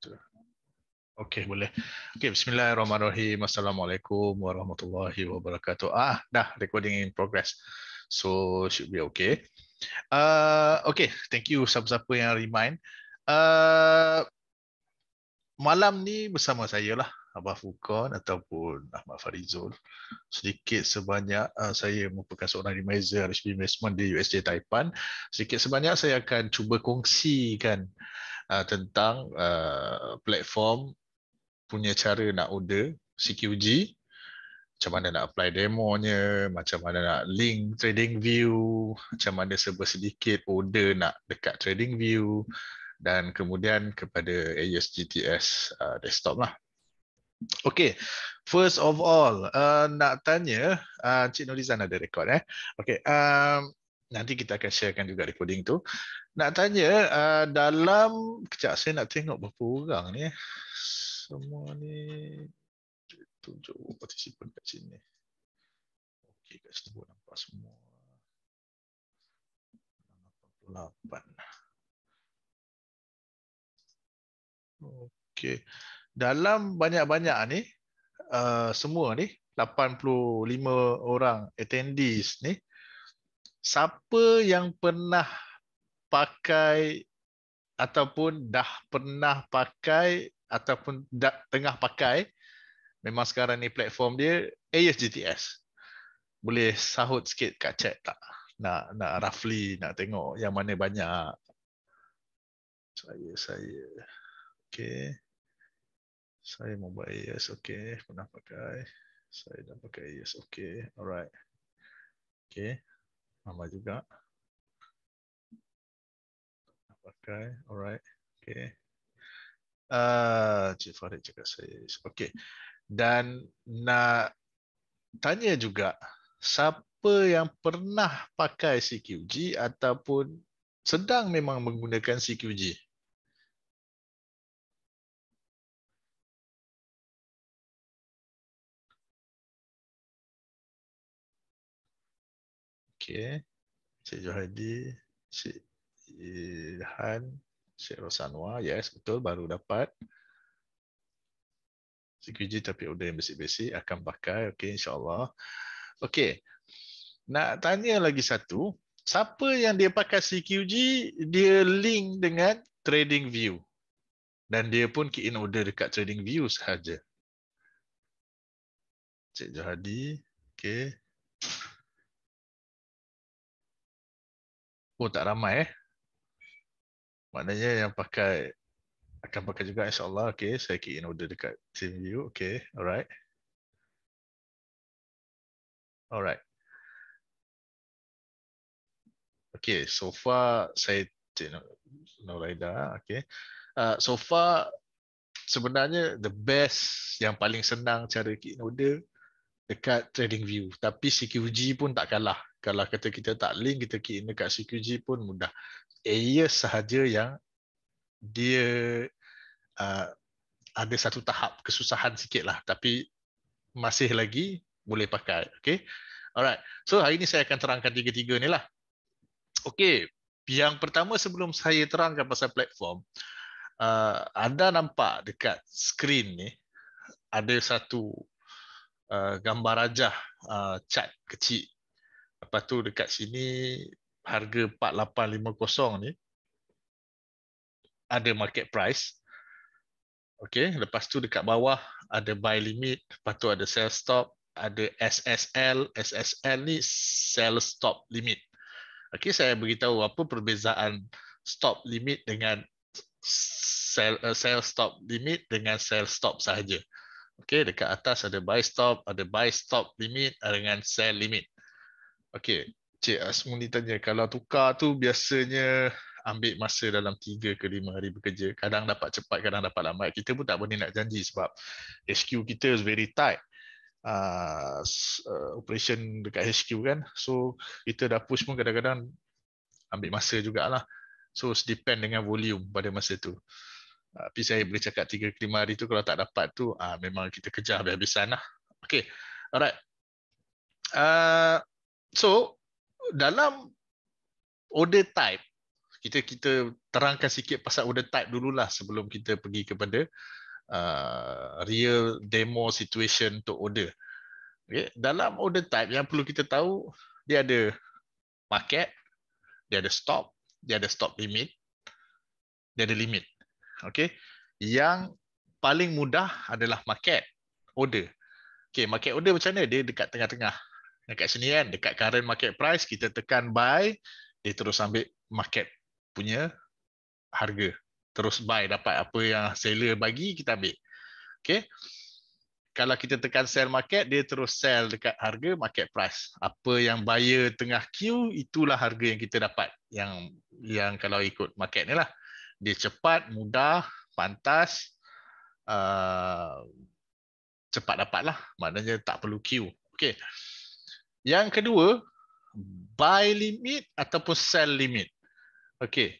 itu. Okey boleh. Okey bismillahirrahmanirrahim. Assalamualaikum warahmatullahi wabarakatuh. Ah dah recording in progress. So should be okay. Uh, ah, okay, thank you siapa-siapa yang remind. Uh, malam ni bersama saya lah Abah Fukon ataupun Ahmad Farizul. Sedikit sebanyak uh, saya merupakan seorang remiser RSB Investment di USJ Taipan. Sedikit sebanyak saya akan cuba kongsikan uh, tentang uh, platform punya cara nak order CQG macam mana nak apply demonya, macam mana nak link trading view, macam mana serba sedikit order nak dekat trading view dan kemudian kepada ASGTS uh, desktop lah. Okay, first of all, uh, nak tanya, uh, Cik Nurizan ada rekod eh. Okay, um, nanti kita akan sharekan juga recording tu. Nak tanya uh, dalam kejap saya nak tengok berapa orang ni. Semua ni tujuh partisipan kat sini. Okey kat situ pun nampak semua. 88. Okey. Dalam banyak-banyak ni uh, semua ni 85 orang attendees ni siapa yang pernah pakai ataupun dah pernah pakai ataupun dah tengah pakai memang sekarang ni platform dia ASGTS. Boleh sahut sikit kat chat tak? Nak nak roughly nak tengok yang mana banyak. Saya saya. Okey. Saya mau buat AS, okey. Pernah pakai. Saya dah pakai AS, okey. Alright. Okey sama juga. Pakai, alright, okay. Uh, Cik Farid juga saya. Okay. Dan nak tanya juga, siapa yang pernah pakai CQG ataupun sedang memang menggunakan CQG? Okey. Cik Johadi, Cik Ilhan, Cik Rosanwa. Yes, betul. Baru dapat. Cik Kuji tapi udah yang basic-basic. Akan pakai. Okey, insyaAllah. Okey. Nak tanya lagi satu. Siapa yang dia pakai CQG, dia link dengan Trading View Dan dia pun key in order dekat Trading View sahaja. Cik Johadi. Okey. Oh tak ramai eh. Maknanya yang pakai akan pakai juga insyaAllah. Okay, saya key in order dekat team view. Okay, alright. Alright. Okay, so far saya tengok Noraida. Okay. Uh, so far sebenarnya the best yang paling senang cara key in order dekat trading view. Tapi CQG pun tak kalah kalau kata kita tak link kita key in dekat CQG pun mudah eh, AES sahaja yang dia uh, ada satu tahap kesusahan sikit lah tapi masih lagi boleh pakai okay. alright so hari ini saya akan terangkan tiga-tiga ni lah okay. yang pertama sebelum saya terangkan pasal platform uh, anda nampak dekat skrin ni ada satu uh, gambar rajah uh, chat kecil Lepas tu dekat sini harga 4850 ni ada market price. Okey, lepas tu dekat bawah ada buy limit, lepas tu ada sell stop, ada SSL, SSL ni sell stop limit. Okey, saya beritahu apa perbezaan stop limit dengan sell uh, sell stop limit dengan sell stop sahaja. Okey, dekat atas ada buy stop, ada buy stop limit dengan sell limit. Okey, Cik Asmuni tanya kalau tukar tu biasanya ambil masa dalam 3 ke 5 hari bekerja. Kadang dapat cepat, kadang dapat lambat. Kita pun tak boleh nak janji sebab HQ kita is very tight. Uh, operation dekat HQ kan. So kita dah push pun kadang-kadang ambil masa jugalah. So it depend dengan volume pada masa tu. Ah, tapi saya boleh cakap 3 ke 5 hari tu kalau tak dapat tu uh, memang kita kejar habis-habisan lah. Okay. Alright. Uh, so dalam order type kita kita terangkan sikit pasal order type dululah sebelum kita pergi kepada uh, real demo situation untuk order okay. dalam order type yang perlu kita tahu dia ada market dia ada stop dia ada stop limit dia ada limit okey yang paling mudah adalah market order okey market order macam mana dia dekat tengah-tengah dekat sini kan dekat current market price kita tekan buy dia terus ambil market punya harga terus buy dapat apa yang seller bagi kita ambil okey kalau kita tekan sell market dia terus sell dekat harga market price apa yang buyer tengah queue itulah harga yang kita dapat yang yang kalau ikut market ni lah dia cepat mudah pantas uh, cepat dapat lah maknanya tak perlu queue okey yang kedua, hmm. buy limit ataupun sell limit. Okey.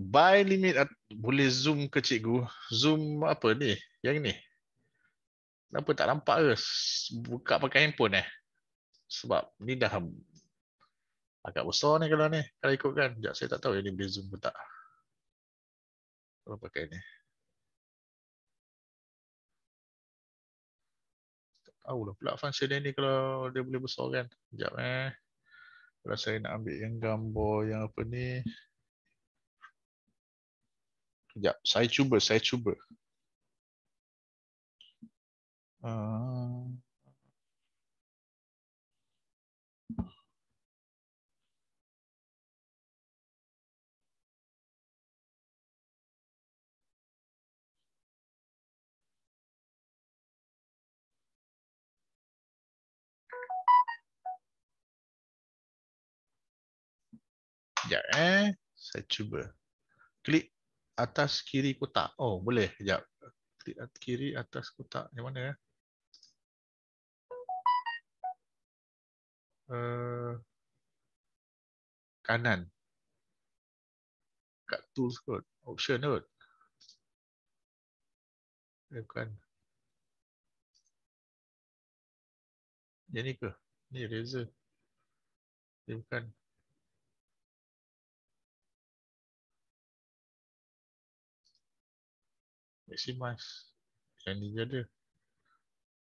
Buy limit boleh zoom ke cikgu? Zoom apa ni? Yang ni. Kenapa tak nampak ke? Buka pakai handphone eh. Sebab ni dah agak besar ni kalau ni. Kalau ikutkan. Sekejap saya tak tahu yang ni boleh zoom ke tak. Kalau pakai ni. Allah pula function dia ni kalau dia boleh bersorang. Sekejap eh. Kalau saya nak ambil yang gambar yang apa ni. Sekejap. Saya cuba. Saya cuba. Uh... Sekejap eh. Saya cuba. Klik atas kiri kotak. Oh, boleh. Sekejap. Klik kiri atas kotak. Yang mana eh? Uh, kanan kat tools kot option kot eh, bukan yang ni ke ni razor eh, bukan Maximus yang ni dia ada.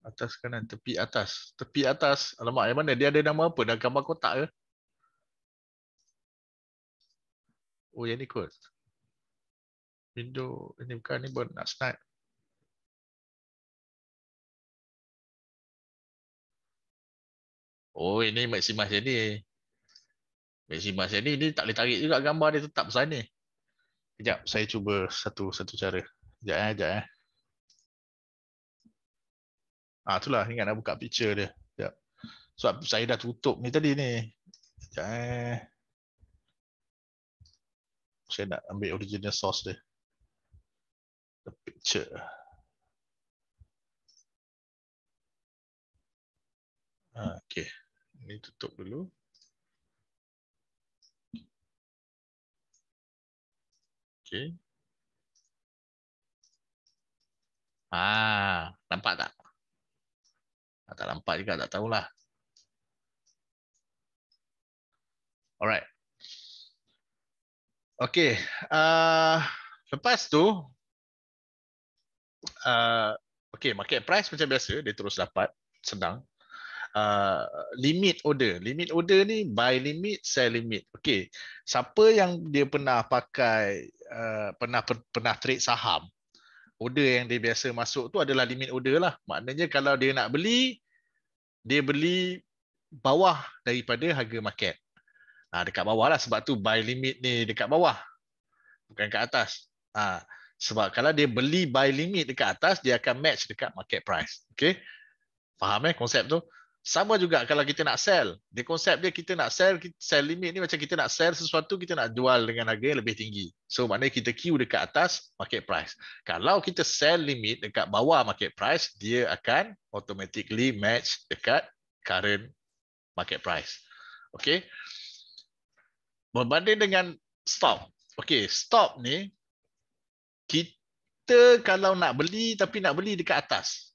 Atas kanan, tepi atas. Tepi atas. Alamak, yang mana? Dia ada nama apa? Dalam gambar kotak ke? Oh, yang ni kot. Window. Ini eh, bukan. Ini pun nak snipe. Oh, ini Maximus yang ni. Maximus yang ni. Ini tak boleh tarik juga gambar dia tetap sana. Sekejap, saya cuba satu-satu cara. Sekejap eh, sekejap eh. Ah, itulah ingat nak buka picture dia. Sekejap. Sebab so, saya dah tutup ni tadi ni. Sekejap eh. Saya nak ambil original source dia. The picture. Ah, okay. Ni tutup dulu. Okay. Ha, nampak tak? Ah, tak nampak juga, tak tahulah. Alright. Okay. Uh, lepas tu, uh, okay, market price macam biasa, dia terus dapat, senang. Uh, limit order. Limit order ni, buy limit, sell limit. Okay. Siapa yang dia pernah pakai, uh, pernah pernah trade saham, order yang dia biasa masuk tu adalah limit order lah. Maknanya kalau dia nak beli, dia beli bawah daripada harga market. Ha, dekat bawah lah sebab tu buy limit ni dekat bawah. Bukan kat atas. Ha, sebab kalau dia beli buy limit dekat atas, dia akan match dekat market price. Okay? Faham eh konsep tu? sama juga kalau kita nak sell. Dia konsep dia kita nak sell, sell limit ni macam kita nak sell sesuatu, kita nak jual dengan harga yang lebih tinggi. So maknanya kita queue dekat atas market price. Kalau kita sell limit dekat bawah market price, dia akan automatically match dekat current market price. Okay. Berbanding dengan stop. Okay, stop ni, kita kalau nak beli tapi nak beli dekat atas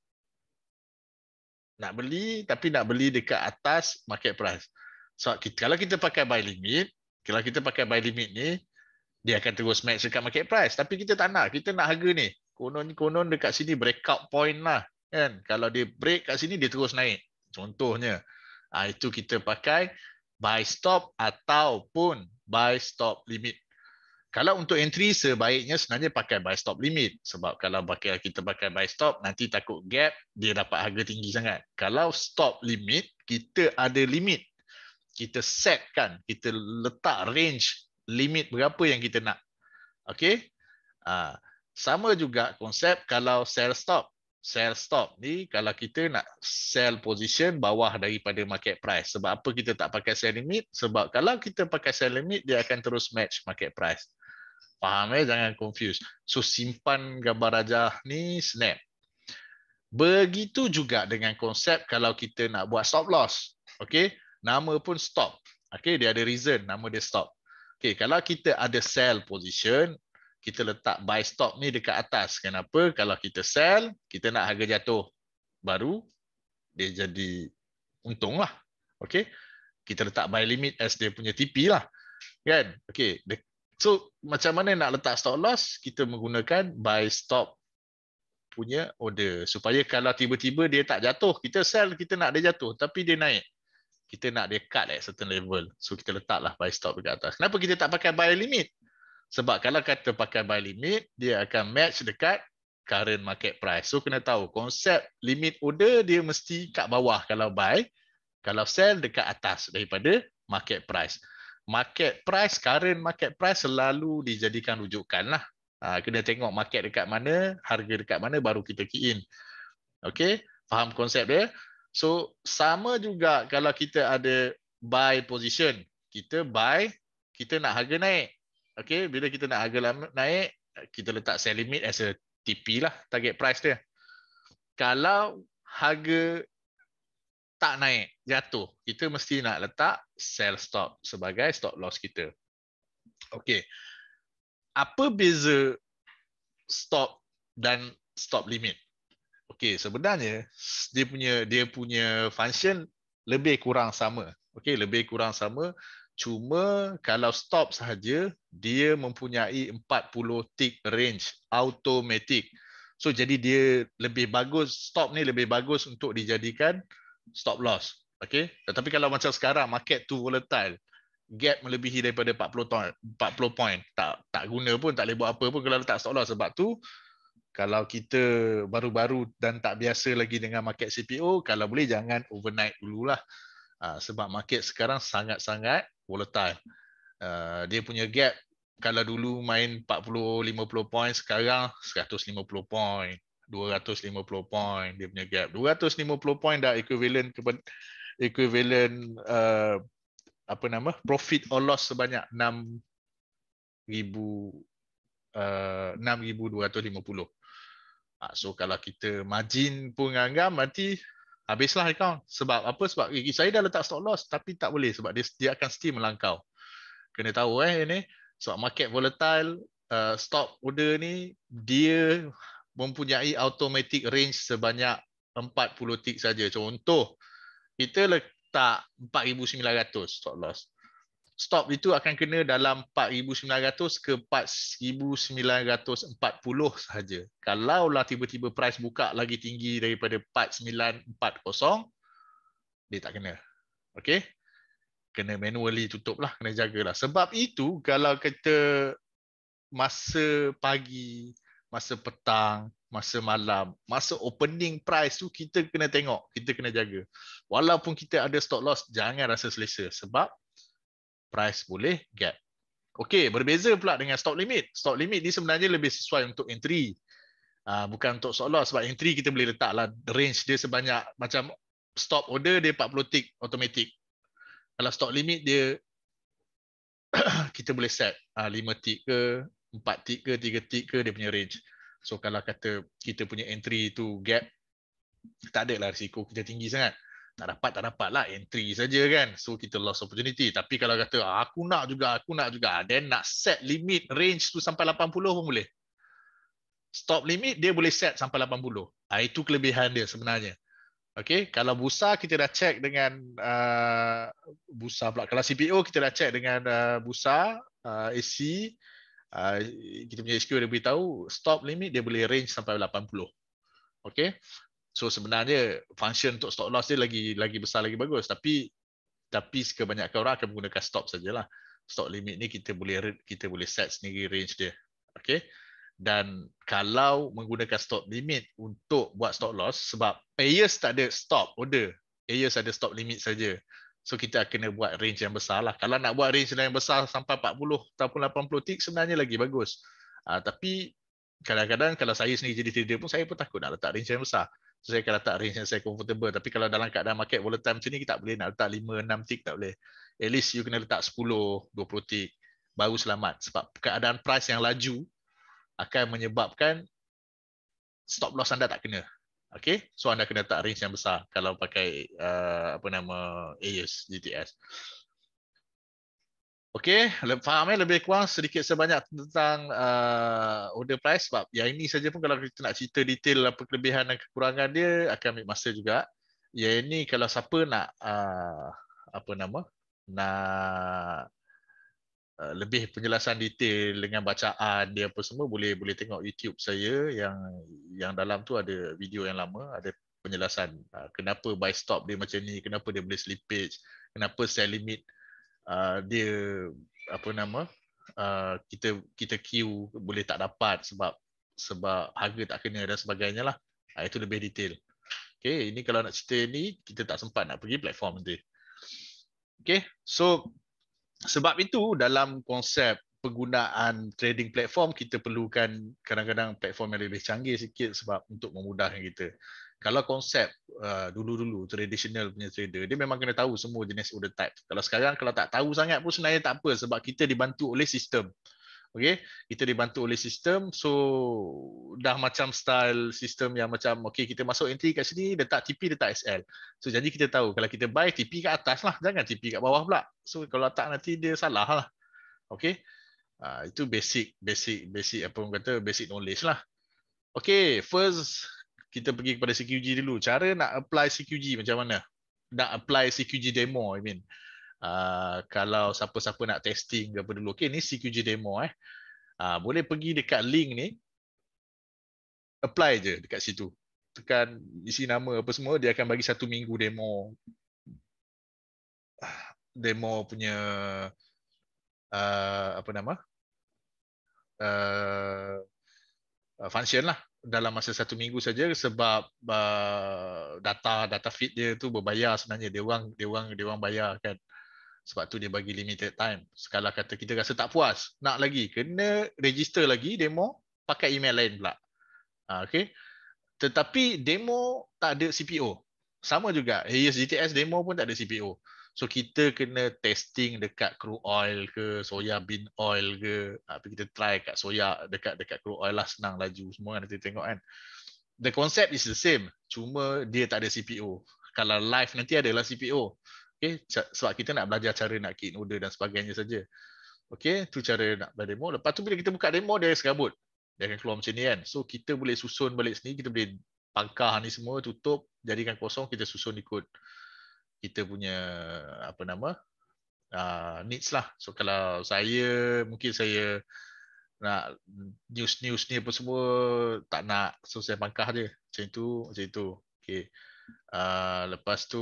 nak beli tapi nak beli dekat atas market price. So kita, kalau kita pakai buy limit, kalau kita pakai buy limit ni dia akan terus match dekat market price tapi kita tak nak, kita nak harga ni. Konon-konon dekat sini breakout point lah kan. Kalau dia break kat sini dia terus naik. Contohnya ah itu kita pakai buy stop ataupun buy stop limit kalau untuk entry sebaiknya sebenarnya pakai buy stop limit sebab kalau pakai kita pakai buy stop nanti takut gap dia dapat harga tinggi sangat. Kalau stop limit kita ada limit. Kita set kan, kita letak range limit berapa yang kita nak. Okey? Ha, sama juga konsep kalau sell stop. Sell stop ni kalau kita nak sell position bawah daripada market price. Sebab apa kita tak pakai sell limit? Sebab kalau kita pakai sell limit dia akan terus match market price. Faham eh, jangan confuse. So simpan gambar rajah ni snap. Begitu juga dengan konsep kalau kita nak buat stop loss. Okay? nama pun stop. Okay? dia ada reason nama dia stop. Okay? kalau kita ada sell position, kita letak buy stop ni dekat atas. Kenapa? Kalau kita sell, kita nak harga jatuh. Baru dia jadi untung lah. Okay? Kita letak buy limit as dia punya TP lah. Kan? Okay? So macam mana nak letak stop loss? Kita menggunakan buy stop punya order supaya kalau tiba-tiba dia tak jatuh, kita sell kita nak dia jatuh tapi dia naik. Kita nak dia cut at certain level. So kita letaklah buy stop dekat atas. Kenapa kita tak pakai buy limit? Sebab kalau kata pakai buy limit, dia akan match dekat current market price. So kena tahu konsep limit order dia mesti kat bawah kalau buy, kalau sell dekat atas daripada market price market price, current market price selalu dijadikan rujukan lah. Ha, kena tengok market dekat mana, harga dekat mana baru kita key in. Okay, faham konsep dia? So, sama juga kalau kita ada buy position. Kita buy, kita nak harga naik. Okay, bila kita nak harga naik, kita letak sell limit as a TP lah, target price dia. Kalau harga tak naik, jatuh, kita mesti nak letak sell stop sebagai stop loss kita. Okey. Apa beza stop dan stop limit? Okey, sebenarnya dia punya dia punya function lebih kurang sama. Okey, lebih kurang sama cuma kalau stop sahaja dia mempunyai 40 tick range automatic. So jadi dia lebih bagus stop ni lebih bagus untuk dijadikan stop loss. Okay. Tetapi kalau macam sekarang market tu volatile, gap melebihi daripada 40 ton, 40 point tak tak guna pun tak boleh buat apa pun kalau tak stop loss sebab tu kalau kita baru-baru dan tak biasa lagi dengan market CPO kalau boleh jangan overnight dululah ha, sebab market sekarang sangat-sangat volatile uh, dia punya gap kalau dulu main 40 50 point sekarang 150 point 250 point dia punya gap 250 point dah equivalent ke equivalent uh, apa nama profit or loss sebanyak 6000 uh, 6250 ah, so kalau kita margin pun anggap mati habislah account sebab apa sebab eh, saya dah letak stop loss tapi tak boleh sebab dia dia akan still melangkau kena tahu eh ini so market volatile uh, stop order ni dia mempunyai automatic range sebanyak 40 tick saja. Contoh, kita letak 4,900 stop loss. Stop itu akan kena dalam 4,900 ke 4,940 saja. Kalau lah tiba-tiba price buka lagi tinggi daripada 4,940, dia tak kena. Okay? Kena manually tutup lah, kena jagalah. Sebab itu kalau kita masa pagi, masa petang, masa malam, masa opening price tu kita kena tengok, kita kena jaga. Walaupun kita ada stop loss, jangan rasa selesa sebab price boleh gap. Okey, berbeza pula dengan stop limit. Stop limit ni sebenarnya lebih sesuai untuk entry. Ah, bukan untuk stop loss sebab entry kita boleh letaklah range dia sebanyak macam stop order dia 40 tick automatic. Kalau stop limit dia kita boleh set uh, ah, 5 tick ke empat tick ke tiga tick ke dia punya range. So kalau kata kita punya entry tu gap, tak ada lah risiko kita tinggi sangat. Tak dapat, tak dapat lah. Entry saja kan. So kita lost opportunity. Tapi kalau kata ah, aku nak juga, aku nak juga. Ah, then nak set limit range tu sampai 80 pun boleh. Stop limit dia boleh set sampai 80. Ha, ah, itu kelebihan dia sebenarnya. Okay. Kalau busa kita dah check dengan uh, busa pula. Kalau CPO kita dah check dengan uh, busa, uh, AC, Ah, kita punya HQ ada beritahu stop limit dia boleh range sampai 80. Okay. So sebenarnya function untuk stop loss dia lagi lagi besar lagi bagus tapi tapi kebanyakan orang akan menggunakan stop sajalah. Stop limit ni kita boleh kita boleh set sendiri range dia. Okay. Dan kalau menggunakan stop limit untuk buat stop loss sebab payers tak ada stop order. Payers ada stop limit saja. So kita kena buat range yang besar lah. Kalau nak buat range yang besar sampai 40 ataupun 80 tick sebenarnya lagi bagus. Uh, tapi kadang-kadang kalau saya sendiri jadi trader pun saya pun takut nak letak range yang besar. So, saya akan letak range yang saya comfortable. Tapi kalau dalam keadaan market volatile macam ni kita tak boleh nak letak 5, 6 tick tak boleh. At least you kena letak 10, 20 tick baru selamat. Sebab keadaan price yang laju akan menyebabkan stop loss anda tak kena. Okay, so anda kena tak range yang besar kalau pakai uh, apa nama AES GTS. Okay, faham eh? lebih kurang sedikit sebanyak tentang uh, order price sebab yang ini saja pun kalau kita nak cerita detail apa kelebihan dan kekurangan dia akan ambil masa juga. Ya ini kalau siapa nak uh, apa nama nak Eh, lebih penjelasan detail dengan bacaan dia apa semua boleh boleh tengok YouTube saya yang yang dalam tu ada video yang lama ada penjelasan uh, kenapa buy stop dia macam ni kenapa dia boleh slippage kenapa sell limit uh, dia apa nama uh, kita kita queue boleh tak dapat sebab sebab harga tak kena dan sebagainya lah uh, itu lebih detail okey ini kalau nak cerita ni kita tak sempat nak pergi platform nanti okey so sebab itu dalam konsep penggunaan trading platform kita perlukan kadang-kadang platform yang lebih canggih sikit sebab untuk memudahkan kita. Kalau konsep uh, dulu-dulu traditional punya trader dia memang kena tahu semua jenis order type. Kalau sekarang kalau tak tahu sangat pun sebenarnya tak apa sebab kita dibantu oleh sistem. Okay, kita dibantu oleh sistem. So dah macam style sistem yang macam okay kita masuk entry kat sini, tak TP, letak SL. So jadi kita tahu kalau kita buy TP kat atas lah, jangan TP kat bawah pula. So kalau tak nanti dia salah lah. Okay, uh, itu basic, basic, basic apa orang kata, basic knowledge lah. Okay, first kita pergi kepada CQG dulu. Cara nak apply CQG macam mana? Nak apply CQG demo, I mean. Ah, kalau siapa-siapa nak testing ke apa dulu. Okey, ni CQG demo eh. Uh, boleh pergi dekat link ni. Apply je dekat situ. Tekan isi nama apa semua, dia akan bagi satu minggu demo. Demo punya uh, apa nama? Uh, function lah dalam masa satu minggu saja sebab uh, data data feed dia tu berbayar sebenarnya dia orang dia orang dia orang bayar kan uh, sebab tu dia bagi limited time sekala kata kita rasa tak puas nak lagi kena register lagi demo pakai email lain pula ha, okey tetapi demo tak ada CPO sama juga AES GTS demo pun tak ada CPO so kita kena testing dekat crude oil ke soya bean oil ke ha, tapi kita try kat soya dekat dekat crude oil lah senang laju semua kan, nanti tengok kan the concept is the same cuma dia tak ada CPO kalau live nanti adalah CPO Okey, sebab kita nak belajar cara nak key in dan sebagainya saja. Okey, tu cara nak belajar demo. Lepas tu bila kita buka demo dia serabut. Dia akan keluar macam ni kan. So kita boleh susun balik sini, kita boleh pangkah ni semua tutup, jadikan kosong, kita susun ikut kita punya apa nama? Uh, needs lah. So kalau saya mungkin saya nak news-news ni apa semua tak nak so pangkah dia macam tu, macam tu. okey uh, lepas tu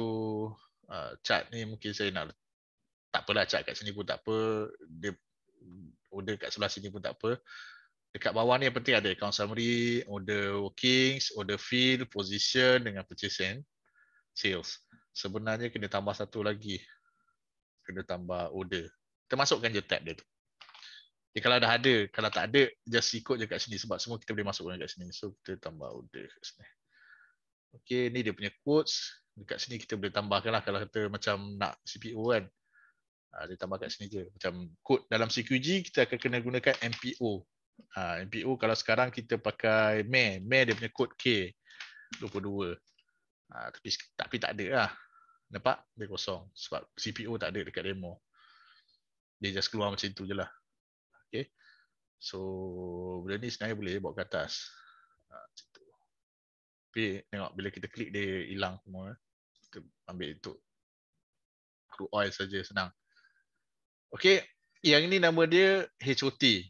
uh, ah, cat ni mungkin saya nak tak apalah cat kat sini pun tak apa dia order kat sebelah sini pun tak apa dekat bawah ni yang penting ada account summary order workings order field position dengan purchase and sales sebenarnya kena tambah satu lagi kena tambah order kita masukkan je tab dia tu jadi kalau dah ada kalau tak ada just ikut je kat sini sebab semua kita boleh masukkan kat sini so kita tambah order kat sini Okay, ni dia punya quotes dekat sini kita boleh tambahkan lah kalau kata macam nak CPO kan. Ha, dia tambah kat sini je. Macam kod dalam CQG kita akan kena gunakan MPO. Ha, ah, MPO kalau sekarang kita pakai me, me dia punya kod K. 22. Ha, ah, tapi, tapi tak ada lah. Nampak? Dia kosong. Sebab CPO tak ada dekat demo. Dia just keluar macam tu je lah. Okay. So benda ni sebenarnya boleh bawa ke atas. Ha, tapi tengok bila kita klik dia hilang semua kita ambil itu crude oil saja senang. Okey, yang ini nama dia HOT,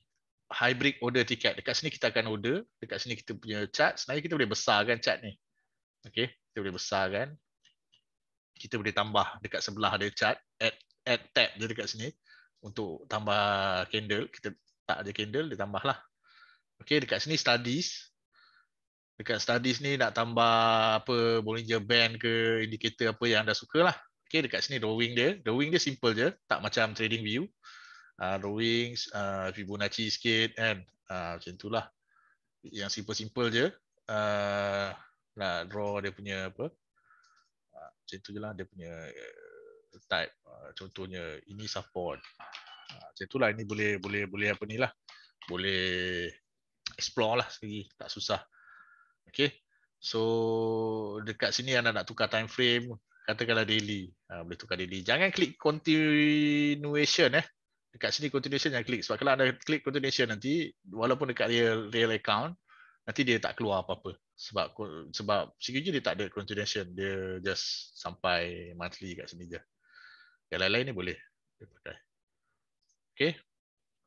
hybrid order ticket. Dekat sini kita akan order, dekat sini kita punya chart. Sebenarnya kita boleh besarkan chart ni. Okey, kita boleh besarkan. Kita boleh tambah dekat sebelah ada chart, add add tab dia dekat sini untuk tambah candle, kita tak ada candle, dia tambahlah. Okey, dekat sini studies, dekat studies ni nak tambah apa Bollinger Band ke indicator apa yang anda suka lah. Okay, dekat sini drawing dia. Drawing dia simple je. Tak macam trading view. Uh, ah, drawing uh, ah, Fibonacci sikit kan. Uh, macam itulah. Yang simple-simple je. Uh, nak draw dia punya apa. Uh, macam itulah dia punya uh, type. Uh, contohnya ini support. Uh, macam itulah ini boleh boleh boleh apa ni lah. Boleh explore lah sendiri. Tak susah. Okay. So dekat sini anda nak tukar time frame, katakanlah daily. Ha, boleh tukar daily. Jangan klik continuation eh. Dekat sini continuation jangan klik. Sebab kalau anda klik continuation nanti, walaupun dekat real, real account, nanti dia tak keluar apa-apa. Sebab sebab sekiranya dia tak ada continuation. Dia just sampai monthly kat sini je. Yang lain-lain ni boleh. Okay.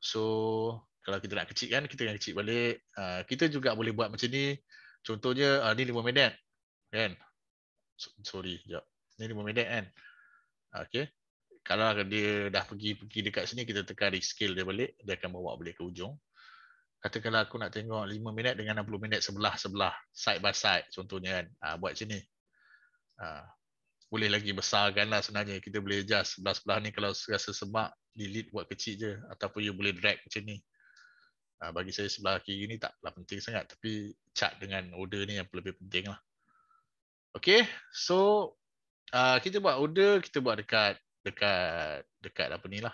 So, kalau kita nak kecil kan, kita nak kecil balik. Ha, kita juga boleh buat macam ni. Contohnya uh, ni 5 minit kan. Sorry, jap. Ni 5 minit kan. Okey. Kalau dia dah pergi pergi dekat sini kita tekan rescale dia balik, dia akan bawa balik ke hujung. Katakanlah aku nak tengok 5 minit dengan 60 minit sebelah-sebelah, side by side contohnya kan. Uh, buat sini. Uh, boleh lagi besarkanlah sebenarnya. Kita boleh adjust sebelah-sebelah ni kalau rasa sebab delete buat kecil je ataupun you boleh drag macam ni. Ah, bagi saya sebelah kiri ni taklah penting sangat tapi chart dengan order ni yang lebih penting lah. Okay, so uh, kita buat order kita buat dekat dekat dekat apa ni lah.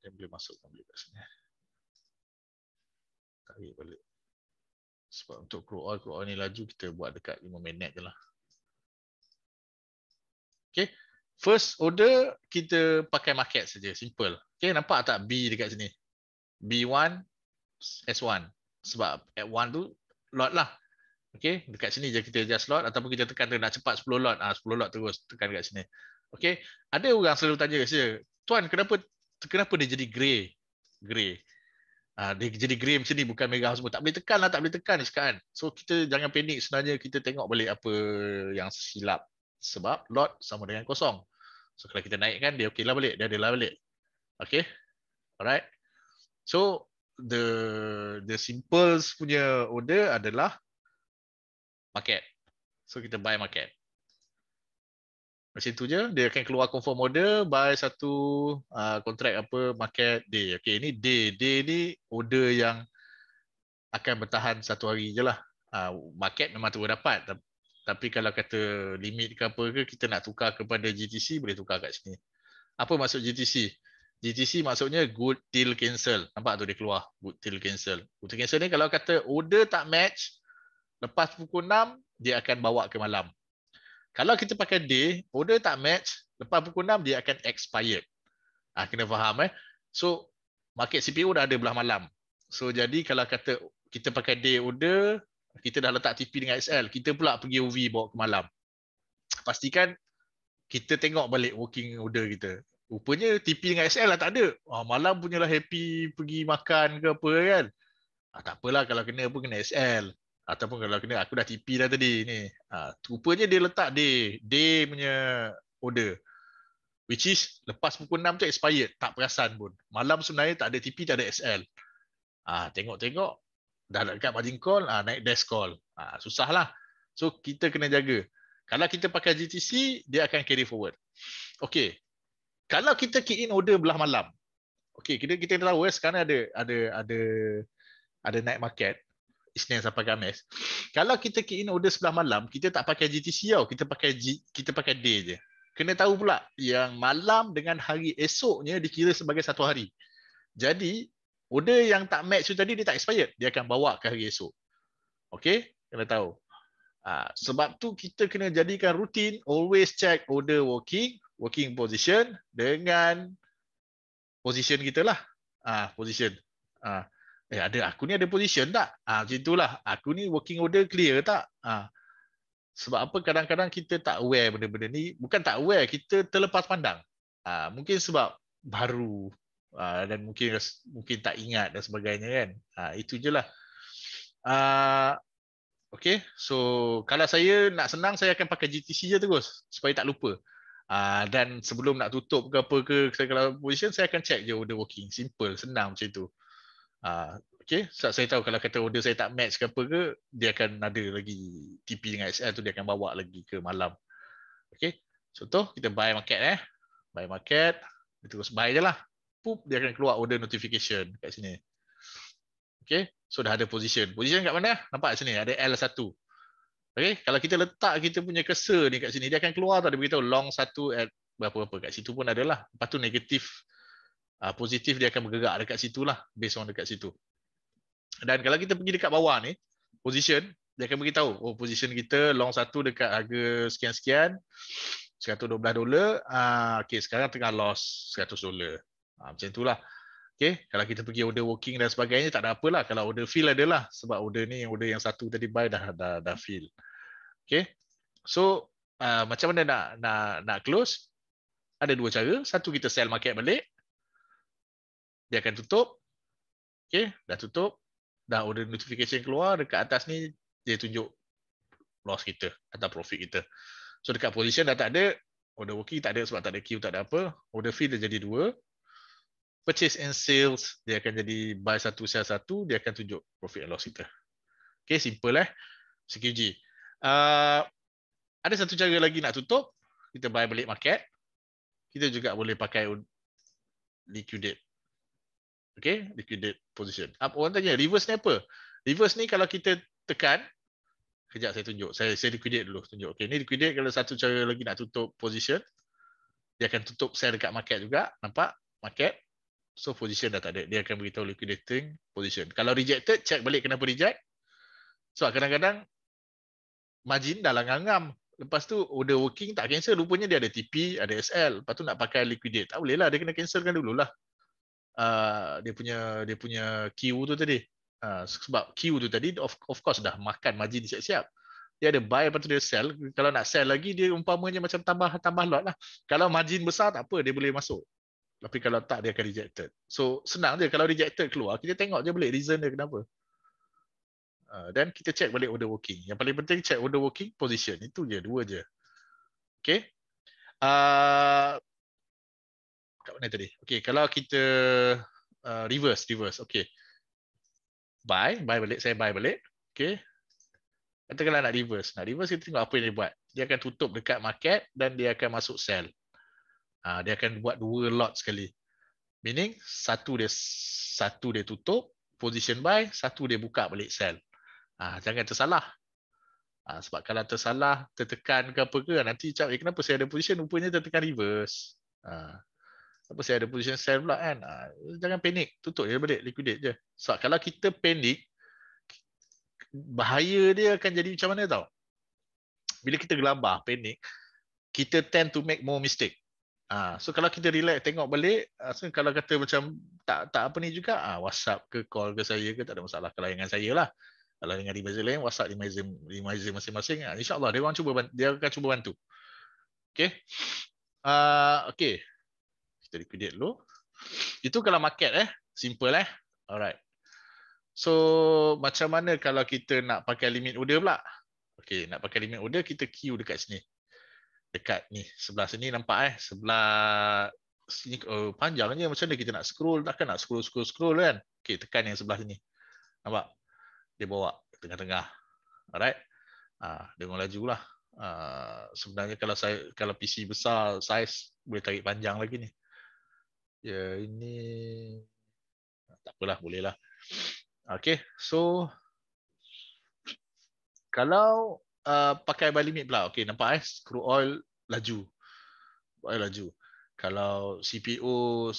Dia boleh masuk boleh kat sini. Tarik balik. Sebab untuk crew all, crew all ni laju kita buat dekat 5 minit je lah. Okay, first order kita pakai market saja simple. Okay, nampak tak B dekat sini? B1, S1. Sebab at 1 tu lot lah. Okay, dekat sini je kita just lot ataupun kita tekan tu nak cepat 10 lot. Ah ha, 10 lot terus tekan dekat sini. Okay, ada orang selalu tanya saya, Tuan, kenapa kenapa dia jadi grey? Grey. Ha, dia jadi grey macam ni, bukan merah semua. Tak boleh tekan lah, tak boleh tekan sekarang. So, kita jangan panik sebenarnya kita tengok balik apa yang silap. Sebab lot sama dengan kosong. So, kalau kita naikkan, dia okey lah balik. Dia ada lah balik. Okay? Alright? So the the simplest punya order adalah market. So kita buy market. Macam tu je, dia akan keluar confirm order buy satu kontrak ah, apa market day. Okay, ini day. Day ni order yang akan bertahan satu hari je lah. Uh, market memang tu dapat. Tapi kalau kata limit ke apa ke, kita nak tukar kepada GTC, boleh tukar kat sini. Apa maksud GTC? GTC maksudnya good till cancel. Nampak tu dia keluar good till cancel. Good till cancel ni kalau kata order tak match lepas pukul 6 dia akan bawa ke malam. Kalau kita pakai day, order tak match lepas pukul 6 dia akan expired. Ah ha, kena faham eh. So market CPU dah ada belah malam. So jadi kalau kata kita pakai day order, kita dah letak TP dengan SL kita pula pergi UV bawa ke malam. Pastikan kita tengok balik working order kita. Rupanya TP dengan SL lah tak ada. Ah, malam punya lah happy pergi makan ke apa kan. Ah, tak apalah kalau kena pun kena SL. Ataupun kalau kena aku dah TP dah tadi ni. Ah, rupanya dia letak day. Day punya order. Which is lepas pukul 6 tu expired. Tak perasan pun. Malam sebenarnya tak ada TP, tak ada SL. Ah, tengok-tengok. Dah dekat margin call, ah, naik desk call. Ah, lah So kita kena jaga. Kalau kita pakai GTC, dia akan carry forward. Okay, kalau kita key in order belah malam okey kita kita tahu eh sekarang ada ada ada ada night market Isnin sampai Khamis kalau kita key in order sebelah malam kita tak pakai GTC tau kita pakai G, kita pakai day je kena tahu pula yang malam dengan hari esoknya dikira sebagai satu hari jadi order yang tak match tu tadi dia tak expired dia akan bawa ke hari esok okey kena tahu Ha, sebab tu kita kena jadikan rutin always check order working working position dengan position kita lah. Ah uh, position. Ah uh, eh ada aku ni ada position tak? Ah uh, macam itulah. Aku ni working order clear tak? Ah uh, sebab apa kadang-kadang kita tak aware benda-benda ni, bukan tak aware, kita terlepas pandang. Ah uh, mungkin sebab baru uh, dan mungkin mungkin tak ingat dan sebagainya kan. Ah uh, itu jelah. Ah uh, Okay, so kalau saya nak senang, saya akan pakai GTC je terus supaya tak lupa. Ah, dan sebelum nak tutup ke apa ke segala position saya akan check je order working simple senang macam tu. Uh, ah, okay. so, saya tahu kalau kata order saya tak match ke apa ke dia akan ada lagi TP dengan SL tu dia akan bawa lagi ke malam. Okey. Contoh kita buy market eh. Buy market, kita terus buy je lah. Pop dia akan keluar order notification kat sini. Okey. So dah ada position. Position kat mana? Nampak sini ada L1. Okay, kalau kita letak kita punya cursor ni kat sini, dia akan keluar tak ada beritahu long satu at berapa-berapa kat situ pun adalah. Lepas tu negatif uh, positif dia akan bergerak dekat lah based on dekat situ. Dan kalau kita pergi dekat bawah ni, position, dia akan beritahu oh position kita long satu dekat harga sekian-sekian 112 dolar. Uh, ah, okay, sekarang tengah loss 100 dolar. Uh, macam itulah. Okay, kalau kita pergi order working dan sebagainya, tak ada apa lah Kalau order fill adalah. Sebab order ni, order yang satu tadi buy dah dah, dah fill. Okay. So uh, macam mana nak nak nak close? Ada dua cara. Satu kita sell market balik. Dia akan tutup. Okay. Dah tutup. Dah order notification keluar. Dekat atas ni dia tunjuk loss kita atau profit kita. So dekat position dah tak ada. Order working tak ada sebab tak ada queue, tak ada apa. Order fee dia jadi dua. Purchase and sales, dia akan jadi buy satu, sell satu. Dia akan tunjuk profit and loss kita. Okay, simple eh. CQG. Uh, ada satu cara lagi nak tutup. Kita buy balik market. Kita juga boleh pakai liquidate. Okay, liquidate position. Apa ah, orang tanya, reverse ni apa? Reverse ni kalau kita tekan, kejap saya tunjuk. Saya, saya liquidate dulu. Tunjuk. Okay, ni liquidate kalau satu cara lagi nak tutup position. Dia akan tutup sell dekat market juga. Nampak? Market. So position dah tak ada. Dia akan beritahu liquidating position. Kalau rejected, check balik kenapa reject. So kadang-kadang margin dah langgam-langgam. Lepas tu order working tak cancel. Rupanya dia ada TP, ada SL. Lepas tu nak pakai liquidate. Tak boleh lah. Dia kena cancelkan dulu lah. Uh, dia punya dia punya queue tu tadi. Uh, sebab queue tu tadi of, of course dah makan margin siap-siap. Dia ada buy lepas tu dia sell. Kalau nak sell lagi dia umpamanya macam tambah tambah lot lah. Kalau margin besar tak apa dia boleh masuk. Tapi kalau tak dia akan rejected. So senang je kalau rejected keluar kita tengok je boleh reason dia kenapa. Ah, dan kita check balik order working. Yang paling penting check order working position. Itu je, dua je. Okay. Ah uh, kat mana tadi? Okay, kalau kita uh, reverse reverse. Okay. Buy, buy balik, saya buy balik. Okey. Katakanlah nak reverse. Nak reverse kita tengok apa yang dia buat. Dia akan tutup dekat market dan dia akan masuk sell. Uh, dia akan buat dua lot sekali. Meaning satu dia satu dia tutup position buy, satu dia buka balik sell. Ah, jangan tersalah. Ah, sebab kalau tersalah, tertekan ke apa ke, nanti cakap, eh, kenapa saya ada position, rupanya tertekan reverse. Ah, kenapa saya ada position sell pula kan? Ah, jangan panik, tutup je balik, liquidate je. Sebab kalau kita panik, bahaya dia akan jadi macam mana tau? Bila kita gelambah, panik, kita tend to make more mistake. Ah, so kalau kita relax, tengok balik, ah, so kalau kata macam tak tak apa ni juga, ah, WhatsApp ke call ke saya ke, tak ada masalah kelayangan saya lah kalau dengan advisor lain WhatsApp advisor advisor masing-masing ya. insyaallah dia orang cuba dia akan cuba bantu okey ah uh, okey kita liquidate dulu itu kalau market eh simple eh alright so macam mana kalau kita nak pakai limit order pula okey nak pakai limit order kita queue dekat sini dekat ni sebelah sini nampak eh sebelah sini oh, panjangnya macam mana kita nak scroll takkan nak scroll scroll scroll kan okey tekan yang sebelah sini nampak dia bawa tengah-tengah. Alright. Ah, uh, dengan laju lah. Uh, sebenarnya kalau saya kalau PC besar size boleh tarik panjang lagi ni. Ya yeah, ini tak apalah boleh lah. Okay, so kalau uh, pakai by limit pula, okay nampak eh screw oil laju, oil laju. Kalau CPU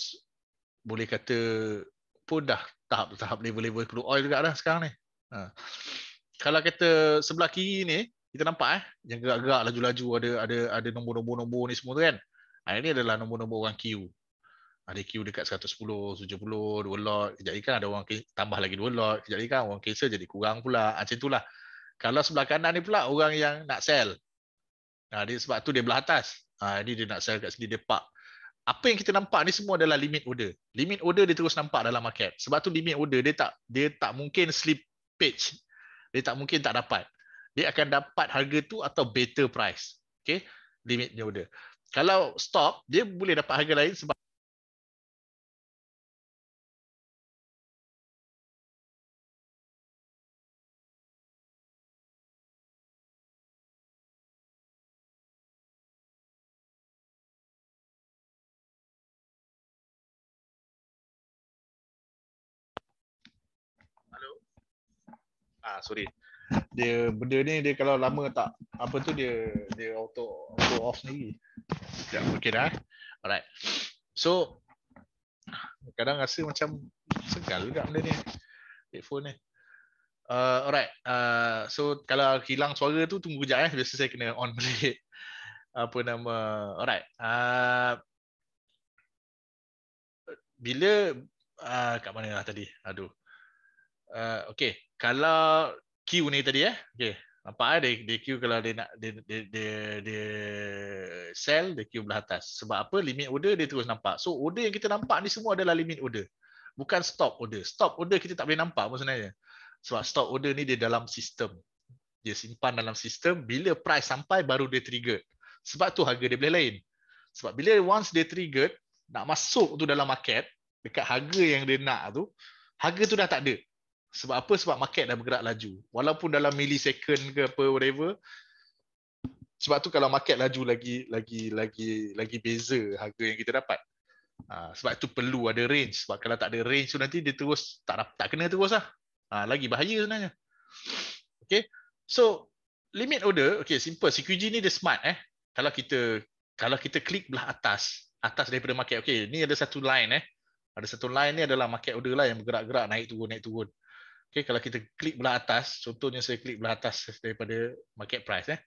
boleh kata pun dah tahap-tahap level-level screw oil juga dah sekarang ni. Ha. Kalau kata sebelah kiri ni kita nampak eh yang gerak-gerak laju-laju ada ada ada nombor-nombor-nombor ni semua tu kan. Ha, ini adalah nombor-nombor orang queue. Ada queue dekat 110, 70, 2 lot. Kejap lagi kan ada orang tambah lagi 2 lot. Kejap lagi kan orang kerja jadi kurang pula. Ha, macam itulah. Kalau sebelah kanan ni pula orang yang nak sell. Nah ha, dia, sebab tu dia belah atas. Ha, ini dia nak sell kat sini, dia park. Apa yang kita nampak ni semua adalah limit order. Limit order dia terus nampak dalam market. Sebab tu limit order dia tak dia tak mungkin slip page dia tak mungkin tak dapat dia akan dapat harga tu atau better price okay limit dia order kalau stop dia boleh dapat harga lain sebab Ah, sorry. Dia benda ni dia kalau lama tak apa tu dia dia auto auto off sendiri. Ya, okey dah. Eh. Alright. So kadang rasa macam segal juga benda ni. Headphone ni. Uh, alright. Uh, so kalau hilang suara tu tunggu kejap eh. Biasa saya kena on balik apa nama alright uh, bila uh, kat mana lah tadi aduh uh, okay kalau Q ni tadi eh. Okey. Nampak eh dia, dia Q kalau dia nak dia dia dia, dia sell dia Q belah atas. Sebab apa? Limit order dia terus nampak. So order yang kita nampak ni semua adalah limit order. Bukan stop order. Stop order kita tak boleh nampak pun sebenarnya. Sebab stop order ni dia dalam sistem. Dia simpan dalam sistem bila price sampai baru dia trigger. Sebab tu harga dia boleh lain. Sebab bila once dia trigger nak masuk tu dalam market dekat harga yang dia nak tu, harga tu dah tak ada. Sebab apa? Sebab market dah bergerak laju. Walaupun dalam millisecond ke apa whatever. Sebab tu kalau market laju lagi lagi lagi lagi beza harga yang kita dapat. Ha, sebab tu perlu ada range. Sebab kalau tak ada range tu nanti dia terus tak tak kena terus lah. Ha, lagi bahaya sebenarnya. Okay. So limit order, okay simple. CQG ni dia smart eh. Kalau kita kalau kita klik belah atas, atas daripada market. Okay, ni ada satu line eh. Ada satu line ni adalah market order lah yang bergerak-gerak naik turun naik turun. Okay, kalau kita klik belah atas, contohnya saya klik belah atas daripada market price eh.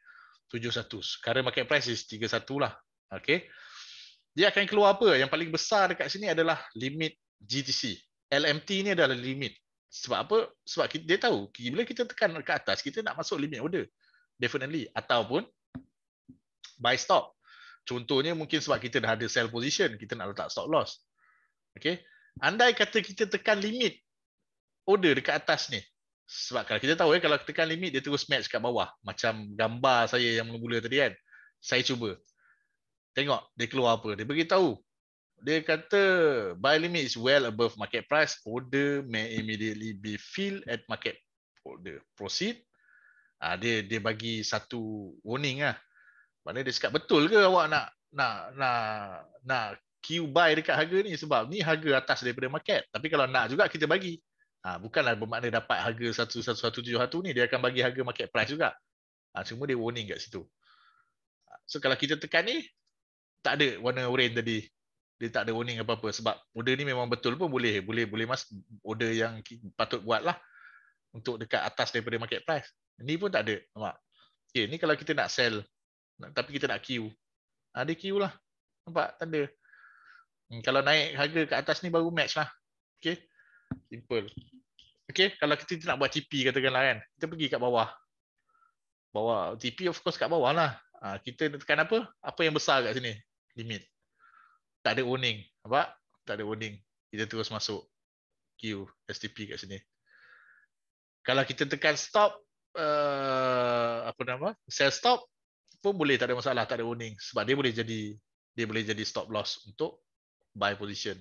71. Sekarang market price is 31 lah. Okay. Dia akan keluar apa? Yang paling besar dekat sini adalah limit GTC. LMT ni adalah limit. Sebab apa? Sebab kita dia tahu bila kita tekan ke atas, kita nak masuk limit order. Definitely. Ataupun buy stop. Contohnya mungkin sebab kita dah ada sell position, kita nak letak stop loss. Okay. Andai kata kita tekan limit order dekat atas ni. Sebab kalau kita tahu ya, kalau tekan limit, dia terus match kat bawah. Macam gambar saya yang mula-mula tadi kan. Saya cuba. Tengok dia keluar apa. Dia bagi tahu Dia kata, buy limit is well above market price. Order may immediately be filled at market order. Proceed. Ah dia dia bagi satu warning lah. Maknanya dia cakap betul ke awak nak nak nak nak queue buy dekat harga ni sebab ni harga atas daripada market. Tapi kalau nak juga kita bagi. Ha, bukanlah bermakna dapat harga 11171 ni, dia akan bagi harga market price juga. Ha, cuma dia warning kat situ. Ha, so kalau kita tekan ni, tak ada warna oranye tadi. Dia tak ada warning apa-apa sebab order ni memang betul pun boleh. Boleh boleh mas order yang patut buat lah untuk dekat atas daripada market price. Ni pun tak ada. Nampak? Okay, ni kalau kita nak sell tapi kita nak queue. Ada ha, queue lah. Nampak? Tanda. Hmm, kalau naik harga ke atas ni baru match lah. Okay. Simple. Okay, kalau kita nak buat TP katakanlah kan. Kita pergi kat bawah. Bawah. TP of course kat bawah lah. Ha, kita tekan apa? Apa yang besar kat sini? Limit. Tak ada warning. Nampak? Tak ada warning. Kita terus masuk. Q, STP kat sini. Kalau kita tekan stop, uh, apa nama? Sell stop, pun boleh tak ada masalah, tak ada warning. Sebab dia boleh jadi dia boleh jadi stop loss untuk buy position.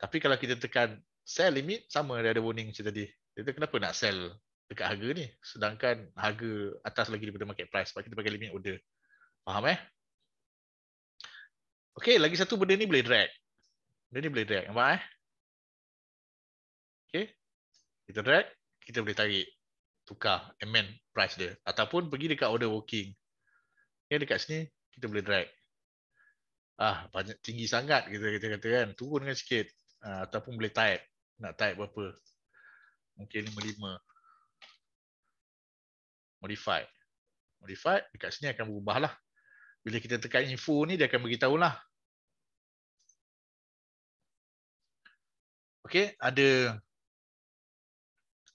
Tapi kalau kita tekan sell limit sama dia ada warning macam tadi. Itu kenapa nak sell dekat harga ni sedangkan harga atas lagi daripada market price sebab kita pakai limit order. Faham eh? Okey, lagi satu benda ni boleh drag. Benda ni boleh drag, nampak eh? Okey. Kita drag, kita boleh tarik tukar amend price dia ataupun pergi dekat order working. Ya dekat sini kita boleh drag. Ah, banyak tinggi sangat kita kata kan. Turun dengan sikit. Uh, ataupun boleh type nak type berapa mungkin 55 modify modify dekat sini akan berubah lah bila kita tekan info ni dia akan beritahu lah okay, ada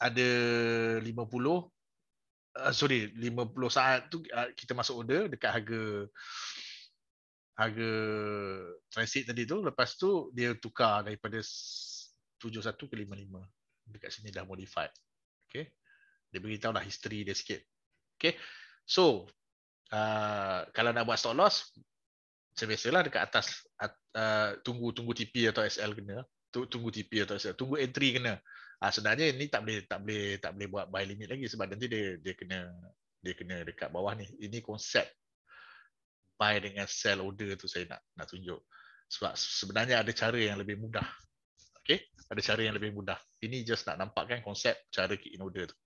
ada 50 uh, ah, sorry 50 saat tu uh, kita masuk order dekat harga harga transit tadi tu lepas tu dia tukar daripada 71 ke 55 dekat sini dah modified okay? dia beritahu lah history dia sikit okey so uh, kalau nak buat stop loss macam biasalah dekat atas tunggu-tunggu uh, TP atau SL kena tunggu TP atau SL tunggu entry kena uh, sebenarnya ini tak boleh tak boleh tak boleh buat buy limit lagi sebab nanti dia dia kena dia kena dekat bawah ni ini konsep buy dengan sell order tu saya nak nak tunjuk sebab sebenarnya ada cara yang lebih mudah okay? ada cara yang lebih mudah. Ini just nak nampakkan konsep cara key in order tu.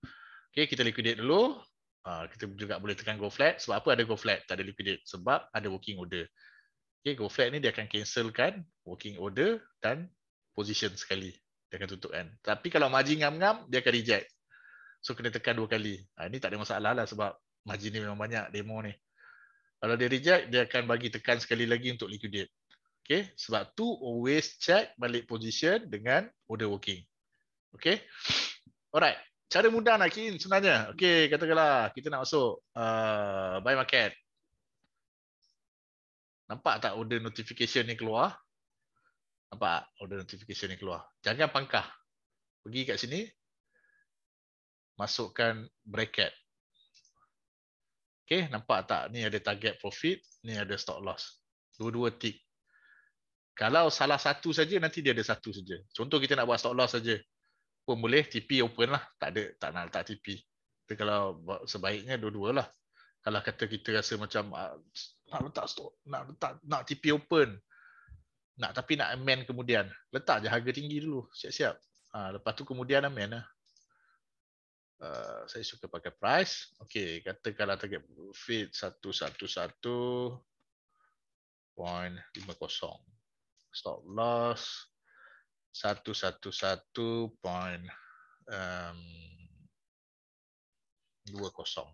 Okay, kita liquidate dulu. Ah, kita juga boleh tekan go flat. Sebab apa ada go flat? Tak ada liquidate. Sebab ada working order. Okay, go flat ni dia akan cancelkan working order dan position sekali. Dia akan tutup tutupkan. Tapi kalau margin ngam-ngam, dia akan reject. So, kena tekan dua kali. Ah, ini tak ada masalah lah sebab margin ni memang banyak demo ni. Kalau dia reject, dia akan bagi tekan sekali lagi untuk liquidate. Okay, sebab tu always check balik position dengan order working. Okay, alright. Cara mudah nak kirim sebenarnya. Okay, katakanlah kita nak masuk uh, buy market. Nampak tak order notification ni keluar? Nampak tak order notification ni keluar? Jangan pangkah. Pergi kat sini. Masukkan bracket. Okay, nampak tak? Ni ada target profit. Ni ada stop loss. Dua-dua tick. Kalau salah satu saja nanti dia ada satu saja. Contoh kita nak buat stop loss saja. Pun boleh TP open lah. Tak ada tak nak tak TP. Tapi kalau sebaiknya dua-dua lah. Kalau kata kita rasa macam ah, nak letak stop nak letak nak TP open. Nak tapi nak amend kemudian. Letak je harga tinggi dulu. Siap-siap. Ha, lepas tu kemudian amend lah. Uh, saya suka pakai price. Okey, katakanlah target fit 111 point 50 stop loss satu satu satu point um, dua kosong.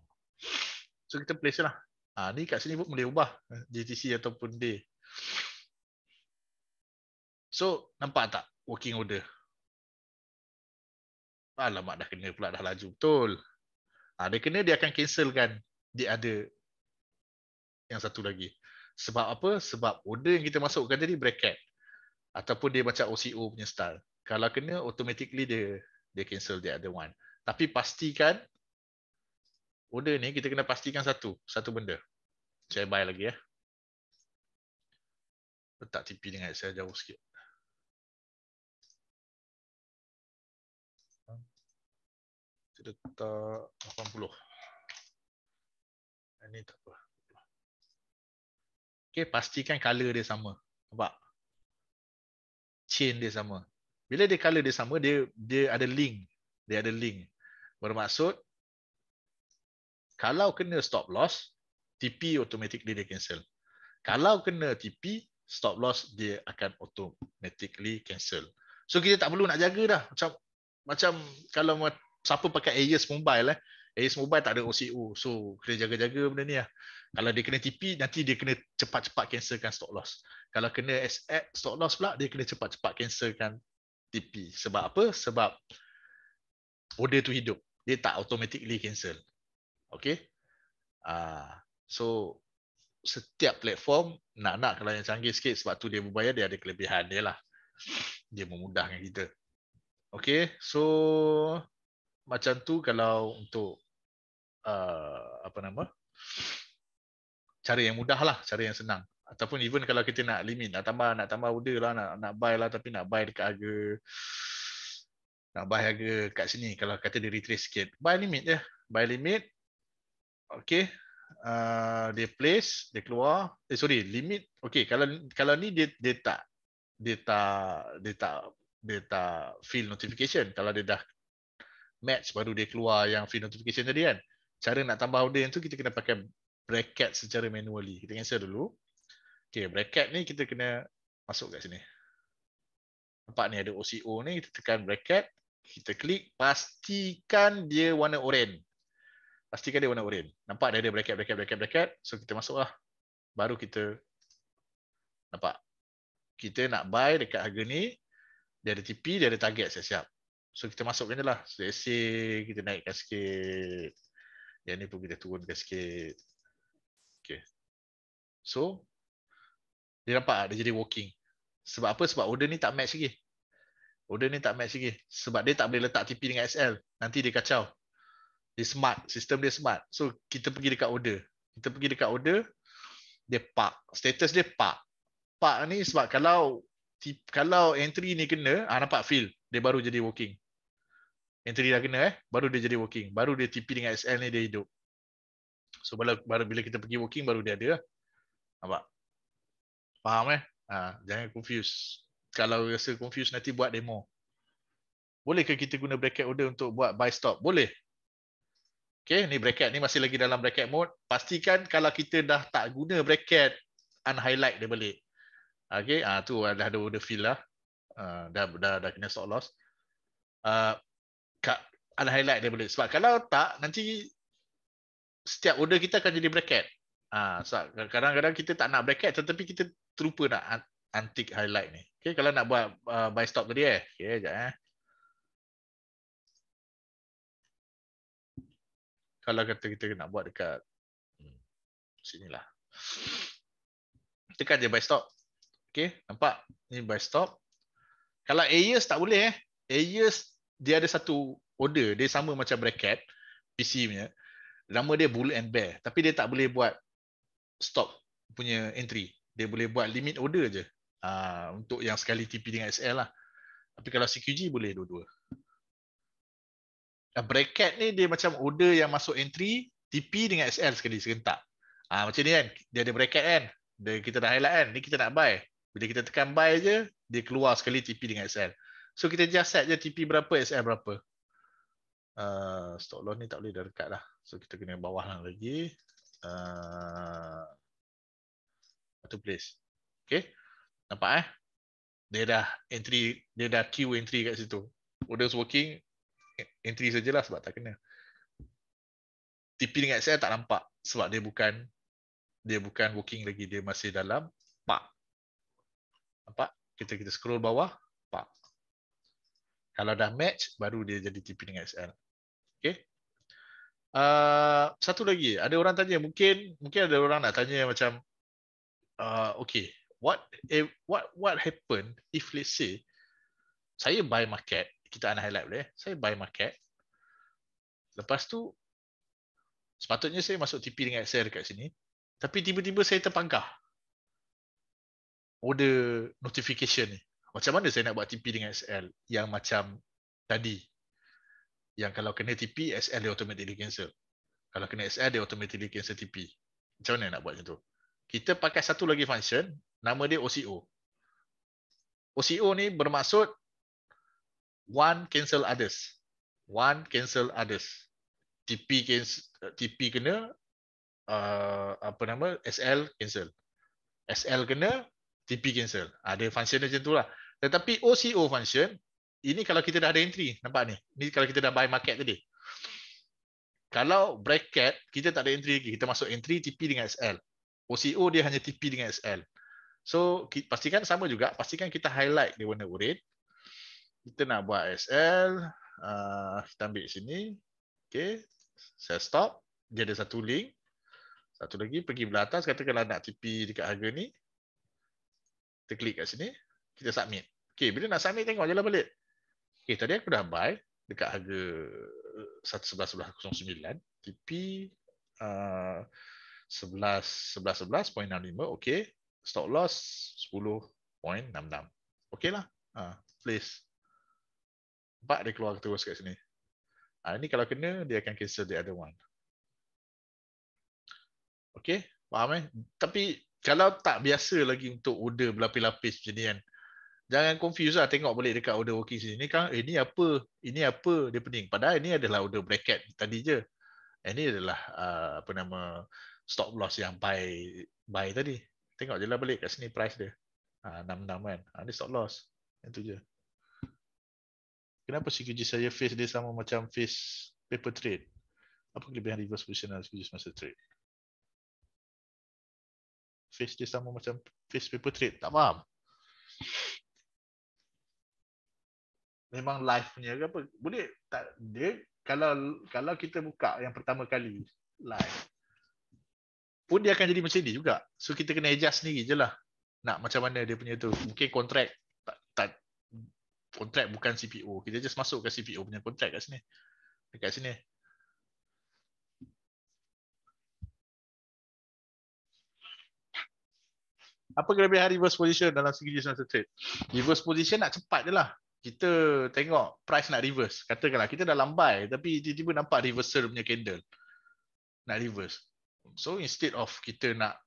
So kita place lah. Ha, ni kat sini pun boleh ubah GTC eh, ataupun D. So nampak tak working order? Alamak dah kena pula dah laju betul. Ha, dia kena dia akan cancel kan dia ada yang satu lagi. Sebab apa? Sebab order yang kita masukkan tadi bracket ataupun dia macam OCO punya style. Kalau kena automatically dia dia cancel the other one. Tapi pastikan order ni kita kena pastikan satu, satu benda. Saya buy lagi ya. Letak TP dengan saya jauh sikit. Kita letak 80. Ini tak apa. Okay, pastikan color dia sama. Nampak? chain dia sama. Bila dia color dia sama, dia dia ada link. Dia ada link. Bermaksud, kalau kena stop loss, TP automatically dia cancel. Kalau kena TP, stop loss dia akan automatically cancel. So kita tak perlu nak jaga dah. Macam macam kalau siapa pakai AES mobile, eh. AES mobile tak ada OCO. So kena jaga-jaga benda ni lah. Kalau dia kena TP, nanti dia kena cepat-cepat cancelkan stock loss. Kalau kena SF stock loss pula, dia kena cepat-cepat cancelkan TP. Sebab apa? Sebab order tu hidup. Dia tak automatically cancel. Okay? Uh, so, setiap platform, nak-nak kalau yang canggih sikit, sebab tu dia berbayar, dia ada kelebihan dia lah. Dia memudahkan kita. Okay? So, macam tu kalau untuk uh, Apa nama? cara yang mudah lah, cara yang senang. Ataupun even kalau kita nak limit, nak tambah, nak tambah order lah, nak, nak buy lah tapi nak buy dekat harga nak buy harga kat sini kalau kata dia retrace sikit. Buy limit je. Buy limit. Okay. Uh, dia place, dia keluar. Eh, sorry, limit. Okay, kalau kalau ni dia, dia tak dia tak dia tak dia tak feel notification kalau dia dah match baru dia keluar yang feel notification tadi kan cara nak tambah order yang tu kita kena pakai bracket secara manually. Kita cancel dulu. Okay, bracket ni kita kena masuk kat sini. Nampak ni ada OCO ni, kita tekan bracket. Kita klik, pastikan dia warna orange. Pastikan dia warna orange. Nampak dia ada bracket, bracket, bracket, bracket. So kita masuklah. Baru kita nampak. Kita nak buy dekat harga ni. Dia ada TP, dia ada target siap-siap. So kita masukkan je lah. So, let's say kita naikkan sikit. Yang ni pun kita turunkan sikit. So dia nampak dia jadi walking. Sebab apa? Sebab order ni tak match lagi. Order ni tak match lagi. Sebab dia tak boleh letak TP dengan SL. Nanti dia kacau. Dia smart. Sistem dia smart. So kita pergi dekat order. Kita pergi dekat order. Dia park. Status dia park. Park ni sebab kalau kalau entry ni kena, ah nampak feel. Dia baru jadi walking. Entry dah kena eh. Baru dia jadi walking. Baru dia TP dengan SL ni dia hidup. So bila, bila kita pergi walking baru dia ada lah. Nampak? Faham eh? Ha, jangan confuse. Kalau rasa confuse nanti buat demo. Bolehkah kita guna bracket order untuk buat buy stop? Boleh. Okay, ni bracket ni masih lagi dalam bracket mode. Pastikan kalau kita dah tak guna bracket, unhighlight dia balik. Okay, ha, tu dah ada order fill lah. Ha, dah, dah, dah kena stop loss. ah Uh, unhighlight dia balik. Sebab kalau tak, nanti setiap order kita akan jadi bracket. Ha, kadang-kadang kita tak nak bracket tetapi kita terlupa nak antik highlight ni. Okay, kalau nak buat uh, by stop tadi eh. Okay, sekejap eh. Kalau kata kita nak buat dekat hmm, sini lah. Tekan je buy stop. Okay, nampak? Ni buy stop. Kalau AES tak boleh eh. AES dia ada satu order. Dia sama macam bracket PC punya. Nama dia bull and bear. Tapi dia tak boleh buat stop punya entry. Dia boleh buat limit order je. Uh, untuk yang sekali TP dengan SL lah. Tapi kalau CQG boleh dua-dua. Uh, bracket ni dia macam order yang masuk entry TP dengan SL sekali serentak. Ah uh, macam ni kan. Dia ada bracket kan. Dia kita dah highlight kan. Ni kita nak buy. Bila kita tekan buy je, dia keluar sekali TP dengan SL. So kita just set je TP berapa, SL berapa. Uh, ah, stock loss ni tak boleh dah dekat lah. So kita kena bawah lah lagi uh, to place. Okay. Nampak eh? Dia dah entry, dia dah queue entry kat situ. Orders working, entry sajalah sebab tak kena. TP dengan saya tak nampak sebab dia bukan dia bukan working lagi. Dia masih dalam park. Nampak? Kita kita scroll bawah, park. Kalau dah match, baru dia jadi TP dengan SL. Okay. Uh, satu lagi, ada orang tanya, mungkin mungkin ada orang nak tanya macam uh, okay, what if, what what happen if let's say saya buy market, kita anak highlight boleh, saya buy market, lepas tu sepatutnya saya masuk TP dengan XR dekat sini, tapi tiba-tiba saya terpangkah order notification ni. Macam mana saya nak buat TP dengan XL yang macam tadi yang kalau kena TP, SL dia automatically cancel. Kalau kena SL, dia automatically cancel TP. Macam mana nak buat macam tu? Kita pakai satu lagi function, nama dia OCO. OCO ni bermaksud one cancel others. One cancel others. TP, cancel, TP kena, uh, apa nama, SL cancel. SL kena, TP cancel. Ada function macam tu lah. Tetapi OCO function, ini kalau kita dah ada entry nampak ni ni kalau kita dah buy market tadi kalau bracket kita tak ada entry lagi kita masuk entry TP dengan SL OCO dia hanya TP dengan SL so pastikan sama juga pastikan kita highlight di warna orange kita nak buat SL uh, ah, kita ambil sini okey saya stop dia ada satu link satu lagi pergi belah atas kalau nak TP dekat harga ni kita klik kat sini kita submit Okay, bila nak submit tengok jelah balik Okay, eh, tadi aku dah buy dekat harga 11.09 eh, TP uh, 11.11.65 okay stop loss 10.66 okey lah uh, ha, place but dia keluar terus kat sini uh, ini kalau kena dia akan cancel the other one okay faham eh tapi kalau tak biasa lagi untuk order berlapis-lapis macam ni kan jangan confuse lah tengok balik dekat order working sini ni kan eh ni apa ini apa dia pening padahal ini adalah order bracket tadi je eh, ini adalah uh, apa nama stop loss yang buy buy tadi tengok jelah balik kat sini price dia ah, enam uh, 66 kan uh, ah, ni stop loss itu je kenapa CQG saya face dia sama macam face paper trade apa kelebihan reverse positional CQG semasa trade face dia sama macam face paper trade tak faham memang live punya ke apa boleh tak dia kalau kalau kita buka yang pertama kali live pun dia akan jadi macam ni juga so kita kena adjust sendiri je lah nak macam mana dia punya tu mungkin kontrak tak, tak kontrak bukan CPO kita just masukkan CPO punya kontrak kat sini dekat sini Apa kelebihan reverse position dalam segi jenis trade? Reverse position nak cepat je lah kita tengok price nak reverse. Katakanlah kita dah lambai tapi tiba-tiba nampak reversal punya candle. Nak reverse. So instead of kita nak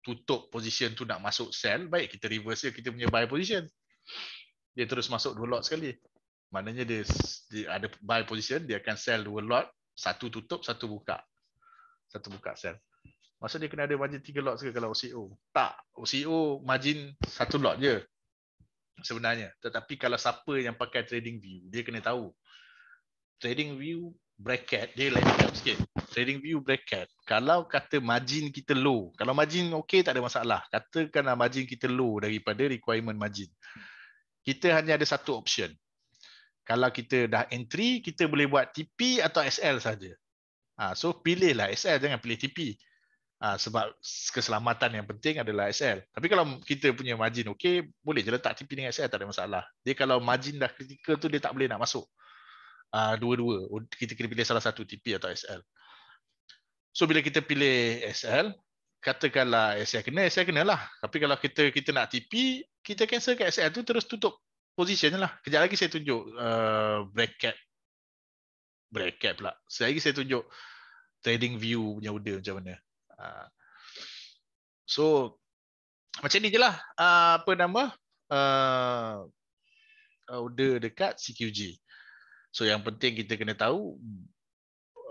tutup position tu nak masuk sell, baik kita reverse dia kita punya buy position. Dia terus masuk dua lot sekali. Maknanya dia, dia ada buy position, dia akan sell dua lot, satu tutup, satu buka. Satu buka sell. Maksudnya dia kena ada margin tiga lot ke kalau OCO? Tak. OCO margin satu lot je sebenarnya tetapi kalau siapa yang pakai trading view dia kena tahu trading view bracket dia lain sikit trading view bracket kalau kata margin kita low kalau margin okey tak ada masalah katakanlah margin kita low daripada requirement margin kita hanya ada satu option kalau kita dah entry kita boleh buat TP atau SL saja ha, so pilihlah SL jangan pilih TP Ah, sebab keselamatan yang penting adalah SL. Tapi kalau kita punya margin okey, boleh je letak TP dengan SL tak ada masalah. Dia kalau margin dah critical tu dia tak boleh nak masuk. Uh, dua-dua oh, kita kena pilih salah satu TP atau SL. So bila kita pilih SL, katakanlah SL kena, SL kena lah. Tapi kalau kita kita nak TP, kita cancel kat SL tu terus tutup position lah. Kejap lagi saya tunjuk uh, bracket. Bracket pula. Sekejap lagi saya tunjuk trading view punya order macam mana. Ha. So macam ni je lah ah, apa nama ah, order dekat CQG. So yang penting kita kena tahu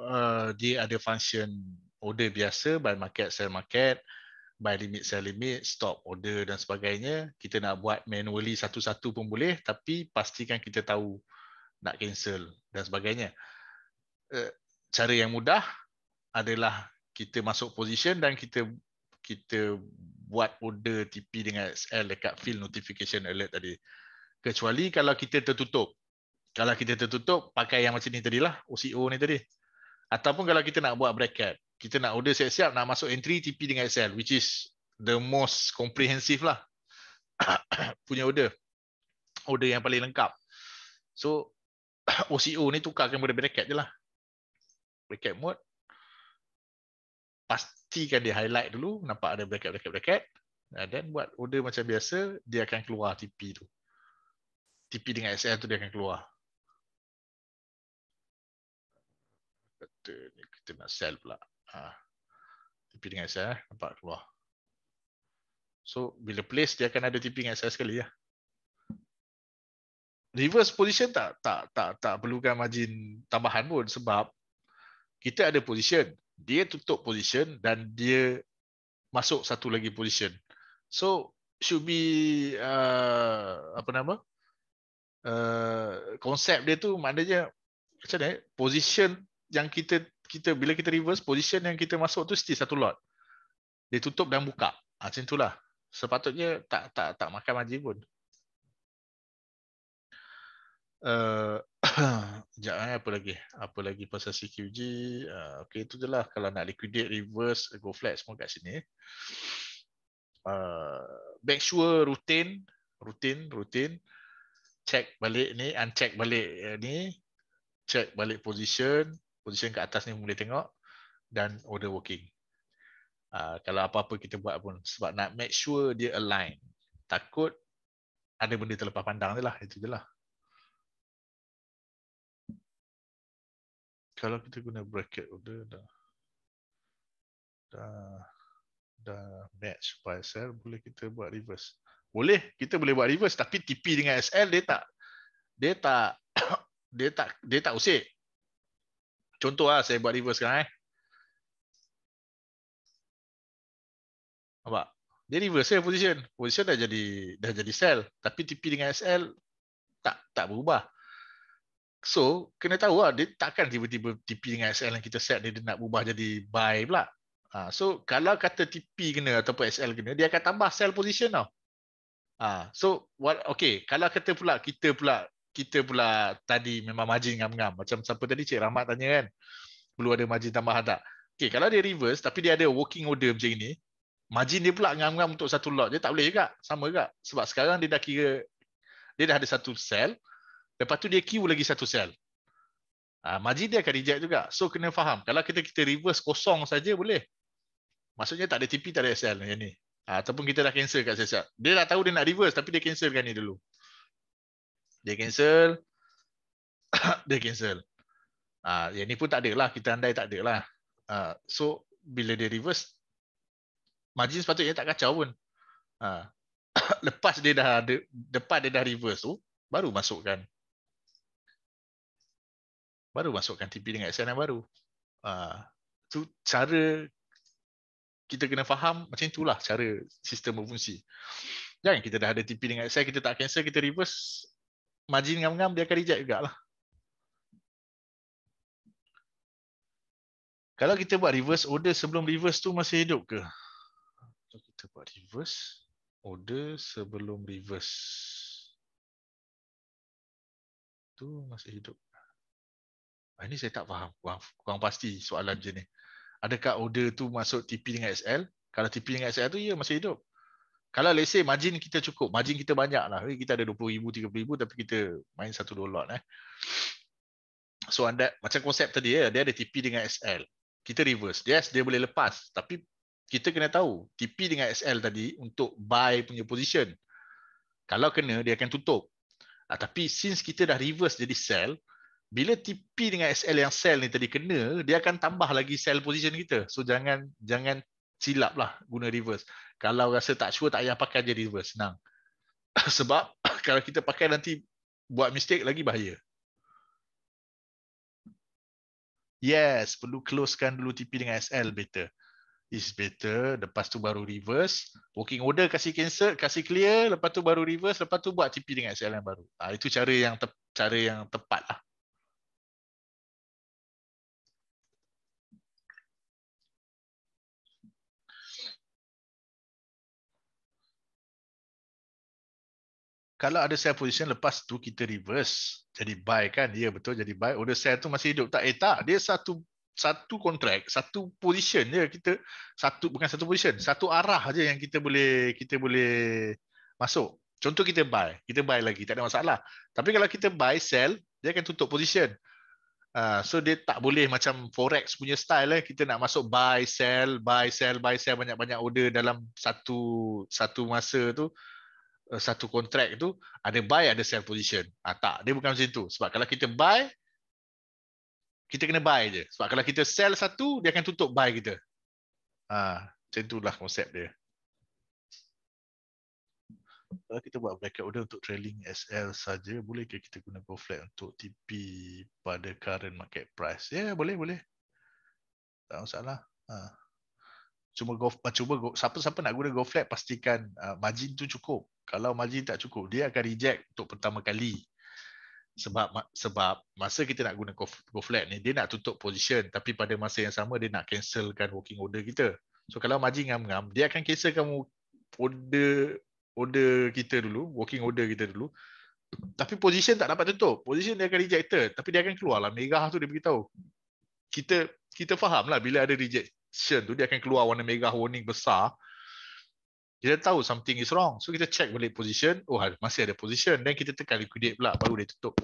ah, dia ada function order biasa, buy market, sell market, buy limit, sell limit, stop order dan sebagainya. Kita nak buat manually satu-satu pun boleh tapi pastikan kita tahu nak cancel dan sebagainya. Uh, cara yang mudah adalah kita masuk position dan kita kita buat order TP dengan XL dekat field notification alert tadi. Kecuali kalau kita tertutup. Kalau kita tertutup, pakai yang macam ni tadi lah, OCO ni tadi. Ataupun kalau kita nak buat bracket, kita nak order siap-siap, nak masuk entry TP dengan XL, which is the most comprehensive lah. punya order. Order yang paling lengkap. So, OCO ni tukarkan pada bracket je lah. Bracket mode pastikan dia highlight dulu nampak ada bracket bracket bracket and then buat order macam biasa dia akan keluar TP tu TP dengan SL tu dia akan keluar Betul, ni kita nak sell pula ha. TP dengan SL eh, nampak keluar so bila place dia akan ada TP dengan SL sekali ya reverse position tak tak tak tak perlukan margin tambahan pun sebab kita ada position dia tutup position dan dia masuk satu lagi position. So should be uh, apa nama? konsep uh, dia tu maknanya macam ni eh? position yang kita kita bila kita reverse position yang kita masuk tu still satu lot. Dia tutup dan buka. Ha, macam itulah. Sepatutnya tak tak tak makan maji pun. Uh, Sekejap eh, apa lagi? Apa lagi pasal CQG? Uh, ah, okay, itu je lah. Kalau nak liquidate, reverse, go flat semua kat sini. Uh, make sure rutin, rutin, rutin. Check balik ni, uncheck balik eh, ni. Check balik position. Position kat atas ni boleh tengok. Dan order working. Uh, kalau apa-apa kita buat pun. Sebab nak make sure dia align. Takut ada benda terlepas pandang ni lah. Itu je lah. kalau kita guna bracket order dah dah dah match by sell boleh kita buat reverse boleh kita boleh buat reverse tapi TP dengan SL dia tak dia tak dia tak dia tak usik contohlah saya buat reverse sekarang eh apa dia reverse eh, position position dah jadi dah jadi sell tapi TP dengan SL tak tak berubah So, kena tahu lah, dia takkan tiba-tiba TP dengan SL yang kita set ni dia nak ubah jadi buy pula. Ha, so, kalau kata TP kena ataupun SL kena, dia akan tambah sell position tau. Ha, so, what, okay, kalau kata pula kita pula, kita pula tadi memang margin ngam-ngam. Macam siapa tadi, Cik Rahmat tanya kan, perlu ada margin tambah tak? Okay, kalau dia reverse tapi dia ada working order macam ni, margin dia pula ngam-ngam untuk satu lot, dia tak boleh juga. Sama juga. Sebab sekarang dia dah kira, dia dah ada satu sell, Lepas tu dia queue lagi satu sel. Ah, majid dia akan reject juga. So kena faham. Kalau kita kita reverse kosong saja boleh. Maksudnya tak ada TP, tak ada SL yang ni. Ah, ataupun kita dah cancel kat siap-siap. Dia dah tahu dia nak reverse tapi dia cancelkan ni dulu. Dia cancel. dia cancel. Ah, yang ni pun tak ada lah. Kita andai tak ada lah. Ah, so bila dia reverse, majid sepatutnya tak kacau pun. Ah, lepas dia dah ada, depan dia dah reverse tu, baru masukkan baru masukkan TV dengan XLR yang baru. Uh, tu cara kita kena faham macam itulah cara sistem berfungsi. Jangan kita dah ada TV dengan XLR, kita tak cancel, kita reverse, margin ngam-ngam, dia akan reject lah. Kalau kita buat reverse order sebelum reverse tu masih hidup ke? Kalau kita buat reverse order sebelum reverse tu masih hidup. Ah, ini saya tak faham. Kurang, kurang pasti soalan je ni. Adakah order tu masuk TP dengan SL? Kalau TP dengan SL tu, ya masih hidup. Kalau let's say margin kita cukup. Margin kita banyak lah. Eh, kita ada RM20,000, RM30,000 tapi kita main satu dua lot. Eh. So, anda, macam konsep tadi, ya, dia ada TP dengan SL. Kita reverse. Yes, dia boleh lepas. Tapi kita kena tahu TP dengan SL tadi untuk buy punya position. Kalau kena, dia akan tutup. Ah, tapi since kita dah reverse jadi sell, bila TP dengan SL yang sell ni tadi kena, dia akan tambah lagi sell position kita. So jangan jangan silaplah guna reverse. Kalau rasa tak sure, tak payah pakai je reverse. Senang. Sebab kalau kita pakai nanti buat mistake lagi bahaya. Yes, perlu closekan dulu TP dengan SL better. Is better. Lepas tu baru reverse. Working order kasih cancel, kasih clear. Lepas tu baru reverse. Lepas tu buat TP dengan SL yang baru. Ha, itu cara yang cara yang tepat lah. kalau ada sell position lepas tu kita reverse jadi buy kan dia ya, betul jadi buy order sell tu masih hidup tak eh tak dia satu satu kontrak satu position dia kita satu bukan satu position satu arah aja yang kita boleh kita boleh masuk contoh kita buy kita buy lagi tak ada masalah tapi kalau kita buy sell dia akan tutup position uh, so dia tak boleh macam forex punya style eh kita nak masuk buy sell buy sell buy sell banyak-banyak order dalam satu satu masa tu Eh, satu kontrak tu ada buy ada sell position. Ah tak, dia bukan macam tu. Sebab kalau kita buy kita kena buy je. Sebab kalau kita sell satu, dia akan tutup buy kita. Ah, macam itulah konsep dia. Kalau kita buat backup order untuk trailing SL saja, boleh ke kita guna go flat untuk TP pada current market price? Ya, yeah, boleh, boleh. Tak masalah. Ah. Ha cuma go cuba go, siapa-siapa nak guna GoFlat pastikan uh, margin tu cukup. Kalau margin tak cukup, dia akan reject untuk pertama kali. Sebab sebab masa kita nak guna GoFlat ni dia nak tutup position tapi pada masa yang sama dia nak cancelkan working order kita. So kalau margin ngam-ngam, dia akan cancel kamu order order kita dulu, working order kita dulu. Tapi position tak dapat tutup. Position dia akan rejected. Tapi dia akan keluar lah. tu dia beritahu. Kita kita faham lah bila ada reject, section tu dia akan keluar warna merah warning besar kita tahu something is wrong so kita check balik position oh ha, masih ada position then kita tekan liquidate pula baru dia tutup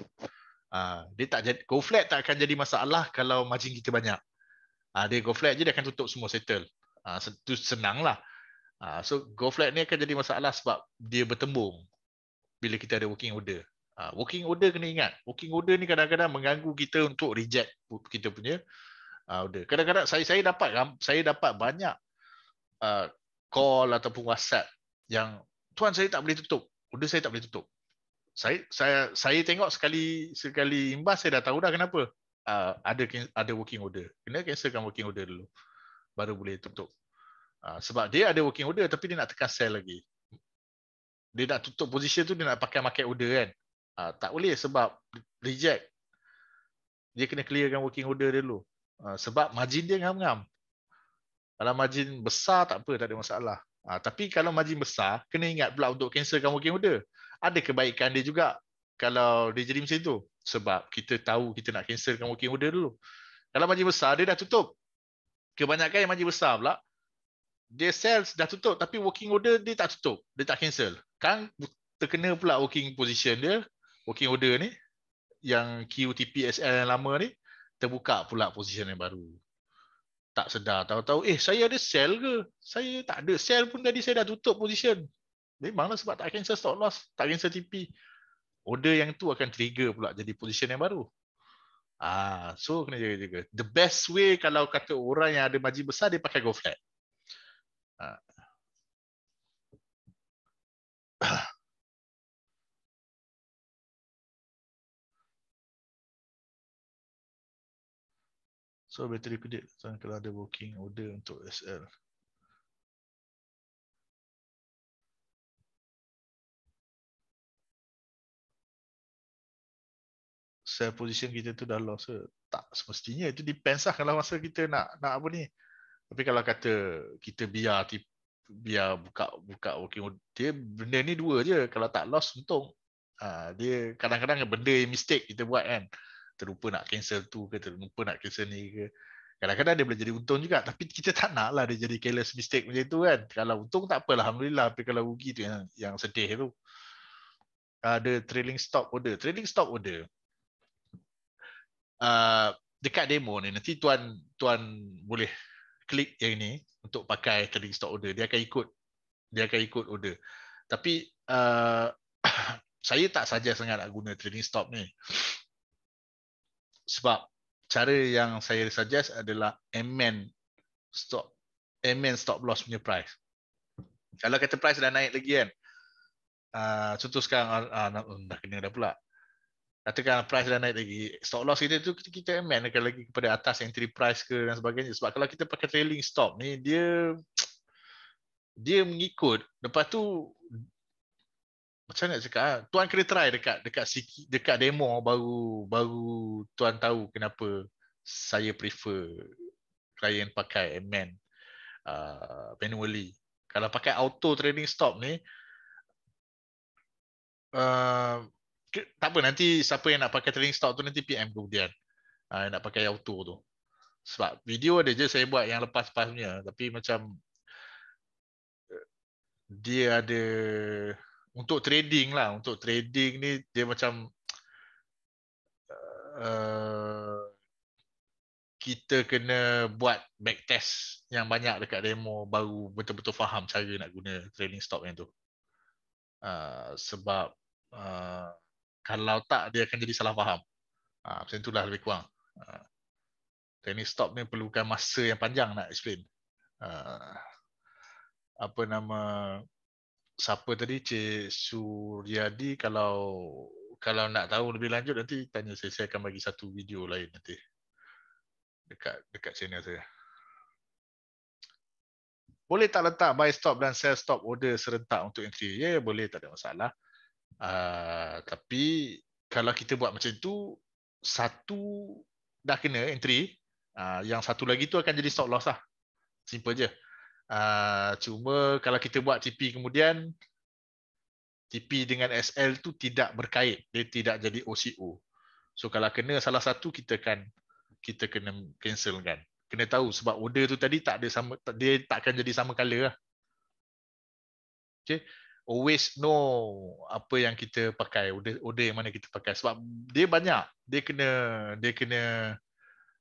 ha, dia tak jadi go flat tak akan jadi masalah kalau margin kita banyak ha, dia go flat je dia akan tutup semua settle itu senang lah so go flat ni akan jadi masalah sebab dia bertembung bila kita ada working order working order kena ingat working order ni kadang-kadang mengganggu kita untuk reject kita punya Ah, order. Kadang-kadang saya saya dapat saya dapat banyak uh, call ataupun WhatsApp yang tuan saya tak boleh tutup. Order saya tak boleh tutup. Saya saya saya tengok sekali sekali imbas saya dah tahu dah kenapa. Uh, ada ada working order. Kena cancelkan working order dulu. Baru boleh tutup. Uh, sebab dia ada working order tapi dia nak tekan sell lagi. Dia nak tutup position tu dia nak pakai market order kan. Uh, tak boleh sebab reject. Dia kena clearkan working order dia dulu. Ah, sebab margin dia ngam-ngam. Kalau margin besar tak apa, tak ada masalah. Uh, tapi kalau margin besar, kena ingat pula untuk kamu working order. Ada kebaikan dia juga kalau dia jadi macam itu. Sebab kita tahu kita nak cancel kamu working order dulu. Kalau margin besar, dia dah tutup. Kebanyakan yang margin besar pula, dia sales dah tutup tapi working order dia tak tutup. Dia tak cancel. Kan terkena pula working position dia, working order ni, yang QTPSL yang lama ni, terbuka pula position yang baru. Tak sedar tahu-tahu eh saya ada sell ke? Saya tak ada sell pun tadi saya dah tutup position. Memanglah sebab tak cancel stop loss, tak cancel TP. Order yang tu akan trigger pula jadi position yang baru. Ah, so kena jaga jaga The best way kalau kata orang yang ada margin besar dia pakai go flat. Ah. So battery pedik tuan kalau ada working order untuk SL. Cell position kita tu dah lost ke? Tak semestinya itu depends lah kalau masa kita nak nak apa ni. Tapi kalau kata kita biar biar buka buka working order, dia benda ni dua je kalau tak lost untung. Ha, dia kadang-kadang benda yang mistake kita buat kan terlupa nak cancel tu ke terlupa nak cancel ni ke kadang-kadang dia boleh jadi untung juga tapi kita tak nak lah dia jadi careless mistake macam tu kan kalau untung tak apalah Alhamdulillah tapi kalau rugi tu yang, yang sedih tu ada uh, trailing stop order trailing stop order uh, dekat demo ni nanti tuan tuan boleh klik yang ni untuk pakai trailing stop order dia akan ikut dia akan ikut order tapi uh, saya tak saja sangat nak guna trailing stop ni sebab cara yang saya suggest adalah amend stop amend stop loss punya price. Kalau kata price dah naik lagi kan. Uh, contoh sekarang uh, uh, dah kena dah pula. Katakan price dah naik lagi, stop loss kita tu kita, kita amend akan lagi kepada atas entry price ke dan sebagainya. Sebab kalau kita pakai trailing stop ni dia dia mengikut. Lepas tu macam nak cakap ah? tuan kena try dekat dekat dekat demo baru baru tuan tahu kenapa saya prefer client pakai man uh, ah, manually kalau pakai auto trading stop ni uh, tak apa nanti siapa yang nak pakai trading stop tu nanti PM kemudian uh, nak pakai auto tu sebab video ada je saya buat yang lepas pasnya tapi macam eh, dia ada untuk trading lah untuk trading ni dia macam uh, kita kena buat back test yang banyak dekat demo baru betul-betul faham cara nak guna trailing stop yang tu uh, sebab uh, kalau tak dia akan jadi salah faham uh, macam itulah lebih kurang uh, trailing stop ni perlukan masa yang panjang nak explain uh, apa nama siapa tadi Cik Suryadi kalau kalau nak tahu lebih lanjut nanti tanya saya saya akan bagi satu video lain nanti dekat dekat channel saya. Boleh tak letak buy stop dan sell stop order serentak untuk entry? Ya, yeah, boleh tak ada masalah. Uh, tapi kalau kita buat macam tu satu dah kena entry, uh, yang satu lagi tu akan jadi stop loss lah. Simple je. Ah, cuma kalau kita buat TP kemudian TP dengan SL tu tidak berkait dia tidak jadi OCO so kalau kena salah satu kita kan kita kena cancel kan kena tahu sebab order tu tadi tak ada sama dia takkan jadi sama color lah Okay, always know apa yang kita pakai order order yang mana kita pakai sebab dia banyak dia kena dia kena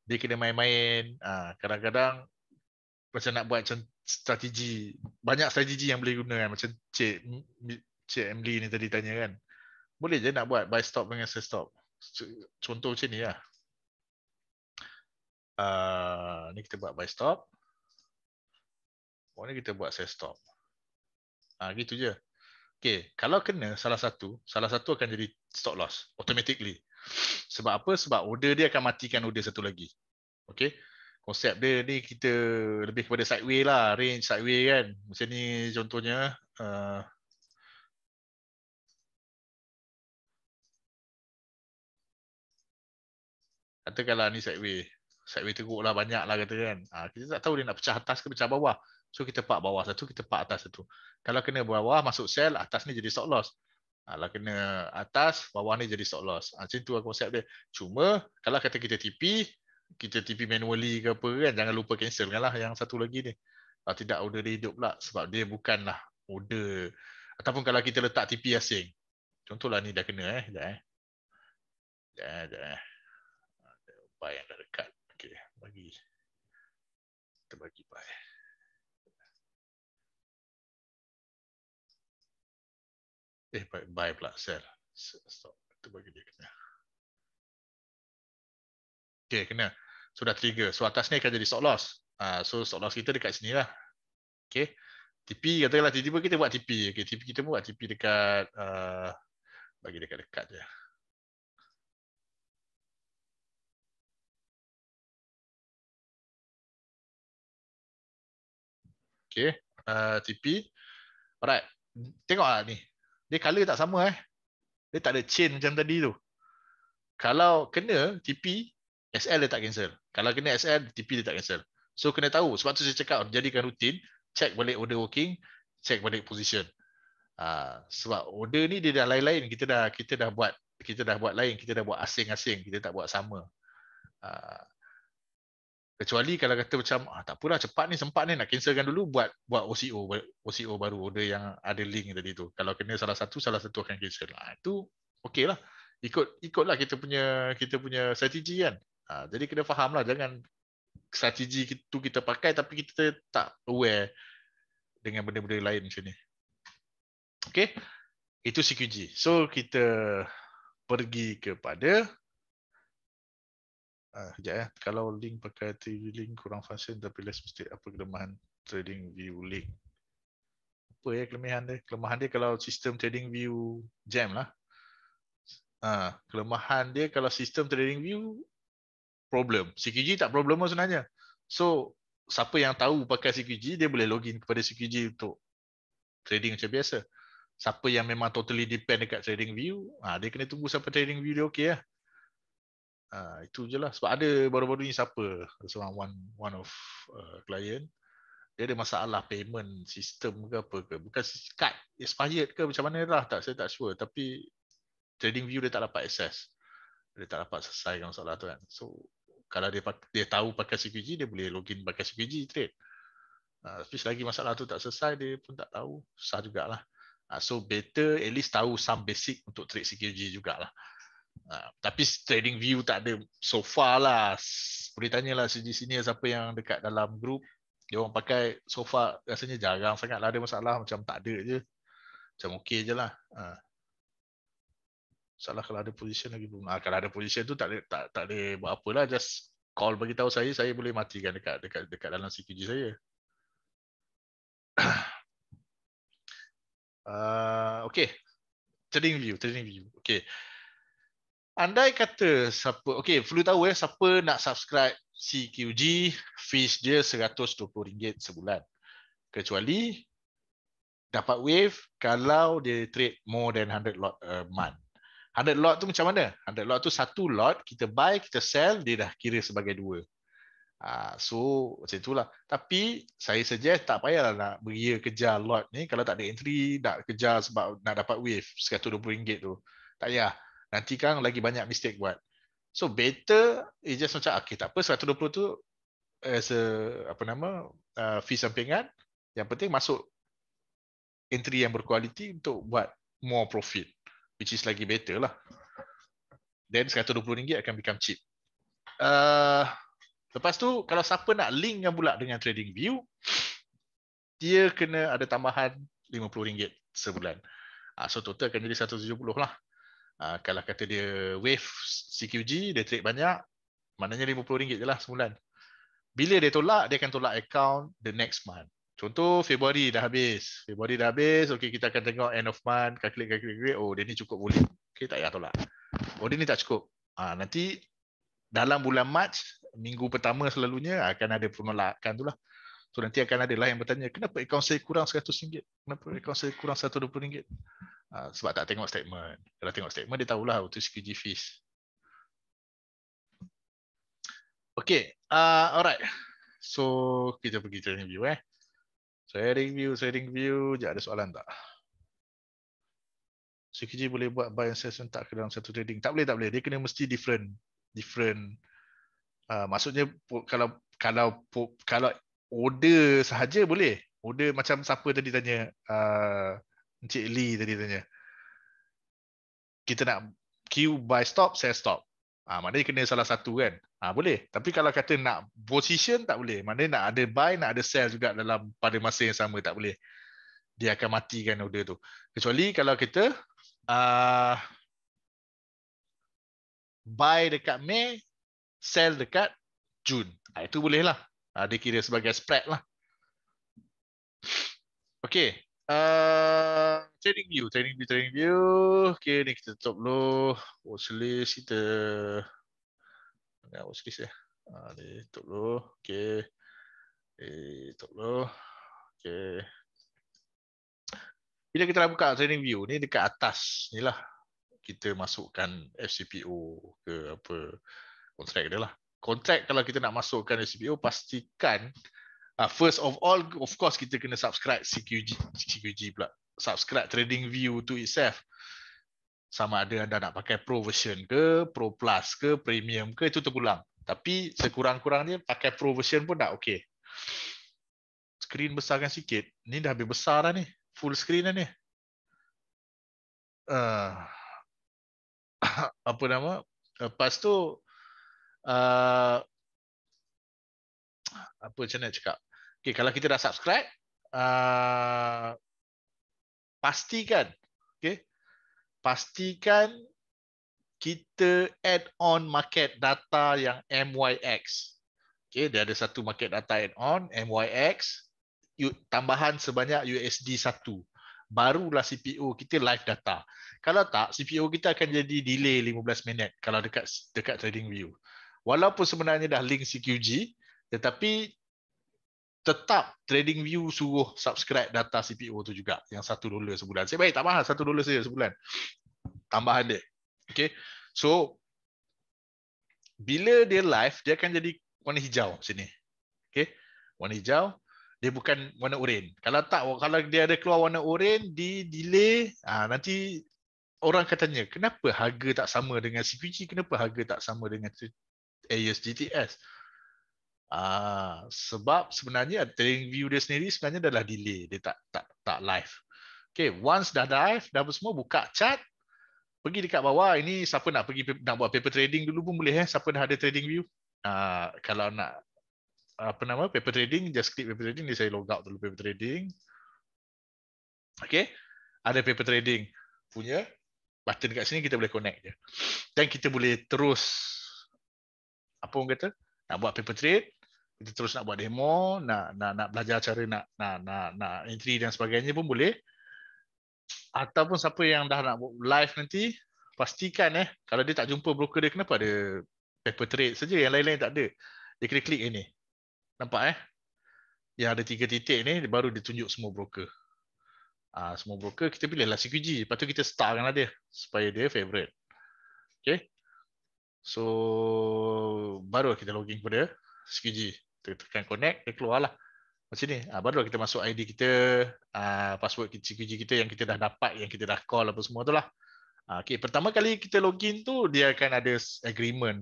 dia kena main-main ah, kadang-kadang macam nak buat strategi banyak strategi yang boleh guna kan macam Cik Cik Emily ni tadi tanya kan boleh je nak buat buy stop dengan sell stop contoh macam ni lah uh, ni kita buat buy stop Oh, ni kita buat sell stop. Ah ha, gitu je. Okay, kalau kena salah satu, salah satu akan jadi stop loss automatically. Sebab apa? Sebab order dia akan matikan order satu lagi. Okay, konsep dia ni kita lebih kepada sideway lah, range sideway kan. Macam ni contohnya. Uh, katakanlah ni sideway. Sideway teruk lah, banyak lah kata kan. Uh, kita tak tahu dia nak pecah atas ke pecah bawah. So kita pak bawah satu, kita pak atas satu. Kalau kena bawah, masuk sel, atas ni jadi stop loss. Ah, kalau kena atas, bawah ni jadi stop loss. Ah, macam tu lah konsep dia. Cuma kalau kata kita tipi kita TP manually ke apa kan jangan lupa cancel kan lah yang satu lagi ni kalau ah, tidak order dia hidup pula sebab dia bukanlah order ataupun kalau kita letak TP asing contohlah ni dah kena eh dah, eh dah. eh ada upaya yang dah dekat okey bagi kita bagi upaya eh buy, buy pula sell stop kita bagi dia kena Okay, kena. So dah trigger. So atas ni akan jadi stop loss. Uh, so stop loss kita dekat sini lah. Okay. TP katakanlah tiba-tiba kita buat TP. Okay. TP kita buat TP dekat uh, bagi dekat-dekat je. Okay. Uh, TP. Alright. Tengoklah ni. Dia color tak sama eh. Dia tak ada chain macam tadi tu. Kalau kena TP, SL dia tak cancel. Kalau kena SL, TP dia tak cancel. So kena tahu. Sebab tu saya cakap, jadikan rutin, check balik order working, check balik position. Uh, sebab order ni dia dah lain-lain. Kita dah kita dah buat kita dah buat lain, kita dah buat asing-asing, kita tak buat sama. Uh, kecuali kalau kata macam ah, tak apalah cepat ni sempat ni nak cancelkan dulu buat buat OCO OCO baru order yang ada link tadi tu. Kalau kena salah satu salah satu akan cancel. Ah, itu okay lah. Ikut ikutlah kita punya kita punya strategi kan. Ha, jadi kena faham lah jangan strategi itu kita pakai tapi kita tak aware dengan benda-benda lain macam ni. Okay. Itu CQG. So kita pergi kepada Ah, ya. Kalau link pakai TV link kurang function tapi less mistake apa kelemahan trading view link. Apa ya kelemahan dia? Kelemahan dia kalau sistem trading view jam lah. Ah, kelemahan dia kalau sistem trading view problem. CQG tak problem pun sebenarnya. So, siapa yang tahu pakai CQG, dia boleh login kepada CQG untuk trading macam biasa. Siapa yang memang totally depend dekat trading view, ah dia kena tunggu sampai trading view dia okey lah. Ha, itu je lah. Sebab ada baru-baru ni siapa, seorang one, one of uh, client, dia ada masalah payment system ke apa ke. Bukan card expired ke macam mana lah. Tak, saya tak sure. Tapi trading view dia tak dapat access. Dia tak dapat selesaikan masalah tu kan. So, kalau dia dia tahu pakai CQG dia boleh login pakai CQG trade. Ah ha, uh, tapi selagi masalah tu tak selesai dia pun tak tahu, susah jugalah. Ah so better at least tahu some basic untuk trade CQG jugalah. Ah tapi trading view tak ada so far lah. Boleh tanyalah CG sini siapa yang dekat dalam group dia orang pakai so far rasanya jarang lah ada masalah macam tak ada je. Macam okey je lah. Uh salah kalau ada position lagi pun. Ah, kalau ada position tu tak ada, tak tak ada buat apalah just call bagi tahu saya saya boleh matikan dekat dekat dekat dalam CPG saya. Uh, ah, okay. Trading view, trading view. Okay. Andai kata siapa, okay, perlu tahu ya, eh, siapa nak subscribe CQG, fees dia RM120 sebulan. Kecuali dapat wave kalau dia trade more than 100 lot a month. 100 lot tu macam mana? 100 lot tu satu lot kita buy, kita sell, dia dah kira sebagai dua. Ah, so macam itulah. Tapi saya suggest tak payahlah nak beria kejar lot ni kalau tak ada entry, nak kejar sebab nak dapat wave RM120 tu. Tak payah. Nanti kan lagi banyak mistake buat. So better is just macam, okay tak apa RM120 tu as a apa nama, uh, fee sampingan. Yang penting masuk entry yang berkualiti untuk buat more profit which is lagi better lah. Then RM120 akan become cheap. Uh, lepas tu, kalau siapa nak link yang pula dengan View, dia kena ada tambahan RM50 sebulan. Uh, so total akan jadi RM170 lah. Uh, kalau kata dia wave CQG, dia trade banyak, maknanya RM50 je lah sebulan. Bila dia tolak, dia akan tolak account the next month. Contoh Februari dah habis. Februari dah habis. Okey kita akan tengok end of month, calculate calculate. calculate. Oh dia ni cukup boleh. Okey tak payah tolak. Oh dia ni tak cukup. ha, nanti dalam bulan March, minggu pertama selalunya akan ada penolakan tu lah. So nanti akan ada lah yang bertanya kenapa akaun saya kurang RM100? Kenapa akaun saya kurang RM120? Ha, ah, sebab tak tengok statement. Kalau tengok statement dia tahulah auto CPG fees. Okay, uh, ah, alright. So kita pergi training view eh. Sharing view, sharing view. Sekejap ada soalan tak? CQG boleh buat buy and sell sentak ke dalam satu trading? Tak boleh, tak boleh. Dia kena mesti different. Different. Uh, maksudnya kalau kalau kalau order sahaja boleh. Order macam siapa tadi tanya. Uh, Encik Lee tadi tanya. Kita nak queue buy stop, sell stop. Ah ha, maknanya kena salah satu kan. Ah ha, boleh. Tapi kalau kata nak position tak boleh. Maknanya nak ada buy, nak ada sell juga dalam pada masa yang sama tak boleh. Dia akan matikan order tu. Kecuali kalau kita uh, buy dekat Mei, sell dekat Jun. Ha, ah, itu bolehlah. Ha, ah, dia kira sebagai spread lah. Okay uh, training view training view training view okay ni kita tutup dulu watch list kita nak watch list ya ah ni tutup dulu okay eh tutup dulu okay bila kita dah buka training view ni dekat atas ni lah kita masukkan FCPO ke apa kontrak dia lah. Kontrak kalau kita nak masukkan FCPO pastikan Uh, first of all, of course kita kena subscribe CQG, CQG pula. Subscribe Trading View to itself. Sama ada anda nak pakai Pro version ke, Pro Plus ke, Premium ke, itu terpulang. Tapi sekurang-kurangnya pakai Pro version pun dah okey. Screen besarkan sikit. Ni dah habis besar dah ni. Full screen dah ni. Uh, apa nama? Lepas tu, uh, apa channel cakap. Okey, kalau kita dah subscribe, uh, pastikan, okey, pastikan kita add on market data yang MYX. Okey, dia ada satu market data add on MYX tambahan sebanyak USD 1. Barulah CPU kita live data. Kalau tak, CPU kita akan jadi delay 15 minit kalau dekat dekat trading view. Walaupun sebenarnya dah link CQG, tetapi tetap trading view suruh subscribe data CPO tu juga yang satu dolar sebulan. Saya baik tak mahal satu dolar saja sebulan. Tambahan dia. Okay. So bila dia live dia akan jadi warna hijau sini. Okay. Warna hijau dia bukan warna oren. Kalau tak kalau dia ada keluar warna oren di delay Ah nanti orang katanya kenapa harga tak sama dengan CQG kenapa harga tak sama dengan ASGTS? Eh, Ah, sebab sebenarnya trading view dia sendiri sebenarnya adalah delay, dia tak tak tak live. Okay, once dah live, dah semua buka chat, pergi dekat bawah. Ini siapa nak pergi nak buat paper trading dulu pun boleh eh. Siapa dah ada trading view? Ah, kalau nak apa nama paper trading, just click paper trading ni saya log out dulu paper trading. Okay, ada paper trading punya button dekat sini kita boleh connect dia, Dan kita boleh terus apa orang kata nak buat paper trade kita terus nak buat demo, nak nak nak belajar cara nak nak nak, nak entry dan sebagainya pun boleh. Ataupun siapa yang dah nak live nanti, pastikan eh kalau dia tak jumpa broker dia kenapa ada paper trade saja yang lain-lain tak ada. Dia kena klik ini. Nampak eh? Yang ada tiga titik ni baru ditunjuk semua broker. Ah ha, semua broker kita pilihlah CQG, lepas tu kita starkanlah dia supaya dia favorite. Okay. So baru kita login kepada SQG. Kita tekan connect, dia keluar lah. Macam ni, ha, baru lah kita masuk ID kita, uh, password SQG kita yang kita dah dapat, yang kita dah call apa semua tu lah. Ha, ah, okay. Pertama kali kita login tu, dia akan ada agreement.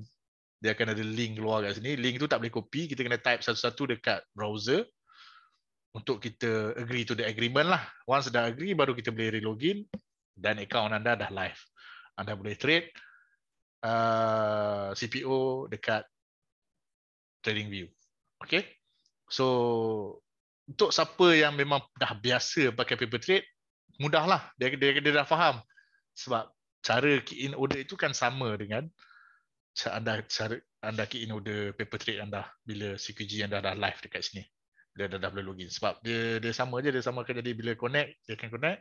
Dia akan ada link keluar kat sini. Link tu tak boleh copy, kita kena type satu-satu dekat browser untuk kita agree to the agreement lah. Once dah agree, baru kita boleh re-login dan account anda dah live. Anda boleh trade uh, CPO dekat trading view. Okay. So untuk siapa yang memang dah biasa pakai paper trade, mudahlah. Dia, dia, dia dah faham. Sebab cara key in order itu kan sama dengan anda, cara anda key in order paper trade anda bila CQG anda dah live dekat sini. Dia dah, dah boleh login. Sebab dia, dia sama je. Dia sama akan jadi bila connect, dia akan connect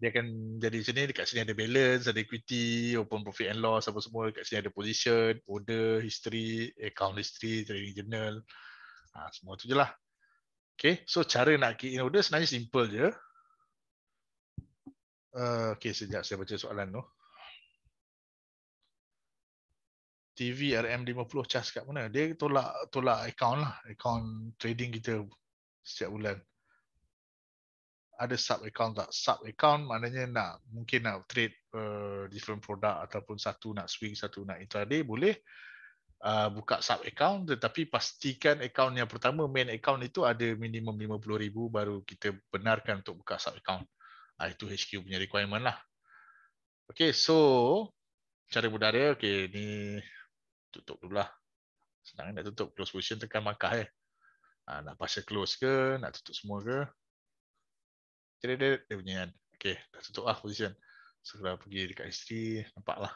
dia akan jadi sini. ni dekat sini ada balance ada equity open profit and loss apa semua dekat sini ada position order history account history trading journal ha, semua tu je lah okay. so cara nak key in order sebenarnya simple je uh, okay, sejak saya baca soalan tu TV RM50 charge kat mana? Dia tolak tolak account lah. Account trading kita setiap bulan ada sub account tak? Sub account maknanya nak mungkin nak trade uh, different product ataupun satu nak swing, satu nak intraday boleh uh, buka sub account tetapi pastikan account yang pertama main account itu ada minimum 50000 baru kita benarkan untuk buka sub account. Uh, ah, itu HQ punya requirement lah. Okay, so cara budara, okay, ni tutup dulu lah. Senang nak tutup, close position tekan markah eh. Uh, nak pasal close ke, nak tutup semua ke. Dia, dia, dia punya kan. Okay, dah tutup ah position. Segera pergi dekat isteri, nampaklah. lah.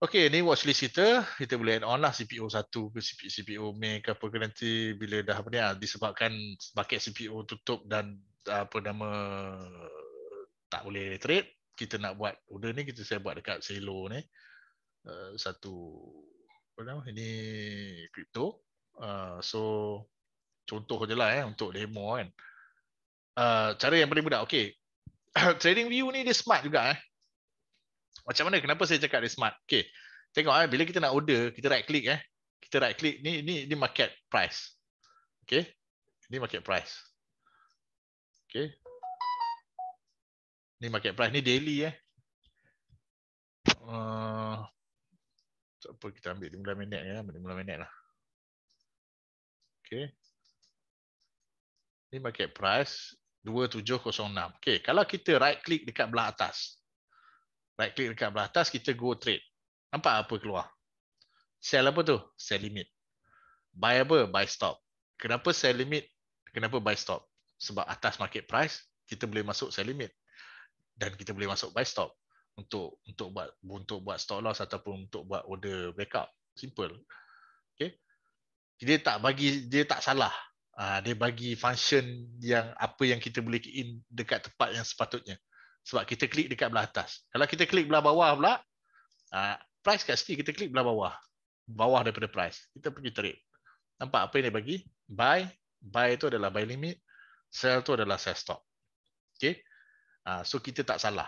Okay, ni watchlist kita. Kita boleh add on lah CPU 1 ke CPU, CPU main ke apa ke nanti bila dah apa ni lah. Disebabkan bucket CPU tutup dan apa nama tak boleh trade. Kita nak buat order ni, kita saya buat dekat silo ni. Uh, satu, apa nama, ini crypto. Uh, so, contoh je lah eh, untuk demo kan. Uh, Uh, cara yang paling mudah. Okay. Trading view ni dia smart juga eh. Macam mana kenapa saya cakap dia smart? Okay. Tengok eh bila kita nak order, kita right click eh. Kita right click ni ni ni market price. Okay. Ni market price. Okay. Ni market price ni daily eh. Uh, tak apa kita ambil 5 minit ya, 5 minit lah. Okay. Ni market price, 2706. Okey, kalau kita right click dekat belah atas. Right click dekat belah atas kita go trade. Nampak apa keluar? Sell apa tu? Sell limit. Buy apa? Buy stop. Kenapa sell limit? Kenapa buy stop? Sebab atas market price kita boleh masuk sell limit dan kita boleh masuk buy stop untuk untuk buat untuk buat stop loss ataupun untuk buat order backup. Simple. Okey. Dia tak bagi dia tak salah uh, dia bagi function yang apa yang kita boleh key in dekat tempat yang sepatutnya sebab kita klik dekat belah atas kalau kita klik belah bawah pula uh, price kat sini kita klik belah bawah bawah daripada price kita pergi trade nampak apa yang dia bagi buy buy itu adalah buy limit sell itu adalah sell stop okey uh, ah, so kita tak salah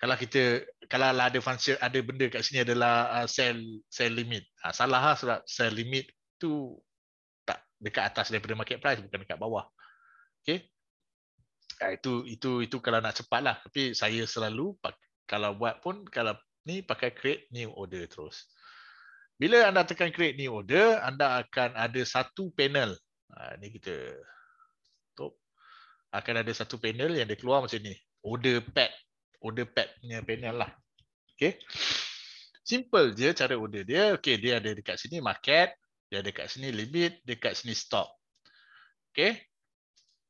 kalau kita kalau lah ada function ada benda kat sini adalah sell sell limit. Ah salah lah sebab sell limit tu dekat atas daripada market price bukan dekat bawah. Okey. Ah, itu itu itu kalau nak cepatlah. Tapi saya selalu kalau buat pun kalau ni pakai create new order terus. Bila anda tekan create new order, anda akan ada satu panel. Ha, ni kita top. Akan ada satu panel yang dia keluar macam ni. Order pad. Order padnya panel lah. Okey. Simple je cara order dia. Okey, dia ada dekat sini market. Dia ada kat sini limit, dekat sini stop. Okay.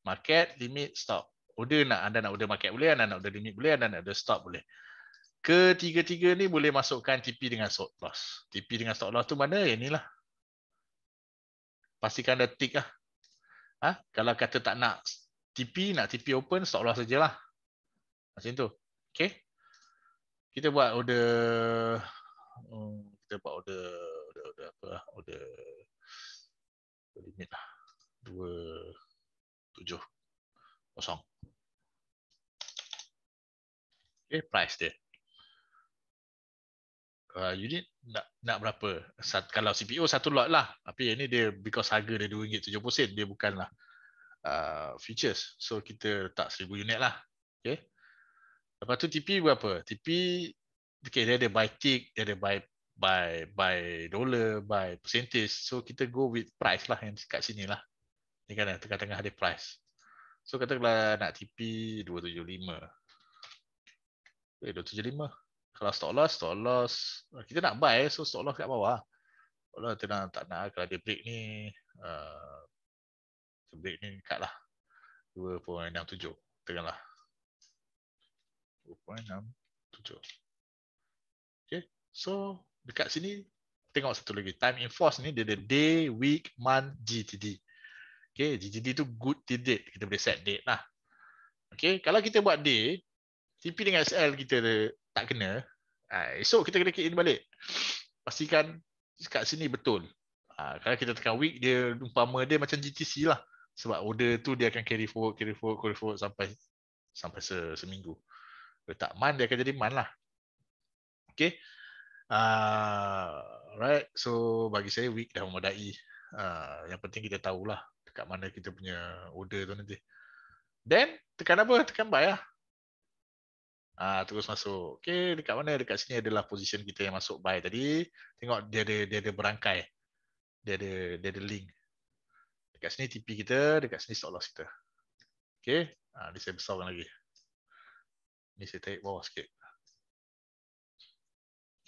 Market, limit, stop. Order nak, anda nak order market boleh, anda nak order limit boleh, anda nak order stop boleh. Ketiga-tiga ni boleh masukkan TP dengan stop loss. TP dengan stop loss tu mana? Ya lah? Pastikan ada tick lah. Ha? Kalau kata tak nak TP, nak TP open, stop loss sajalah. Macam tu. Okay. Kita buat order minit lah. kosong Okay, price dia. Uh, unit nak nak berapa? Sat, kalau CPU satu lot lah. Tapi ini dia because harga dia dua RM2.70 sen, dia bukanlah uh, ah, features. So kita tak seribu unit lah. Okay. Lepas tu TP berapa? TP okay, dia ada buy tick, dia ada buy by by dollar by percentage so kita go with price lah yang kat sini lah ni kan tengah-tengah dia price so katakanlah nak TP 275 eh 275 kalau stop loss stop loss kita nak buy so stop loss kat bawah kalau kita nak, tak nak kalau dia break ni uh, break ni kat lah 2.67 tengah lah 2.67 So dekat sini tengok satu lagi time in force ni dia ada day week month GTD okay GTD tu good to date kita boleh set date lah okay kalau kita buat day TP dengan SL kita tak kena ah, esok kita kena kick balik pastikan kat sini betul ah, kalau kita tekan week dia umpama dia macam GTC lah sebab order tu dia akan carry forward carry forward carry forward sampai sampai se seminggu kalau tak man dia akan jadi man lah okay Ah, alright, uh, so bagi saya week dah memadai. Uh, yang penting kita tahulah dekat mana kita punya order tu nanti. Then, tekan apa? Tekan buy lah. Uh, terus masuk. Okay, dekat mana? Dekat sini adalah position kita yang masuk buy tadi. Tengok dia ada, dia ada berangkai. Dia ada, dia ada link. Dekat sini TP kita, dekat sini stop loss kita. Okay, uh, ni saya besarkan lagi. Ni saya tarik bawah sikit.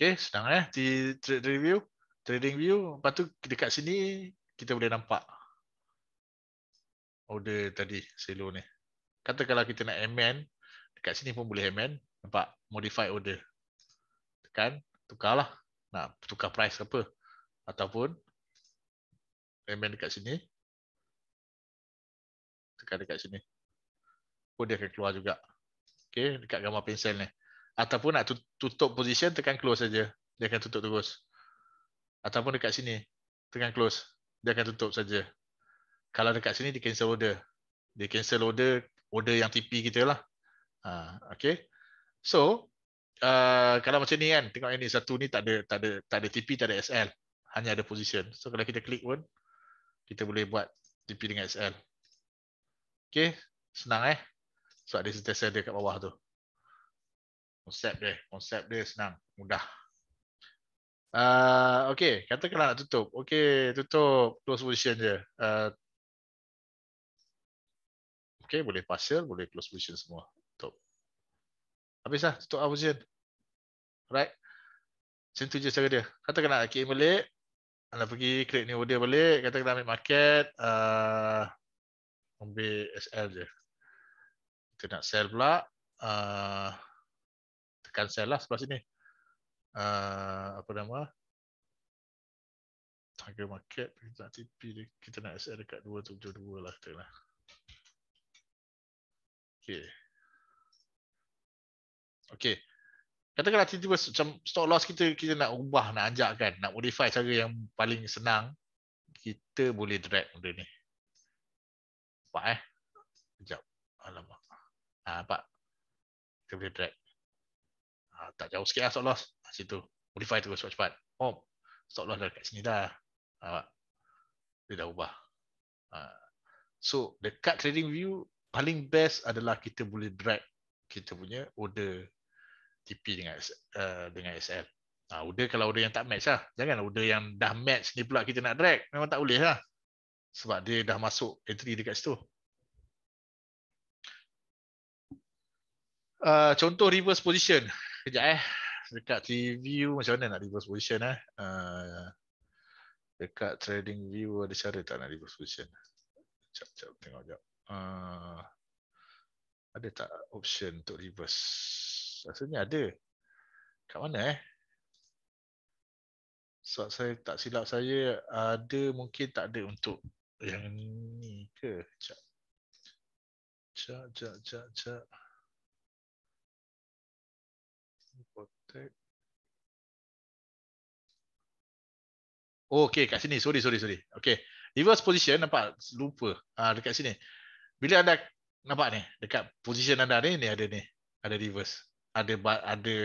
Okay, senang eh. Di trade review. Trading view. Lepas tu dekat sini, kita boleh nampak. Order tadi, silo ni. Kata kalau kita nak amend, dekat sini pun boleh amend. Nampak? Modify order. Tekan, lah. Nak tukar price apa. Ataupun, amend dekat sini. Tekan dekat sini. Kode akan keluar juga. Okay, dekat gambar pensel ni ataupun nak tutup position tekan close saja dia akan tutup terus ataupun dekat sini tekan close dia akan tutup saja kalau dekat sini dia cancel order dia cancel order order yang tipi kita lah ha, okey so uh, kalau macam ni kan tengok ini satu ni tak ada tak ada tak ada tipi, tak ada SL hanya ada position so kalau kita klik pun kita boleh buat tipi dengan SL Okay, senang eh so, ada sentiasa dia kat bawah tu konsep dia konsep dia senang mudah uh, okey katakanlah nak tutup okay tutup close position je uh, ah, okey boleh pasir, boleh close position semua tutup habislah tutup position right macam tu je cara dia katakanlah okay balik anda pergi create new order balik katakanlah ambil market uh, ambil SL je kita nak sell pula uh, cancel lah sebab sini. Uh, apa nama? Harga market kita nak TP lah kita nak SR dekat 272 lah katalah. Okay, okay. Katakanlah tiba-tiba macam stock loss kita kita nak ubah, nak ajak kan, nak modify cara yang paling senang kita boleh drag benda ni. Nampak eh? Sekejap. Alamak. Ha, nampak? Kita boleh drag. Ha, tak jauh sikit lah stop loss. Ah, situ. Modify terus cepat-cepat. Oh, stop loss dah dekat sini dah. Ha, dia dah ubah. Ha. So, dekat trading view, paling best adalah kita boleh drag kita punya order TP dengan uh, dengan SL. Ha, order kalau order yang tak match lah. Jangan order yang dah match ni pula kita nak drag. Memang tak boleh lah. Sebab dia dah masuk entry dekat situ. Uh, contoh reverse position. Sekejap eh. Dekat view macam mana nak reverse position eh. Uh, dekat view ada cara tak nak reverse position? Sekejap, sekejap. Tengok sekejap. Uh, ada tak option untuk reverse? Rasanya ada. Kat mana eh? Sebab so, saya tak silap saya ada mungkin tak ada untuk yang ni ke? Sekejap. Sekejap, sekejap, sekejap. Okay. Oh, okay, kat sini. Sorry, sorry, sorry. Okay. Reverse position, nampak? Lupa. Ah, ha, dekat sini. Bila anda, nampak ni? Dekat position anda ni, ni ada ni. Ada reverse. Ada ada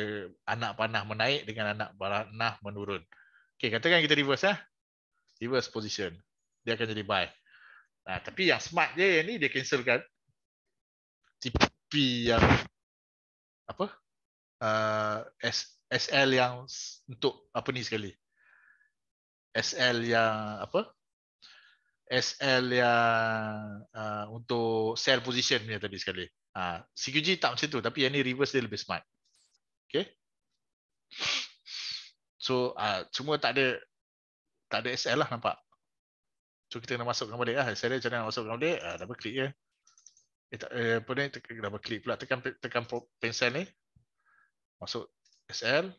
anak panah menaik dengan anak panah menurun. Okay, katakan kita reverse. Ha? Reverse position. Dia akan jadi buy. Ha, ah, tapi yang smart dia yang ni, dia cancelkan. Tipi yang, apa? uh, SL yang untuk apa ni sekali? SL yang apa? SL yang uh, untuk sell position punya tadi sekali. Uh, ha, CQG tak macam tu tapi yang ni reverse dia lebih smart. Okay. So uh, cuma tak ada tak ada SL lah nampak. So kita kena masukkan balik lah. SL macam mana nak masukkan balik? Uh, double click ya. Eh, tak, eh, apa ni? Tekan, double click pula. Tekan, tekan pensel ni masuk SL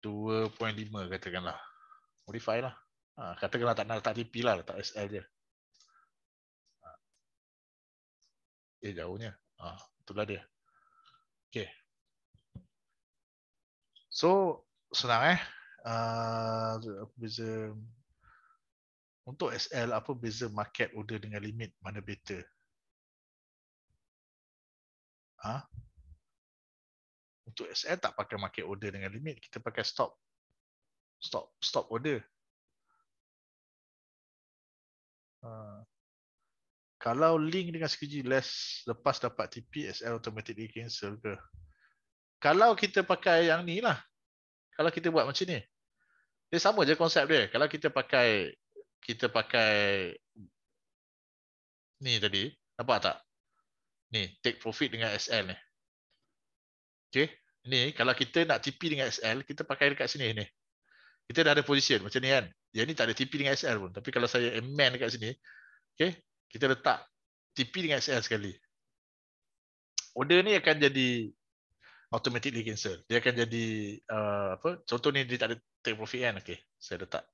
2.5 katakanlah modify lah ha, katakanlah tak nak letak TP lah letak SL je ha. eh jauhnya ha, itulah dia ok so senang eh uh, apa beza untuk SL apa beza market order dengan limit mana better ha untuk SL tak pakai market order dengan limit kita pakai stop stop stop order ha. kalau link dengan skiji less lepas dapat TP SL automatically cancel ke kalau kita pakai yang ni lah kalau kita buat macam ni dia sama je konsep dia kalau kita pakai kita pakai ni tadi nampak tak ni take profit dengan SL ni Okay ni kalau kita nak TP dengan SL kita pakai dekat sini ni kita dah ada position macam ni kan yang ni tak ada TP dengan SL pun tapi kalau saya amend dekat sini okey kita letak TP dengan SL sekali order ni akan jadi automatically cancel dia akan jadi uh, apa contoh ni dia tak ada take profit kan okey saya letak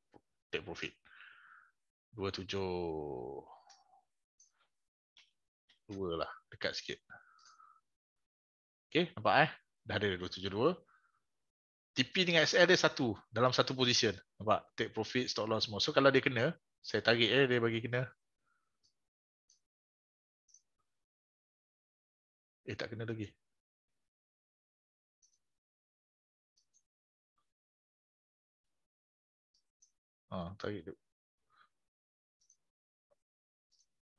take profit 27 2 lah dekat sikit okey nampak eh dah ada 272. TP dengan SL dia satu dalam satu position. Nampak? Take profit, stop loss semua. So kalau dia kena, saya target eh, dia bagi kena. Eh tak kena lagi. Ah, target dia.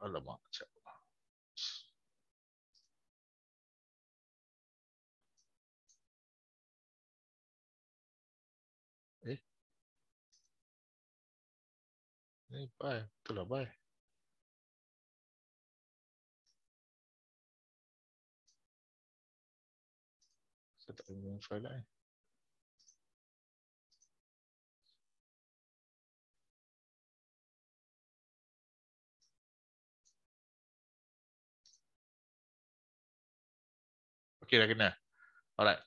Alamak, macam. Ni pai, tu lah pai. Saya tak boleh guna file lah eh. Okay dah kena. Alright.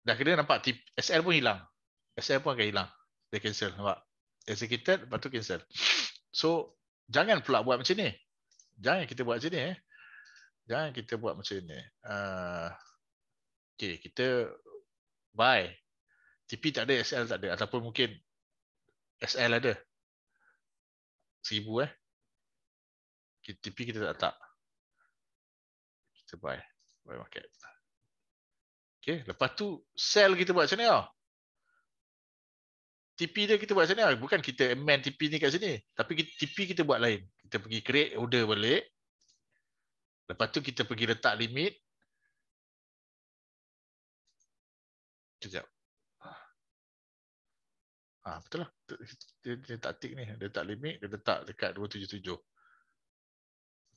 Dah kena nampak SL pun hilang. SL pun akan hilang. Dia cancel nampak executed eh, lepas tu cancel so jangan pula buat macam ni jangan kita buat macam ni eh jangan kita buat macam ni uh, ah, okey kita buy TP tak ada SL tak ada ataupun mungkin SL ada 1000 eh TP kita tak tak kita buy buy market Okay lepas tu sell kita buat macam ni ah oh. TP dia kita buat sana. Bukan kita amend TP ni kat sini. Tapi TP kita buat lain. Kita pergi create order balik. Lepas tu kita pergi letak limit. Sekejap. Ha, betul lah. Dia, dia letak tick ni. Dia letak limit. Dia letak dekat 277.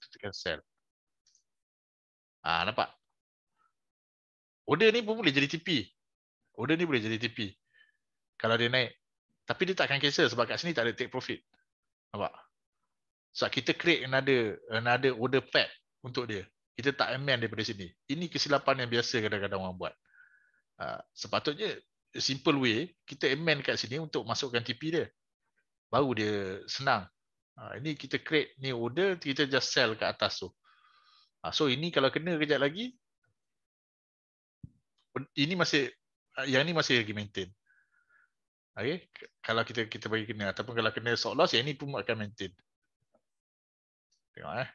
Kita tekan sell. Ha, nampak? Order ni pun boleh jadi TP. Order ni boleh jadi TP. Kalau dia naik. Tapi dia takkan cancel sebab kat sini tak ada take profit. Nampak? Sebab so, kita create another, another order pad untuk dia. Kita tak amend daripada sini. Ini kesilapan yang biasa kadang-kadang orang buat. Uh, sepatutnya simple way, kita amend kat sini untuk masukkan TP dia. Baru dia senang. Uh, ini kita create new order, kita just sell kat atas tu. Uh, so ini kalau kena kejap lagi, ini masih yang ni masih lagi maintain. Okay? Kalau kita kita bagi kena ataupun kalau kena short loss, yang ni pun akan maintain. Tengok eh.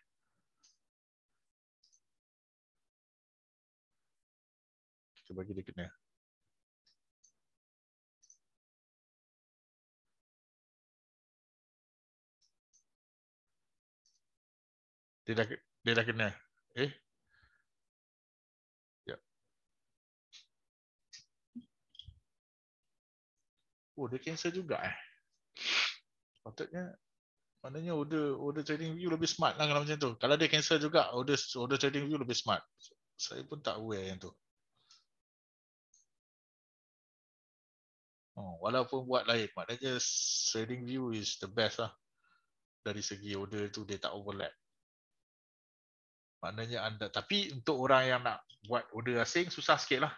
Kita bagi dia kena. Dia dah, dia dah kena. Eh, oh dia cancel juga eh patutnya maknanya order order trading view lebih smart lah kalau macam tu kalau dia cancel juga order order trading view lebih smart saya pun tak aware yang tu oh walaupun buat lain maknanya trading view is the best lah dari segi order tu dia tak overlap maknanya anda tapi untuk orang yang nak buat order asing susah sikit lah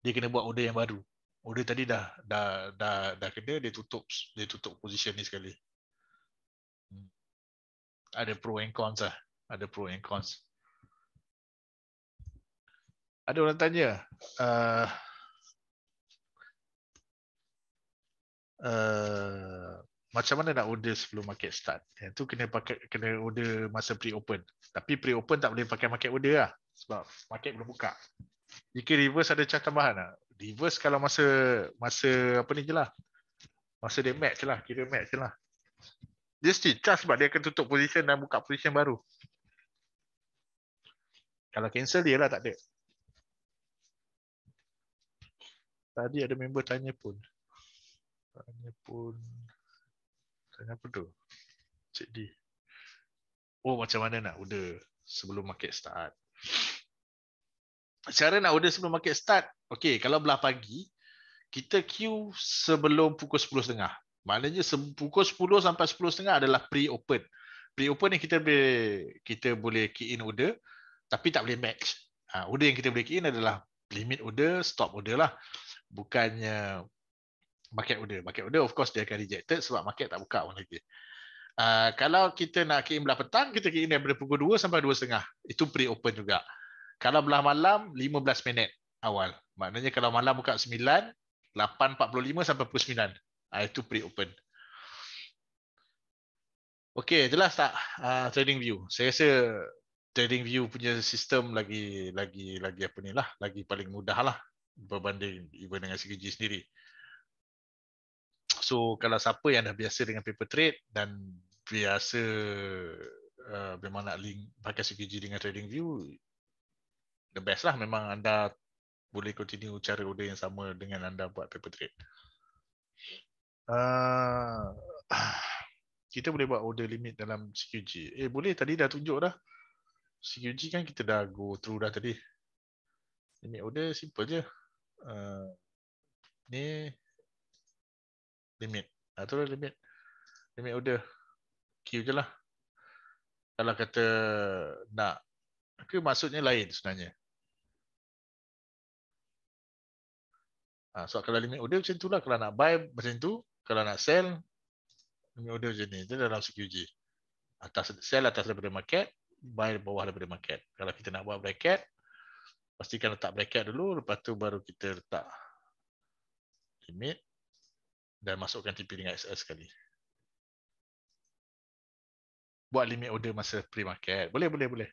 dia kena buat order yang baru Order oh, tadi dah dah dah dah kena dia tutup dia tutup position ni sekali. Hmm. Ada pro and cons ah, Ada pro and cons. Ada orang tanya uh, uh, macam mana nak order sebelum market start? Yang tu kena pakai kena order masa pre open. Tapi pre open tak boleh pakai market order lah sebab market belum buka. Jika reverse ada charge tambahan lah reverse kalau masa masa apa ni je lah. Masa dia match je lah. Kira match je lah. Dia still charge sebab dia akan tutup position dan buka position baru. Kalau cancel dia lah tak ada. Tadi ada member tanya pun. Tanya pun. Tanya apa tu? Cik D. Oh macam mana nak order sebelum market start cara nak order sebelum market start, okay, kalau belah pagi, kita queue sebelum pukul 10.30. Maknanya pukul 10 sampai 10.30 adalah pre-open. Pre-open ni kita boleh, kita boleh key in order, tapi tak boleh match. Ha, order yang kita boleh key in adalah limit order, stop order lah. Bukannya market order. Market order of course dia akan rejected sebab market tak buka pun lagi. Uh, kalau kita nak key belah petang, kita key in daripada pukul 2 sampai 2.30. Itu pre-open juga. Kalau belah malam, 15 minit awal. Maknanya kalau malam buka 9, 8.45 sampai pukul 9. Ah, itu pre-open. Okey, jelas tak uh, trading view? Saya rasa trading view punya sistem lagi lagi lagi apa ni lah, lagi paling mudah lah berbanding even dengan CKG sendiri. So kalau siapa yang dah biasa dengan paper trade dan biasa uh, memang nak link pakai CKG dengan trading view, the best lah memang anda boleh continue cara order yang sama dengan anda buat paper trade. Uh, kita boleh buat order limit dalam CQG. Eh boleh tadi dah tunjuk dah. CQG kan kita dah go through dah tadi. Limit order simple je. Uh, ni limit. Ha, tu lah limit. Limit order. Q je lah. Kalau kata nak. Ke maksudnya lain sebenarnya. Ah, so kalau limit order macam itulah. Kalau nak buy macam tu, kalau nak sell, limit order macam ni. Itu dalam CQG. Atas, sell atas daripada market, buy bawah daripada market. Kalau kita nak buat bracket, pastikan letak bracket dulu, lepas tu baru kita letak limit dan masukkan TP dengan SS sekali. Buat limit order masa pre-market. Boleh, boleh, boleh.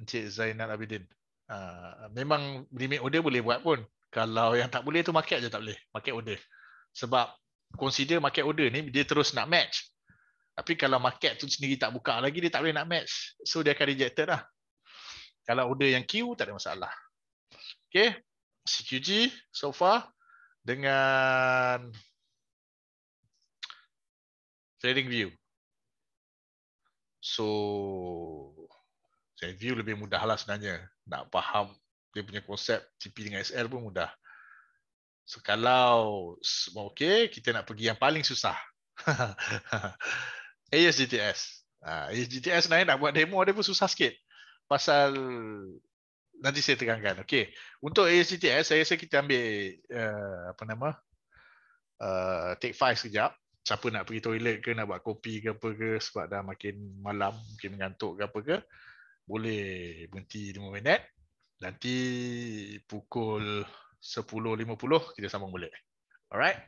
Encik Zainal Abidin. Uh, memang limit order boleh buat pun. Kalau yang tak boleh tu market je tak boleh. Market order. Sebab consider market order ni dia terus nak match. Tapi kalau market tu sendiri tak buka lagi dia tak boleh nak match. So dia akan rejected lah. Kalau order yang queue tak ada masalah. Okay. CQG so far dengan trading view. So saya view lebih mudah lah sebenarnya. Nak faham dia punya konsep CP dengan SL pun mudah. So, kalau semua okey, kita nak pergi yang paling susah. ASGTS. ASGTS sebenarnya nak buat demo dia pun susah sikit. Pasal nanti saya terangkan. Okey. Untuk ASGTS, saya rasa kita ambil uh, apa nama? Uh, take five sekejap. Siapa nak pergi toilet ke, nak buat kopi ke apa ke sebab dah makin malam, mungkin mengantuk ke apa ke. Boleh berhenti 5 minit. Nanti pukul 10.50 kita sambung balik. Alright.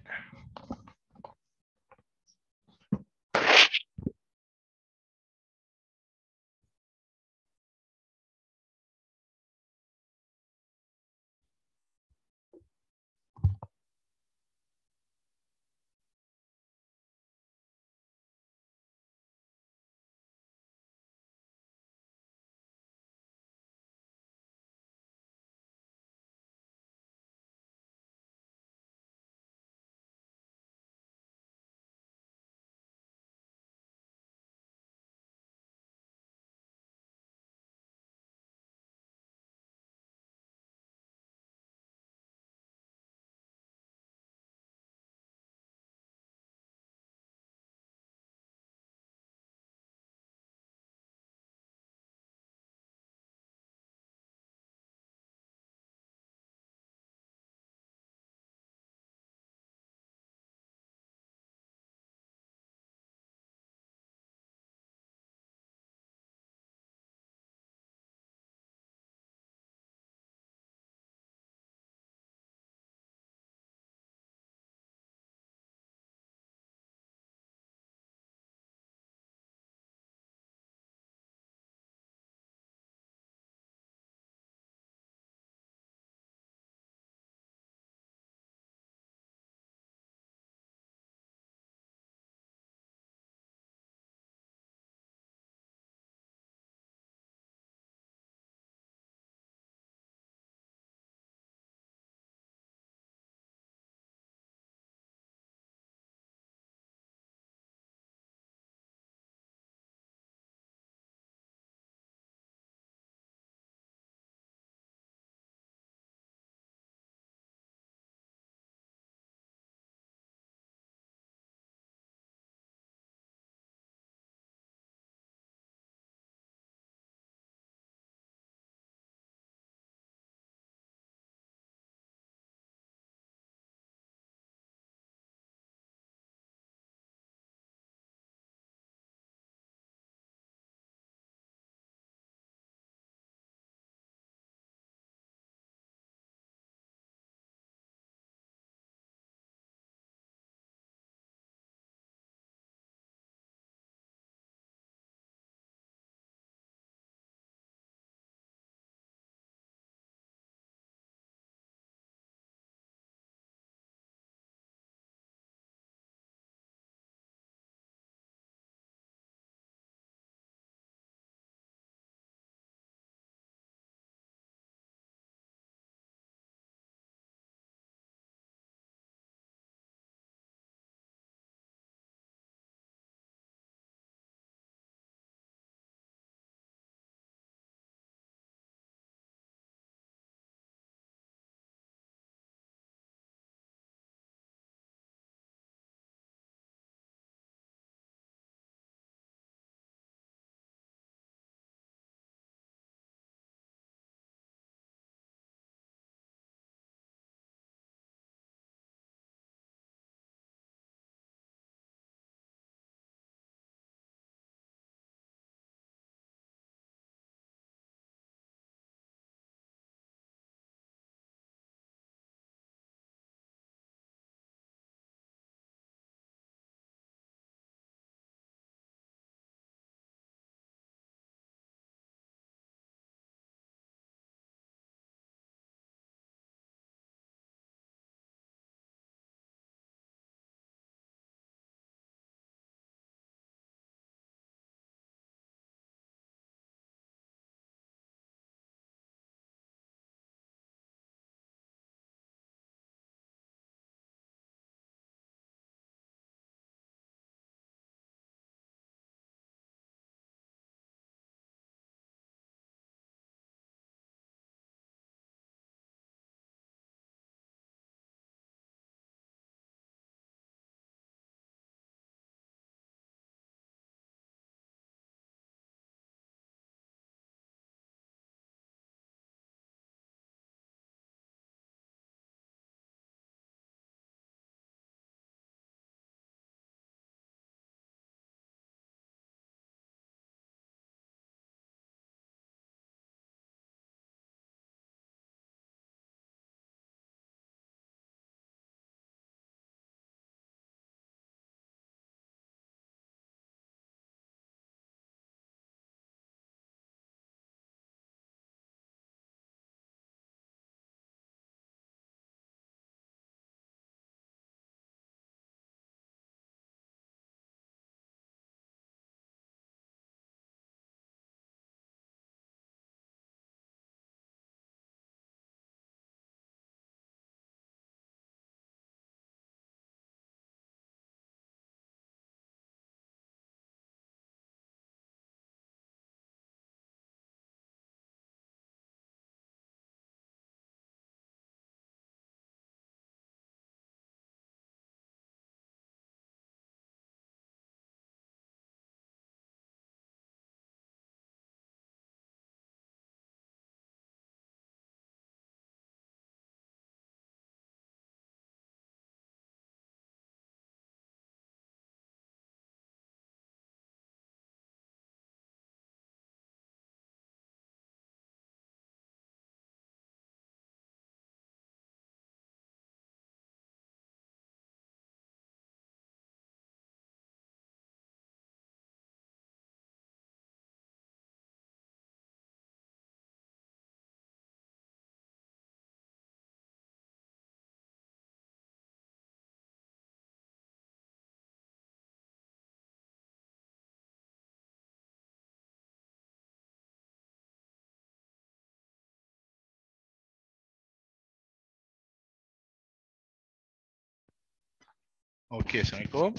Okey, Assalamualaikum.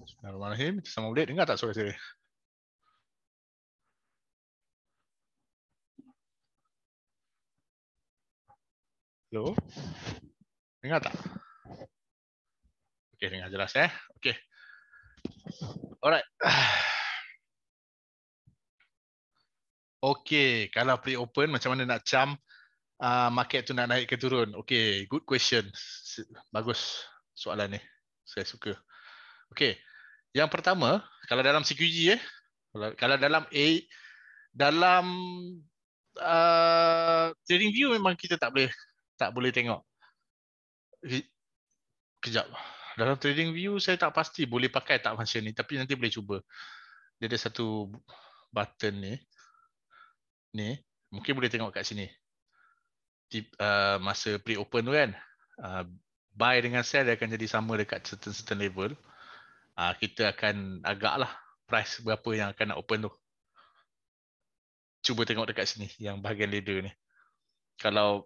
Bismillahirrahmanirrahim. Kita sama boleh dengar tak suara saya? Hello. Dengar tak? Okey, dengar jelas eh. Okey. Alright. Okey, kalau pre-open macam mana nak cam uh, market tu nak naik ke turun? Okey, good question. Bagus soalan ni saya suka. Okey. Yang pertama, kalau dalam CQG eh, kalau dalam A dalam uh, trading view memang kita tak boleh tak boleh tengok. Kejap. Dalam trading view saya tak pasti boleh pakai tak function ni tapi nanti boleh cuba. Dia ada satu button ni. Ni, mungkin boleh tengok kat sini. Tip, uh, masa pre open tu kan. Uh, buy dengan sell dia akan jadi sama dekat certain certain level. Uh, kita akan agaklah price berapa yang akan nak open tu. Cuba tengok dekat sini yang bahagian leader ni. Kalau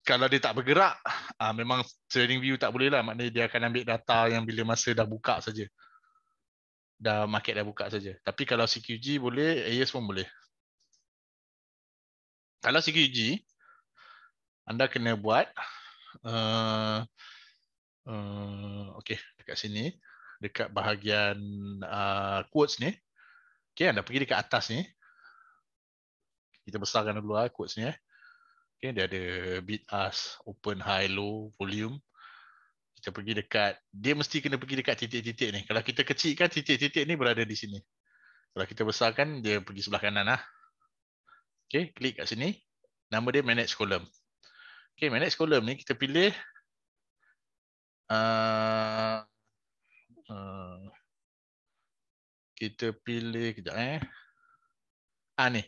kalau dia tak bergerak, uh, memang trading view tak boleh lah. Maknanya dia akan ambil data yang bila masa dah buka saja. Dah market dah buka saja. Tapi kalau CQG boleh, AES pun boleh. Kalau CQG, anda kena buat Eh, eh, okay, dekat sini, dekat bahagian uh, quotes ni. Okay, anda pergi dekat atas ni. Kita besarkan dulu lah quotes ni. Eh. Okay, dia ada bit us, open, high, low, volume. Kita pergi dekat, dia mesti kena pergi dekat titik-titik ni. Kalau kita kecilkan, titik-titik ni berada di sini. Kalau kita besarkan, dia pergi sebelah kanan lah. Okay, klik kat sini. Nama dia manage column. Okay, my next column ni kita pilih uh, uh, kita pilih kejap eh. Ah ni.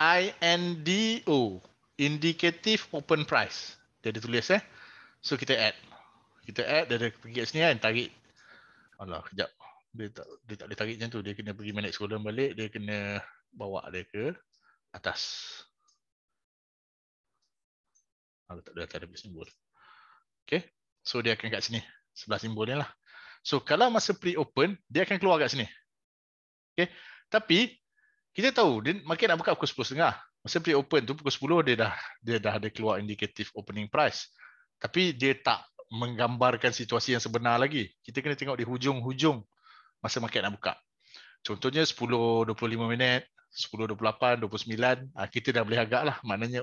INDO, indicative open price. Dia ada tulis eh. So kita add. Kita add dia ada pergi kat sini kan tarik. Alah kejap. Dia tak dia tak boleh tarik macam tu. Dia kena pergi manage column balik, dia kena bawa dia ke atas kalau ah, tak ada tak ada simbol. okay, So dia akan kat sini sebelah simbol ni lah. So kalau masa pre open dia akan keluar kat sini. okay. Tapi kita tahu dia market nak buka pukul 10.30. Masa pre open tu pukul 10 dia dah dia dah ada keluar indicative opening price. Tapi dia tak menggambarkan situasi yang sebenar lagi. Kita kena tengok di hujung-hujung masa market nak buka. Contohnya 10 25 minit 10 28 29 uh, kita dah boleh agak agaklah maknanya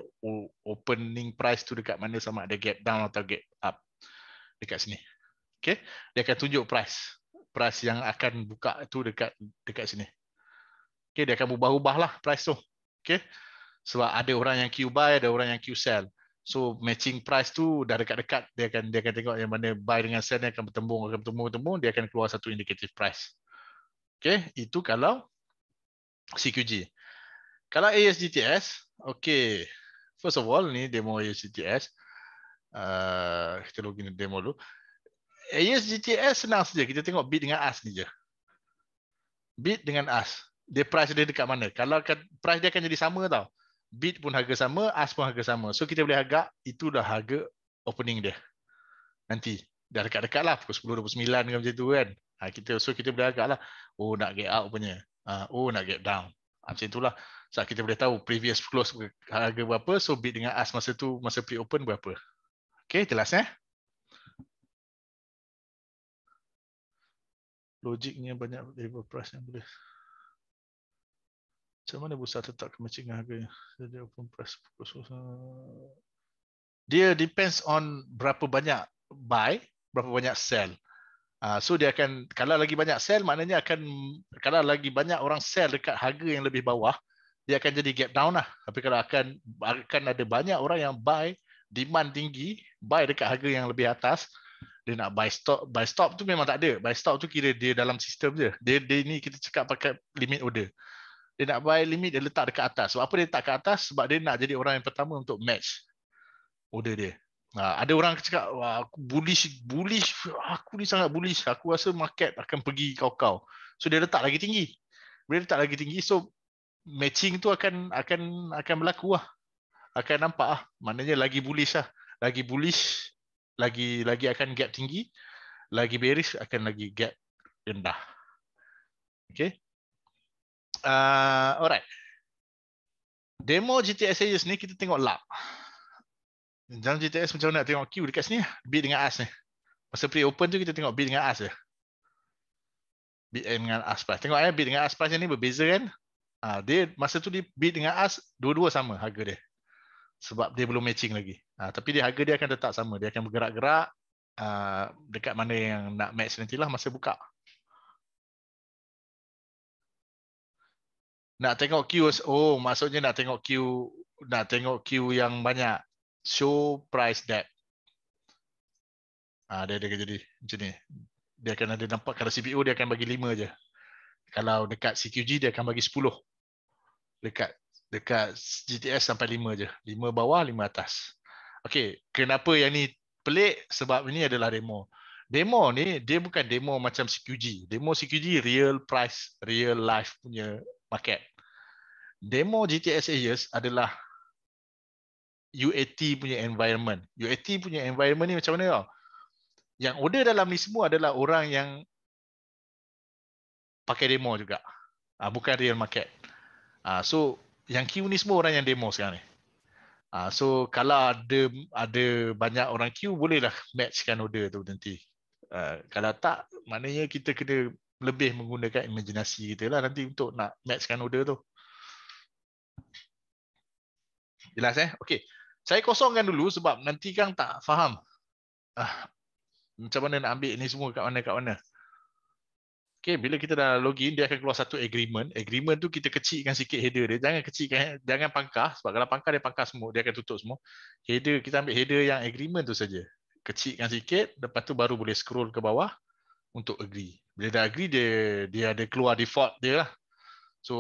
opening price tu dekat mana sama ada gap down atau gap up dekat sini Okay, dia akan tunjuk price price yang akan buka tu dekat dekat sini Okay, dia akan ubah lah price tu Okay, sebab ada orang yang queue buy ada orang yang queue sell so matching price tu dah dekat-dekat dia akan dia akan tengok yang mana buy dengan sell dia akan bertemu akan bertemu bertemu dia akan keluar satu indicative price Okay, itu kalau CQG. Kalau ASGTS, okay. First of all, ni demo ASGTS. Uh, ah, kita login demo dulu. ASGTS senang saja. Kita tengok bid dengan ask ni je. Bid dengan ask. Dia price dia dekat mana. Kalau kan, price dia akan jadi sama tau. Bid pun harga sama, ask pun harga sama. So kita boleh agak, dah harga opening dia. Nanti. Dah dekat-dekat lah. Pukul 10.29 macam tu kan. Ha, kita, so kita boleh agak lah. Oh nak get out punya uh, oh nak gap down ha, macam itulah sebab so, kita boleh tahu previous close harga berapa so bid dengan ask masa tu masa pre open berapa Okay, jelas eh logiknya banyak variable price yang boleh macam mana bursa tetap kematian harga jadi open price pukul susah dia depends on berapa banyak buy berapa banyak sell Ah, so dia akan kalau lagi banyak sell maknanya akan kalau lagi banyak orang sell dekat harga yang lebih bawah dia akan jadi gap down lah. Tapi kalau akan akan ada banyak orang yang buy demand tinggi, buy dekat harga yang lebih atas, dia nak buy stop, buy stop tu memang tak ada. Buy stop tu kira dia dalam sistem je. Dia dia ni kita cakap pakai limit order. Dia nak buy limit dia letak dekat atas. Sebab apa dia letak dekat atas? Sebab dia nak jadi orang yang pertama untuk match order dia. Ha, ada orang cakap wah aku bullish bullish aku ni sangat bullish aku rasa market akan pergi kau-kau so dia letak lagi tinggi bila letak lagi tinggi so matching tu akan akan akan berlaku lah akan nampak ah maknanya lagi bullish lah lagi bullish lagi lagi akan gap tinggi lagi bearish akan lagi gap rendah Okay. uh, alright demo GTSA ni kita tengok lap dalam GTS macam mana tengok Q dekat sini? B dengan AS ni. Masa pre-open tu kita tengok B dengan AS je. B eh, dengan AS price. Tengok eh, B dengan AS price ni berbeza kan? Ha, dia Masa tu B dengan AS, dua-dua sama harga dia. Sebab dia belum matching lagi. Ha, tapi dia harga dia akan tetap sama. Dia akan bergerak-gerak uh, dekat mana yang nak match nantilah masa buka. Nak tengok Q, oh maksudnya nak tengok Q, nak tengok Q yang banyak show price debt. Ah, ha, dia jadi macam ni. Dia kena ada nampak kalau CPU dia akan bagi 5 je. Kalau dekat CQG dia akan bagi 10. Dekat dekat GTS sampai 5 je. 5 bawah, 5 atas. Okey, kenapa yang ni pelik? Sebab ini adalah demo. Demo ni dia bukan demo macam CQG. Demo CQG real price, real life punya market. Demo GTS Asia adalah UAT punya environment. UAT punya environment ni macam mana tau? Yang order dalam ni semua adalah orang yang pakai demo juga. Ah bukan real market. Ah so yang queue ni semua orang yang demo sekarang ni. Ah so kalau ada ada banyak orang queue bolehlah matchkan order tu nanti. Ah kalau tak maknanya kita kena lebih menggunakan imajinasi kita lah nanti untuk nak matchkan order tu. Jelas eh? Okey saya kosongkan dulu sebab nanti kang tak faham ah, macam mana nak ambil ni semua kat mana kat mana okey bila kita dah login dia akan keluar satu agreement agreement tu kita kecilkan sikit header dia jangan kecilkan jangan pangkas sebab kalau pangkas dia pangkas semua dia akan tutup semua header kita ambil header yang agreement tu saja kecilkan sikit lepas tu baru boleh scroll ke bawah untuk agree bila dah agree dia dia ada keluar default dia lah so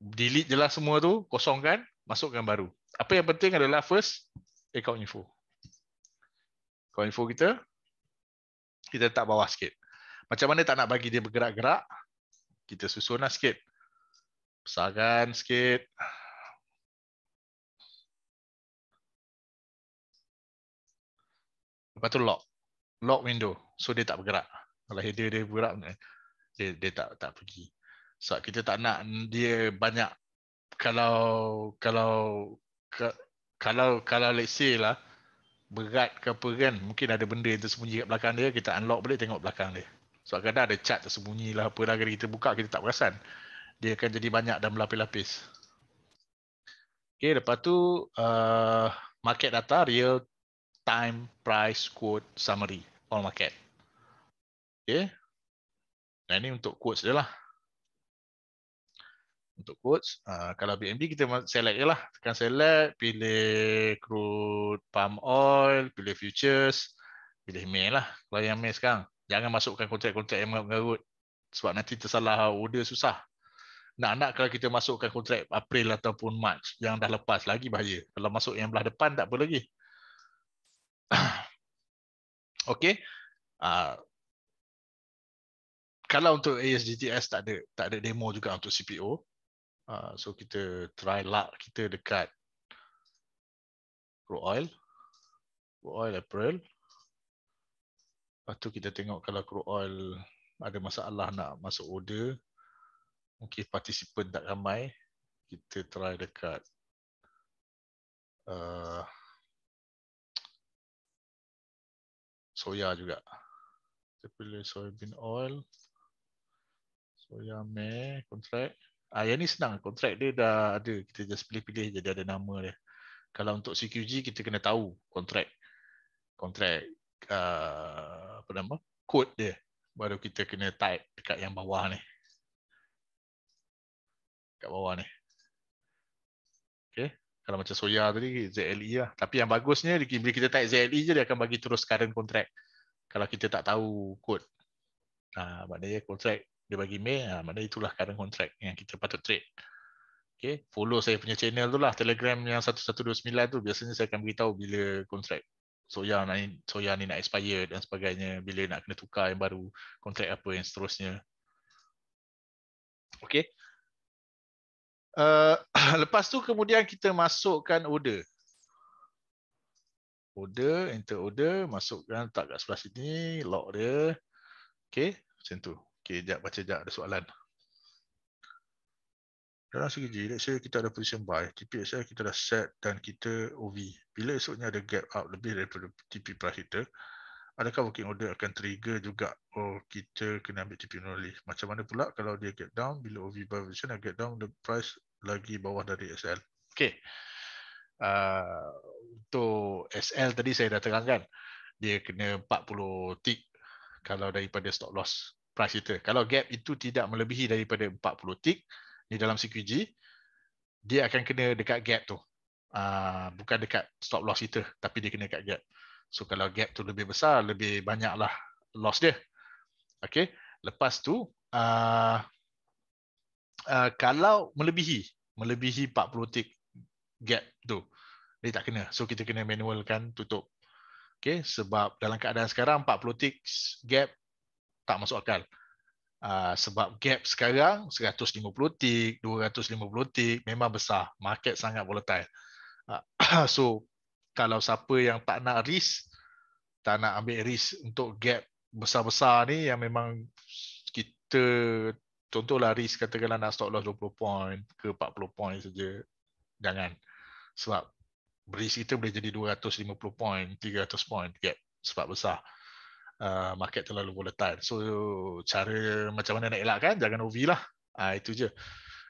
delete jelah semua tu kosongkan masukkan baru apa yang penting adalah first account info. Account info kita kita tak bawah sikit. Macam mana tak nak bagi dia bergerak-gerak? Kita susunlah sikit. Besarkan sikit. Lepas tu lock. Lock window. So dia tak bergerak. Kalau dia dia bergerak, eh, dia, dia tak tak pergi. Sebab so, kita tak nak dia banyak. Kalau kalau kalau kalau let's say lah berat ke apa kan mungkin ada benda yang tersembunyi kat belakang dia kita unlock balik tengok belakang dia sebab so, kadang ada cat tersembunyi lah apa lah kita buka kita tak perasan dia akan jadi banyak dan berlapis-lapis Okay, lepas tu uh, market data real time price quote summary all market. Okay. Nah, ini untuk quotes je lah untuk quotes. Uh, kalau BNB kita select je lah. Tekan select, pilih crude palm oil, pilih futures, pilih May lah. Kalau yang May sekarang. Jangan masukkan kontrak-kontrak yang mengarut. Sebab nanti tersalah order susah. Nak-nak kalau kita masukkan kontrak April ataupun March yang dah lepas lagi bahaya. Kalau masuk yang belah depan tak apa lagi. okay. Uh, kalau untuk ASGTS tak ada tak ada demo juga untuk CPO Ah, so kita try lah kita dekat crude oil crude oil April lepas kita tengok kalau crude oil ada masalah nak masuk order mungkin participant tak ramai kita try dekat uh, soya juga kita pilih soybean oil soya may contract Ah, yang ni senang. Kontrak dia dah ada. Kita just pilih-pilih jadi ada nama dia. Kalau untuk CQG, kita kena tahu kontrak. Kontrak. Uh, apa nama? Kod dia. Baru kita kena type dekat yang bawah ni. Dekat bawah ni. Okay. Kalau macam Soya tadi, ZLE lah. Tapi yang bagusnya, bila kita type ZLE je, dia akan bagi terus current contract. Kalau kita tak tahu kod. Uh, ah, maknanya contract dia bagi mail ha, maknanya itulah current contract yang kita patut trade okay follow saya punya channel tu lah telegram yang 1129 tu biasanya saya akan beritahu bila contract soya ni soya ni nak expire dan sebagainya bila nak kena tukar yang baru contract apa yang seterusnya okay Uh, lepas tu kemudian kita masukkan order. Order, enter order, masukkan tak kat sebelah sini, lock dia. Okay, macam tu. Okey, jap baca jap ada soalan. Dalam segi G, let's say kita ada position buy, TP XL kita dah set dan kita OV. Bila esoknya ada gap up lebih daripada TP price kita, adakah working order akan trigger juga oh kita kena ambil TP manually? Macam mana pula kalau dia gap down, bila OV buy position dan gap down, the price lagi bawah dari SL. Okay, Uh, ah, untuk SL tadi saya dah terangkan, dia kena 40 tick kalau daripada stop loss price kita. Kalau gap itu tidak melebihi daripada 40 tick di dalam CQG, dia akan kena dekat gap tu. Ah, bukan dekat stop loss kita, tapi dia kena dekat gap. So kalau gap tu lebih besar, lebih banyaklah loss dia. Okay. Lepas tu, ah, ah, kalau melebihi, melebihi 40 tick gap tu, dia tak kena. So kita kena manualkan tutup. Okay, sebab dalam keadaan sekarang 40 tick gap tak masuk akal. Uh, sebab gap sekarang 150 tick, 250 tick memang besar. Market sangat volatile. Uh, so kalau siapa yang tak nak risk, tak nak ambil risk untuk gap besar-besar ni yang memang kita contohlah risk katakanlah nak stop loss 20 point ke 40 point saja jangan sebab risk kita boleh jadi 250 point, 300 point gap sebab besar. Uh, market terlalu volatile. So cara macam mana nak elakkan, jangan OV lah. Uh, itu je.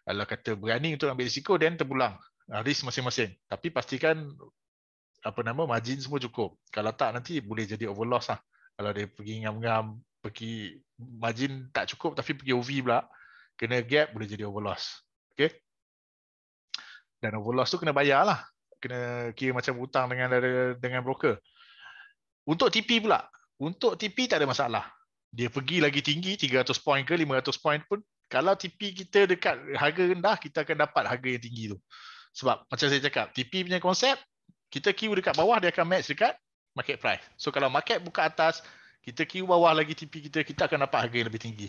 Kalau kata berani untuk ambil risiko, dan terpulang. Uh, risk masing-masing. Tapi pastikan apa nama margin semua cukup. Kalau tak nanti boleh jadi overloss lah. Kalau dia pergi ngam-ngam, pergi margin tak cukup tapi pergi OV pula, kena gap boleh jadi overloss. Okay? Dan overloss tu kena bayar lah. Kena kira macam hutang dengan dengan broker. Untuk TP pula, untuk TP tak ada masalah. Dia pergi lagi tinggi 300 point ke 500 point pun kalau TP kita dekat harga rendah kita akan dapat harga yang tinggi tu. Sebab macam saya cakap TP punya konsep kita queue dekat bawah dia akan match dekat market price. So kalau market buka atas kita queue bawah lagi TP kita kita akan dapat harga yang lebih tinggi.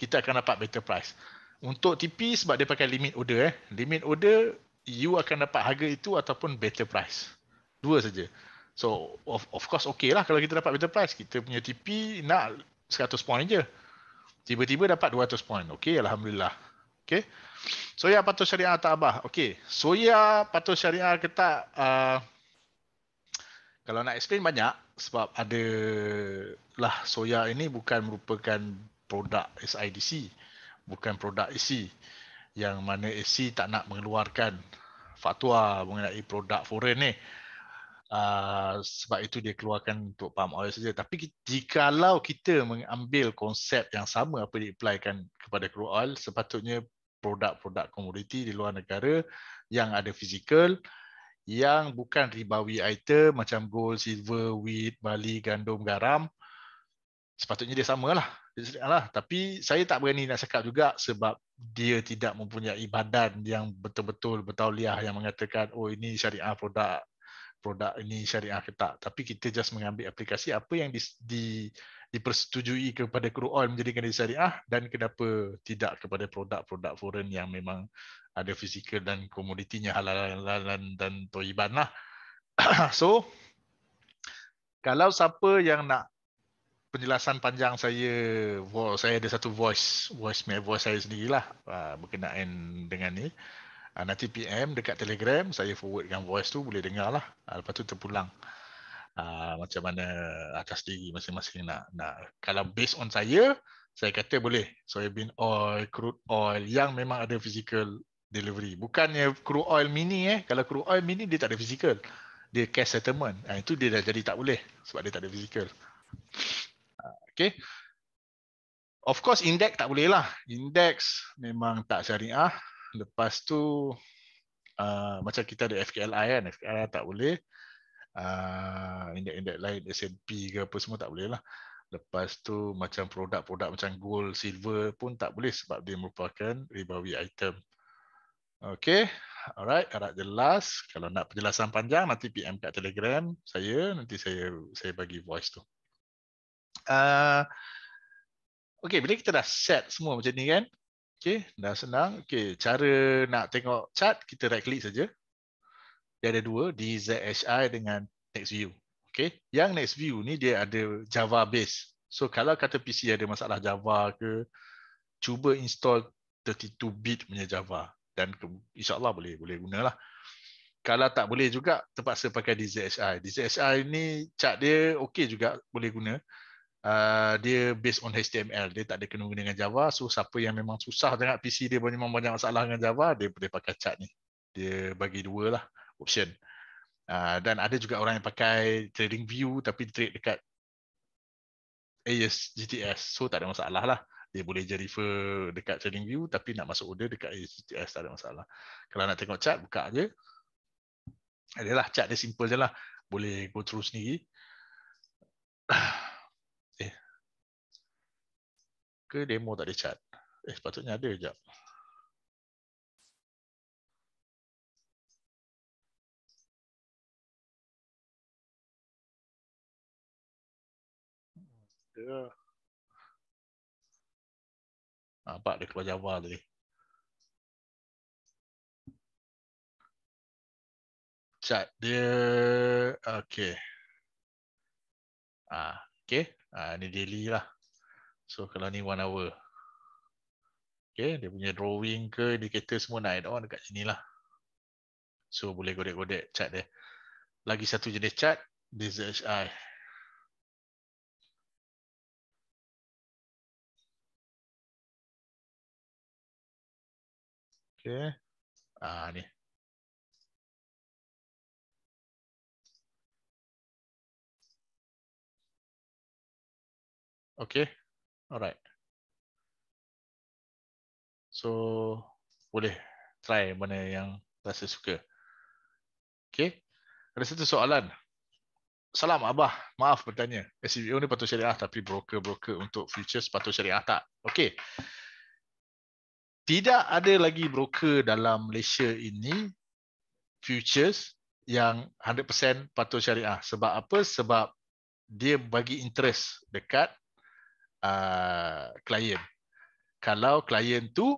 Kita akan dapat better price. Untuk TP sebab dia pakai limit order eh. Limit order you akan dapat harga itu ataupun better price. Dua saja. So of of course okay lah kalau kita dapat better price. Kita punya TP nak 100 point je. Tiba-tiba dapat 200 point. Okay, Alhamdulillah. Okay. Soya patuh syariah tak abah. Okay. Soya patuh syariah ke tak? Uh, kalau nak explain banyak sebab ada lah soya ini bukan merupakan produk SIDC. Bukan produk AC. Yang mana AC tak nak mengeluarkan fatwa mengenai produk foreign ni. Ah, sebab itu dia keluarkan untuk palm oil saja tapi jikalau kita mengambil konsep yang sama apa diaplikan kepada crude oil sepatutnya produk-produk komoditi di luar negara yang ada fizikal yang bukan ribawi item macam gold, silver, wheat, bali, gandum, garam sepatutnya dia samalah lah. tapi saya tak berani nak cakap juga sebab dia tidak mempunyai badan yang betul-betul bertauliah yang mengatakan oh ini syariah produk produk ini syariah ke tak tapi kita just mengambil aplikasi apa yang di, di dipersetujui kepada crude oil menjadikan dia syariah dan kenapa tidak kepada produk-produk foreign yang memang ada fizikal dan komoditinya halal dan toiban lah. so kalau siapa yang nak penjelasan panjang saya saya ada satu voice voice my voice saya sendiri sendirilah ah, berkenaan dengan ni Uh, nanti PM dekat Telegram, saya forwardkan voice tu boleh dengar lah. Uh, ah, lepas tu terpulang. Uh, macam mana atas diri masing-masing nak. nak. Kalau based on saya, saya kata boleh. Soybean oil, crude oil yang memang ada physical delivery. Bukannya crude oil mini eh. Kalau crude oil mini, dia tak ada physical. Dia cash settlement. Uh, itu dia dah jadi tak boleh sebab dia tak ada physical. Uh, okay. Of course, index tak boleh lah. Index memang tak syariah lepas tu uh, macam kita ada FKLI kan FKLI tak boleh uh, indek-indek lain S&P ke apa semua tak boleh lah lepas tu macam produk-produk macam gold silver pun tak boleh sebab dia merupakan ribawi item Okay, alright, harap jelas. Kalau nak penjelasan panjang, nanti PM kat Telegram saya, nanti saya saya bagi voice tu. Uh, okay, bila kita dah set semua macam ni kan, Okey, dah senang. Okey, cara nak tengok chat kita right click saja. Dia ada dua, DZHI dengan next view. Okey, yang next view ni dia ada Java base. So kalau kata PC ada masalah Java ke, cuba install 32 bit punya Java dan insya-Allah boleh boleh gunalah. Kalau tak boleh juga terpaksa pakai DZHI. DZHI ni chat dia okey juga boleh guna. Ah, dia based on HTML. Dia tak ada kena dengan Java. So siapa yang memang susah sangat PC dia memang banyak masalah dengan Java, dia boleh pakai chat ni. Dia bagi dua lah option. Uh, dan ada juga orang yang pakai trading view tapi trade dekat AS GTS. So tak ada masalah lah. Dia boleh je refer dekat trading view tapi nak masuk order dekat AS GTS tak ada masalah. Kalau nak tengok chat, buka je. Adalah chat dia simple je lah. Boleh go through sendiri. ke demo tak ada chat? Eh, sepatutnya ada sekejap. Nampak lah. ah, dia keluar Java tadi. Chat dia... Okay. Ah, okay. Ah, ini daily lah. So kalau ni one hour. Okay, dia punya drawing ke indicator semua naik on oh, dekat sini lah. So boleh godek-godek chat dia. Lagi satu jenis chat, this is I. Okay. Ah, ni. Okay. Alright. So boleh try mana yang rasa suka. Okay. Ada satu soalan. Salam Abah. Maaf bertanya. SCBO ni patut syariah tapi broker-broker untuk futures patut syariah tak? Okay. Tidak ada lagi broker dalam Malaysia ini futures yang 100% patut syariah. Sebab apa? Sebab dia bagi interest dekat klien. Uh, Kalau klien tu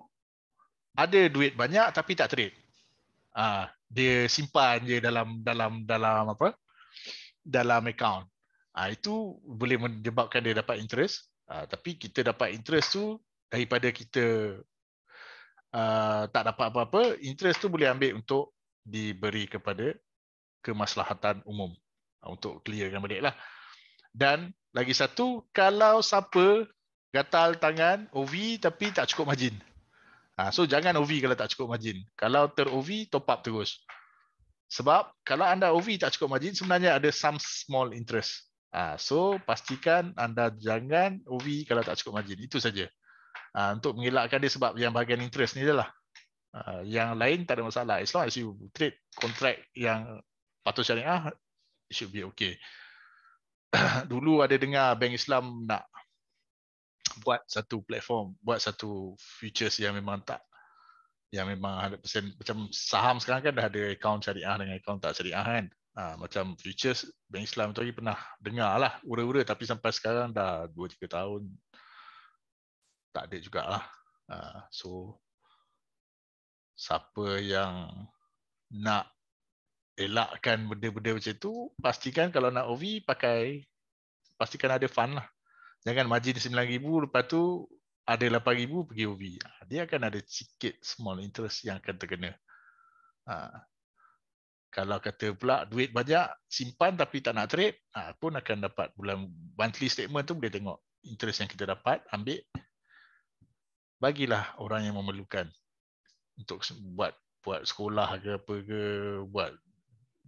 ada duit banyak tapi tak trade. Uh, dia simpan je dalam dalam dalam apa? Dalam account. Uh, itu boleh menyebabkan dia dapat interest. Uh, tapi kita dapat interest tu daripada kita uh, tak dapat apa-apa, interest tu boleh ambil untuk diberi kepada kemaslahatan umum uh, untuk clearkan baliklah. Dan lagi satu, kalau siapa gatal tangan OV tapi tak cukup majin, Ha, so jangan OV kalau tak cukup majin. Kalau ter OV, top up terus. Sebab kalau anda OV tak cukup majin sebenarnya ada some small interest. Ha, so pastikan anda jangan OV kalau tak cukup majin Itu saja. Ha, untuk mengelakkan dia sebab yang bahagian interest ni adalah. Ha, yang lain tak ada masalah. As long as you trade contract yang patut syariah, it should be okay. dulu ada dengar Bank Islam nak buat satu platform, buat satu futures yang memang tak yang memang 100% macam saham sekarang kan dah ada account syariah dengan account tak syariah kan. Ha, macam futures Bank Islam tu lagi pernah dengar lah ura-ura tapi sampai sekarang dah 2-3 tahun tak ada jugalah. Ha, so siapa yang nak elakkan benda-benda macam tu pastikan kalau nak OV pakai pastikan ada fund lah jangan majin margin 9000 lepas tu ada 8000 pergi OV ha, dia akan ada sikit small interest yang akan terkena ha. kalau kata pula duit banyak simpan tapi tak nak trade ha, pun akan dapat bulan monthly statement tu boleh tengok interest yang kita dapat ambil bagilah orang yang memerlukan untuk buat buat sekolah ke apa ke buat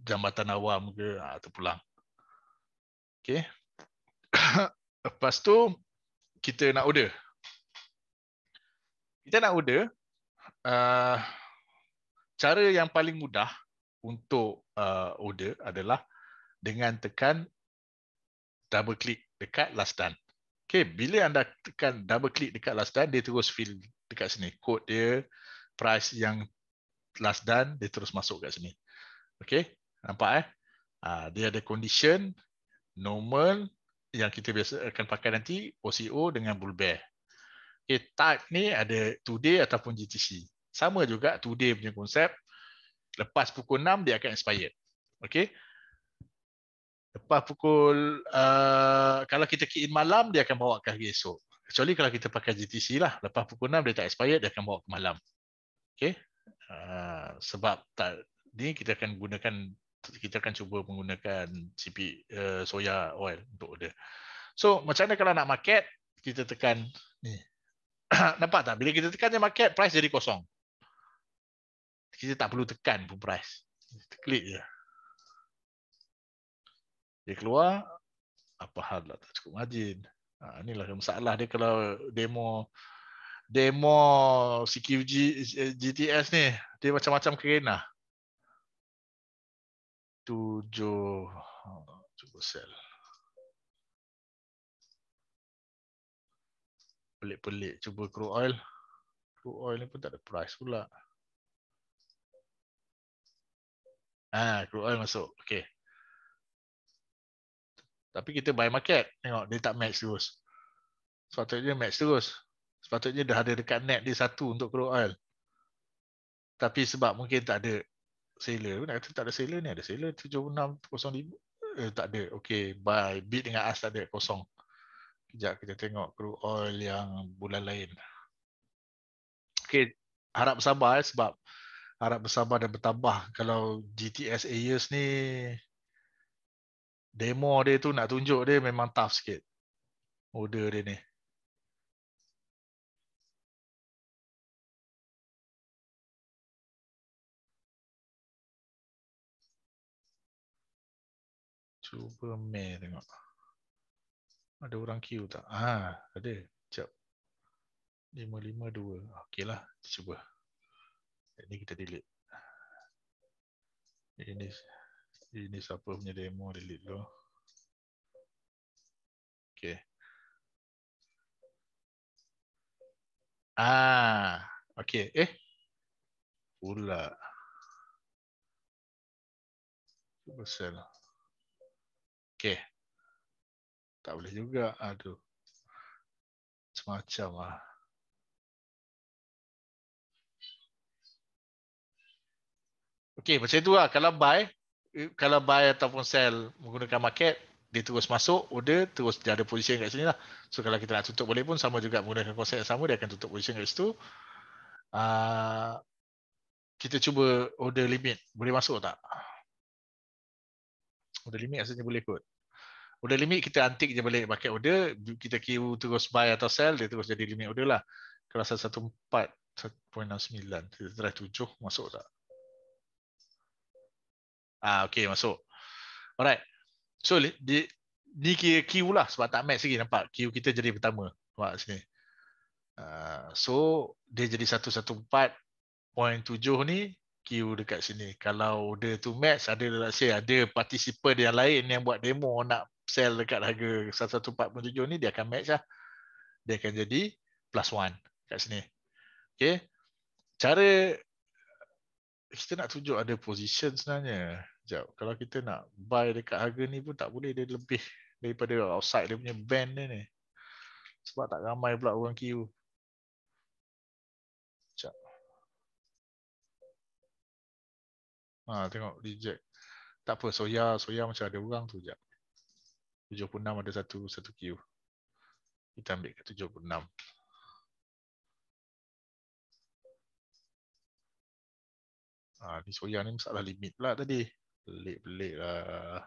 jambatan awam ke atau ha, pulang. Okey. Lepas tu kita nak order. Kita nak order uh, cara yang paling mudah untuk uh, order adalah dengan tekan double click dekat last done. Okey, bila anda tekan double click dekat last done dia terus fill dekat sini kod dia price yang last done dia terus masuk kat sini. Okey, Nampak eh? Ah, dia ada condition normal yang kita biasa akan pakai nanti OCO dengan bull bear. Okay, type ni ada 2-day ataupun GTC. Sama juga 2-day punya konsep. Lepas pukul 6 dia akan expired. Okay. Lepas pukul, uh, kalau kita key in malam dia akan bawa ke hari esok. Kecuali kalau kita pakai GTC lah. Lepas pukul 6 dia tak expired dia akan bawa ke malam. Okay. Uh, sebab tak, ni kita akan gunakan kita akan cuba menggunakan CP uh, eh, soya oil untuk order. So macam mana kalau nak market, kita tekan ni. Nampak tak? Bila kita tekan je market, price jadi kosong. Kita tak perlu tekan pun price. Kita klik je. Dia keluar, apa hal lah tak cukup margin. Ha, inilah masalah dia kalau demo demo CQG eh, GTS ni. Dia macam-macam kerenah tujuh cuba sel pelik-pelik cuba crude oil crude oil ni pun tak ada price pula ah ha, crude oil masuk okey tapi kita buy market tengok dia tak match terus sepatutnya match terus sepatutnya dah ada dekat net dia satu untuk crude oil tapi sebab mungkin tak ada seller nak kata tak ada seller ni ada seller 76 0000 eh, tak ada okey buy bid dengan as tak ada kosong kejap kita tengok crude oil yang bulan lain okey harap bersabar eh, sebab harap bersabar dan bertambah kalau GTS Ayers ni demo dia tu nak tunjuk dia memang tough sikit order dia ni Superman tengok. Ada orang queue tak? Ah, ha, ada. Jap. 552. Okeylah, cuba. Ini kita delete. Ini ini siapa punya demo delete dulu. Okey. Ah, okey. Eh. Pula. Cuba salah. Okey. Tak boleh juga. Aduh. Semacam lah. Okey, macam tu lah. Kalau buy, eh, kalau buy ataupun sell menggunakan market, dia terus masuk, order, terus dia ada position kat sini lah. So, kalau kita nak tutup boleh pun, sama juga menggunakan konsep yang sama, dia akan tutup position kat situ. Uh, kita cuba order limit. Boleh masuk tak? Order limit asalnya boleh kot order limit kita antik je balik pakai order kita queue terus buy atau sell dia terus jadi limit order lah kerasa 14 1.69 drive 7 masuk tak ah okey masuk alright so di ni kira queue lah sebab tak match lagi nampak queue kita jadi pertama nampak sini ah, so dia jadi 114.7 ni Q dekat sini. Kalau order tu match, ada ada participant yang lain yang buat demo nak sell dekat harga 1147 ni dia akan match lah. Dia akan jadi plus one kat sini. Okay. Cara kita nak tunjuk ada position sebenarnya. Sekejap. Kalau kita nak buy dekat harga ni pun tak boleh. Dia lebih daripada outside dia punya band dia ni. Sebab tak ramai pula orang queue. Sekejap. Ha, tengok reject. Tak apa. Soya, soya macam ada orang tu. Sekejap. 76 ada satu satu Q. Kita ambil kat 76. Ah, ni soya ni masalah limit pula tadi. Pelik-pelik lah.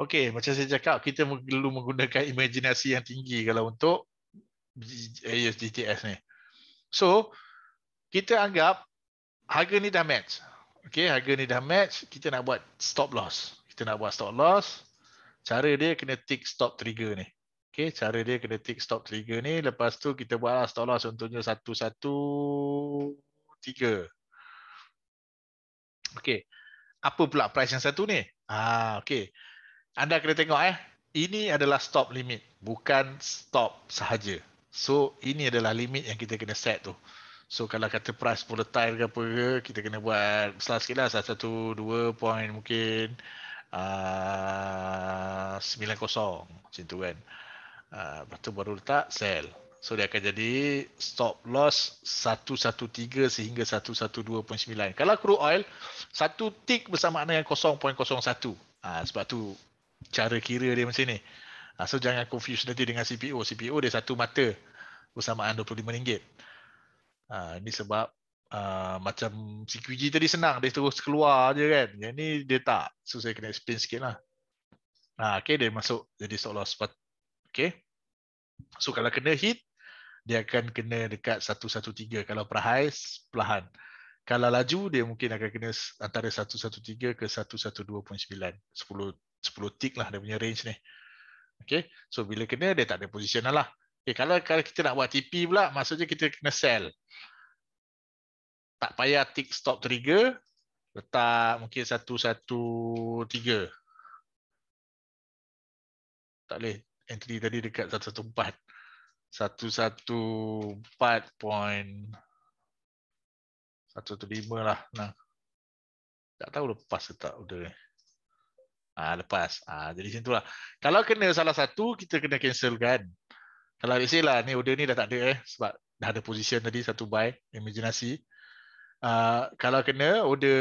Okey, macam saya cakap, kita perlu menggunakan imajinasi yang tinggi kalau untuk AUSDTS eh, ni. So, kita anggap harga ni dah match. Okay, harga ni dah match, kita nak buat stop loss. Kita nak buat stop loss. Cara dia kena tick stop trigger ni. Okay, cara dia kena tick stop trigger ni. Lepas tu kita buat lah stop loss contohnya 1-1-3. Okay, apa pula price yang satu ni? Ah, okay. Anda kena tengok eh. Ini adalah stop limit. Bukan stop sahaja. So, ini adalah limit yang kita kena set tu. So kalau kata price volatile ke apa ke, kita kena buat besar sikit lah. Satu, dua point mungkin. Ah, sembilan uh, kosong. Macam tu kan. Uh, lepas tu baru letak sell. So dia akan jadi stop loss satu satu tiga sehingga satu satu dua point sembilan. Kalau crude oil, satu tick bersamaan dengan kosong satu. Ah, sebab tu cara kira dia macam ni. so jangan confuse nanti dengan CPO. CPO dia satu mata bersamaan RM25. Ha, ini sebab uh, macam CQG tadi senang, dia terus keluar je kan. Yang ni dia tak. So saya kena explain sikit lah. Ha, okay, dia masuk jadi stop loss. Okay. So kalau kena hit, dia akan kena dekat 113. Kalau per high, perlahan. Kalau laju, dia mungkin akan kena antara 113 ke 112.9. 10, 10 tick lah dia punya range ni. Okay. So bila kena, dia tak ada position lah. lah. Okay, eh, kalau kalau kita nak buat TP pula, maksudnya kita kena sell. Tak payah tick stop trigger, letak mungkin satu satu tiga. Tak boleh entry tadi dekat satu satu empat, Satu satu satu satu empat point, lima lah. Nah. Tak tahu lepas ke tak udah Ha, lepas. Ha, jadi macam itulah. Kalau kena salah satu, kita kena cancelkan. Kalau let's say lah, ni order ni dah tak ada eh. Sebab dah ada position tadi, satu buy, imaginasi. Uh, kalau kena, order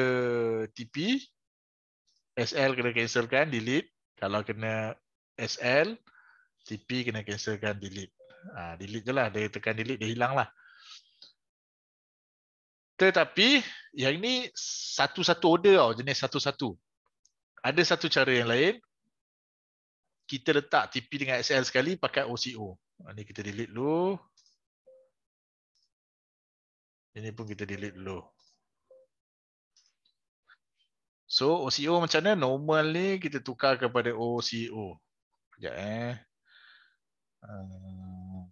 TP, SL kena cancelkan, delete. Kalau kena SL, TP kena cancelkan, delete. Uh, delete je lah, dia tekan delete, dia hilang lah. Tetapi, yang ni satu-satu order tau, jenis satu-satu. Ada satu cara yang lain, kita letak TP dengan SL sekali pakai OCO. Ini kita delete dulu. Ini pun kita delete dulu. So OCO macam mana? Normal ni kita tukar kepada OCO. Sekejap eh. Ah,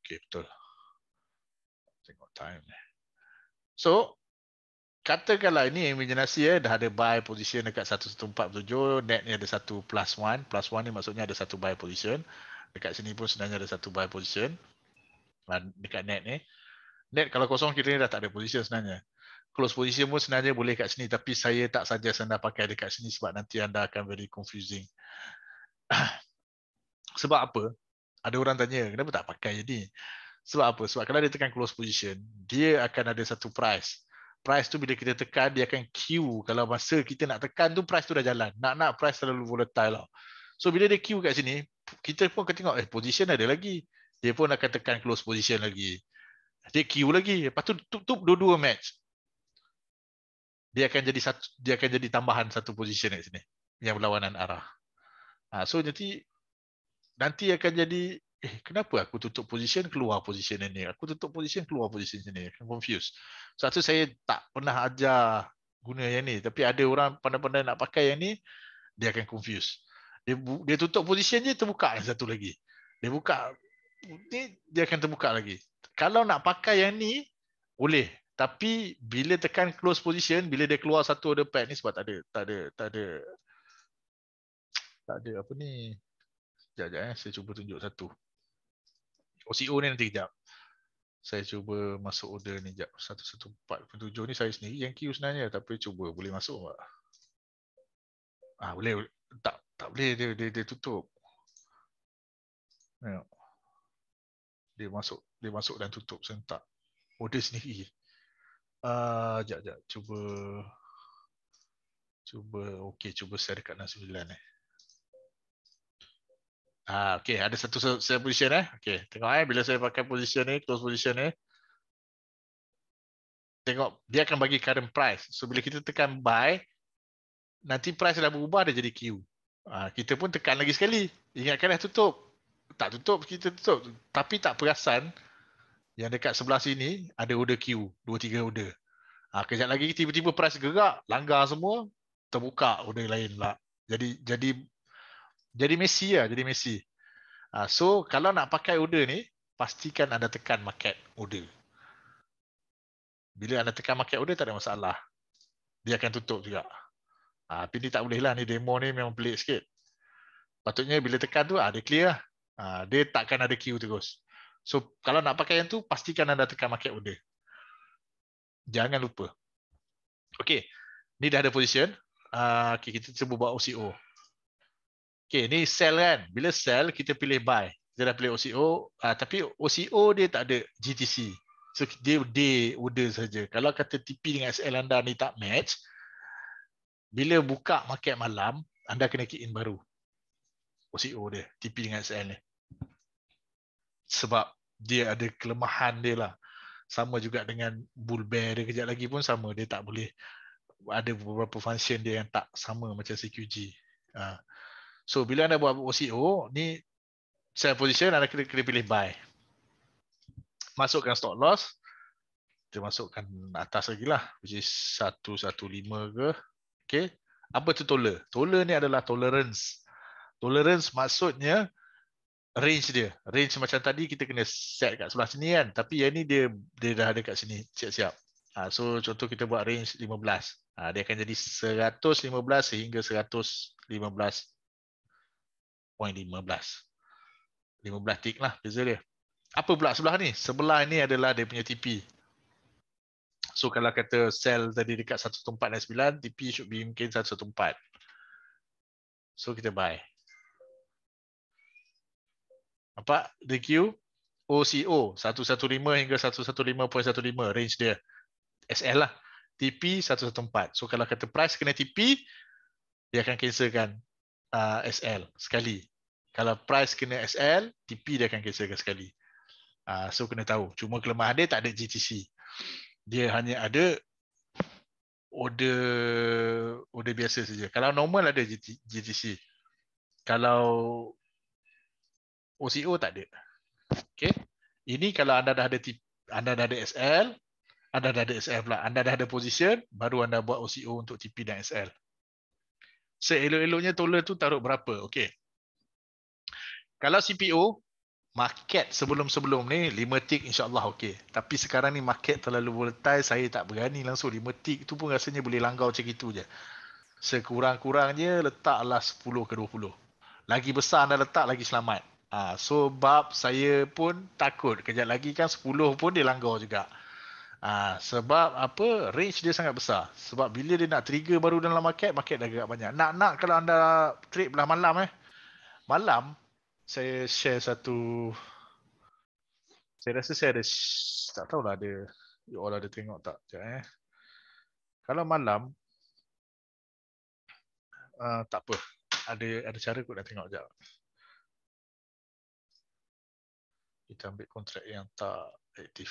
okay betul. Tengok time ni. Eh. So katakanlah ini imaginasi eh. Dah ada buy position dekat 1147. Net ni ada 1 plus 1. Plus 1 ni maksudnya ada 1 buy position dekat sini pun sebenarnya ada satu buy position ah, dekat net ni net kalau kosong kita ni dah tak ada position sebenarnya close position pun sebenarnya boleh kat sini tapi saya tak suggest anda pakai dekat sini sebab nanti anda akan very confusing sebab apa ada orang tanya kenapa tak pakai je ni sebab apa sebab kalau dia tekan close position dia akan ada satu price price tu bila kita tekan dia akan queue kalau masa kita nak tekan tu price tu dah jalan nak nak price terlalu volatile lah. so bila dia queue kat sini kita pun akan tengok eh position ada lagi. Dia pun akan tekan close position lagi. Dia queue lagi. Lepas tu tutup dua-dua match. Dia akan jadi satu dia akan jadi tambahan satu position kat sini yang berlawanan arah. Ha, so nanti nanti akan jadi eh kenapa aku tutup position keluar position ini? Aku tutup position keluar position ini. Aku confused. Satu saya tak pernah ajar guna yang ni tapi ada orang pandai-pandai nak pakai yang ni dia akan confused dia dia tutup position dia terbuka yang satu lagi dia buka ni dia akan terbuka lagi kalau nak pakai yang ni boleh tapi bila tekan close position bila dia keluar satu order pad ni sebab tak ada tak ada tak ada tak ada apa ni sekejap sekejap eh saya cuba tunjuk satu OCO ni nanti kejap saya cuba masuk order ni jap 1147 ni saya sendiri yang queue sebenarnya tapi cuba boleh masuk tak ah boleh tak tak boleh dia dia, dia tutup. Tengok. Ya. Dia masuk, dia masuk dan tutup sentak. Order sendiri. Ah, uh, jap jap cuba cuba okey cuba share dekat nas 9 eh. Ah, okey ada satu saya position eh. Okey, tengok eh bila saya pakai position ni, close position ni. Tengok dia akan bagi current price. So bila kita tekan buy nanti price dah berubah dah jadi queue. Ah, kita pun tekan lagi sekali. Ingatkan dah tutup. Tak tutup, kita tutup. Tapi tak perasan yang dekat sebelah sini ada order queue. Dua, tiga order. Ah, kejap lagi tiba-tiba press gerak, langgar semua, terbuka order lain pula. Jadi, jadi jadi Messi lah, jadi Messi. Ah, so, kalau nak pakai order ni, pastikan anda tekan market order. Bila anda tekan market order, tak ada masalah. Dia akan tutup juga. Ha, tapi ni tak boleh lah, ni demo ni memang pelik sikit. Patutnya bila tekan tu, ha, dia clear lah. Ha, dia takkan ada queue terus. So kalau nak pakai yang tu, pastikan anda tekan market order. Jangan lupa. Okay, ni dah ada position. Ha, okay, kita cuba buat OCO. Okay, ni sell kan. Bila sell, kita pilih buy. Kita dah pilih OCO. Ha, tapi OCO dia tak ada GTC. So dia day order saja. Kalau kata TP dengan SL anda ni tak match, bila buka market malam, anda kena kick in baru. OCO dia, TP dengan SL ni. Sebab dia ada kelemahan dia lah. Sama juga dengan bull bear dia kejap lagi pun sama. Dia tak boleh ada beberapa function dia yang tak sama macam CQG. Ha. So bila anda buat OCO, ni sell position anda kena, kena pilih buy. Masukkan stop loss. Kita masukkan atas lagi lah. Which is 115 ke. Okey. Apa tu toler? Toler ni adalah tolerance. Tolerance maksudnya range dia. Range macam tadi kita kena set kat sebelah sini kan. Tapi yang ni dia dia dah ada kat sini siap-siap. Ha, so contoh kita buat range 15. Ha, dia akan jadi 115 sehingga 115 point 15. 15 tick lah beza dia. Apa pula sebelah ni? Sebelah ni adalah dia punya TP. So kalau kata sell tadi dekat 1499, TP should be mungkin 1499. So kita buy. Apa? The Q OCO 115 hingga 115.15 range dia. SL lah. TP 114. So kalau kata price kena TP, dia akan cancelkan uh, SL sekali. Kalau price kena SL, TP dia akan cancelkan sekali. Uh, so kena tahu. Cuma kelemahan dia tak ada GTC dia hanya ada order order biasa saja. Kalau normal ada GTC. Kalau OCO tak ada. Okay. Ini kalau anda dah ada anda dah ada SL, anda dah ada SL pula. Anda dah ada position, baru anda buat OCO untuk TP dan SL. Seelok-eloknya toler tu taruh berapa? Okey. Kalau CPO, market sebelum-sebelum ni 5 tick insyaallah okey tapi sekarang ni market terlalu volatile saya tak berani langsung 5 tick tu pun rasanya boleh langgau macam itu je sekurang-kurangnya letaklah 10 ke 20 lagi besar anda letak lagi selamat ha, so bab saya pun takut kejap lagi kan 10 pun dia langgar juga ha, sebab apa range dia sangat besar sebab bila dia nak trigger baru dalam market market dah agak banyak nak-nak kalau anda trade belah malam eh malam saya share satu saya rasa saya ada tak tahu lah ada you all ada tengok tak Sekejap, eh kalau malam uh, tak apa ada ada cara aku nak tengok jap kita ambil kontrak yang tak aktif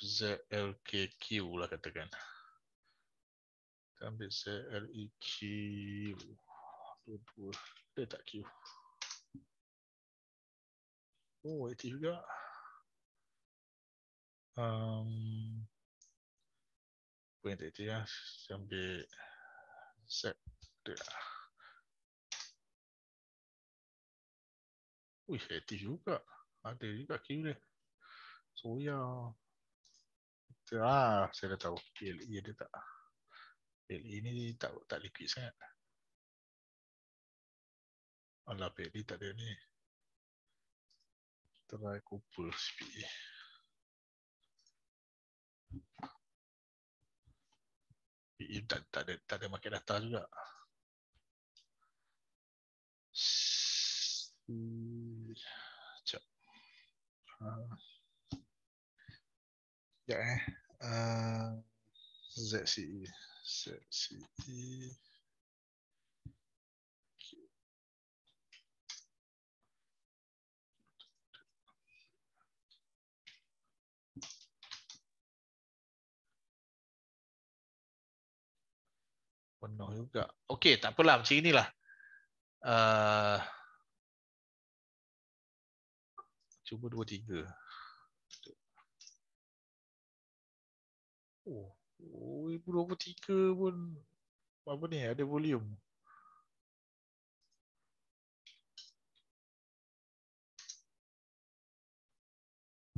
ZLKQ lah katakan kita ambil ZLEQ dua dia tak queue Oh, IT juga. Um, apa yang IT ya? Lah, saya ambil set dia. Wih, IT juga. Ada juga kira dia. So, ya. Ah, saya dah tahu. PLE ada tak? PLE ni tak, tak liquid sangat. Alah, PLE tak ada ni try copper speed. Eh, tak, tak, ada, tak ada market data juga. Sekejap. Sekejap eh. Uh, ZCE. ZCE. ZCE. penuh juga. Okey, tak apalah macam inilah. Uh, cuba dua tiga. Oh, oh ibu dua puluh tiga pun apa ni ada volume.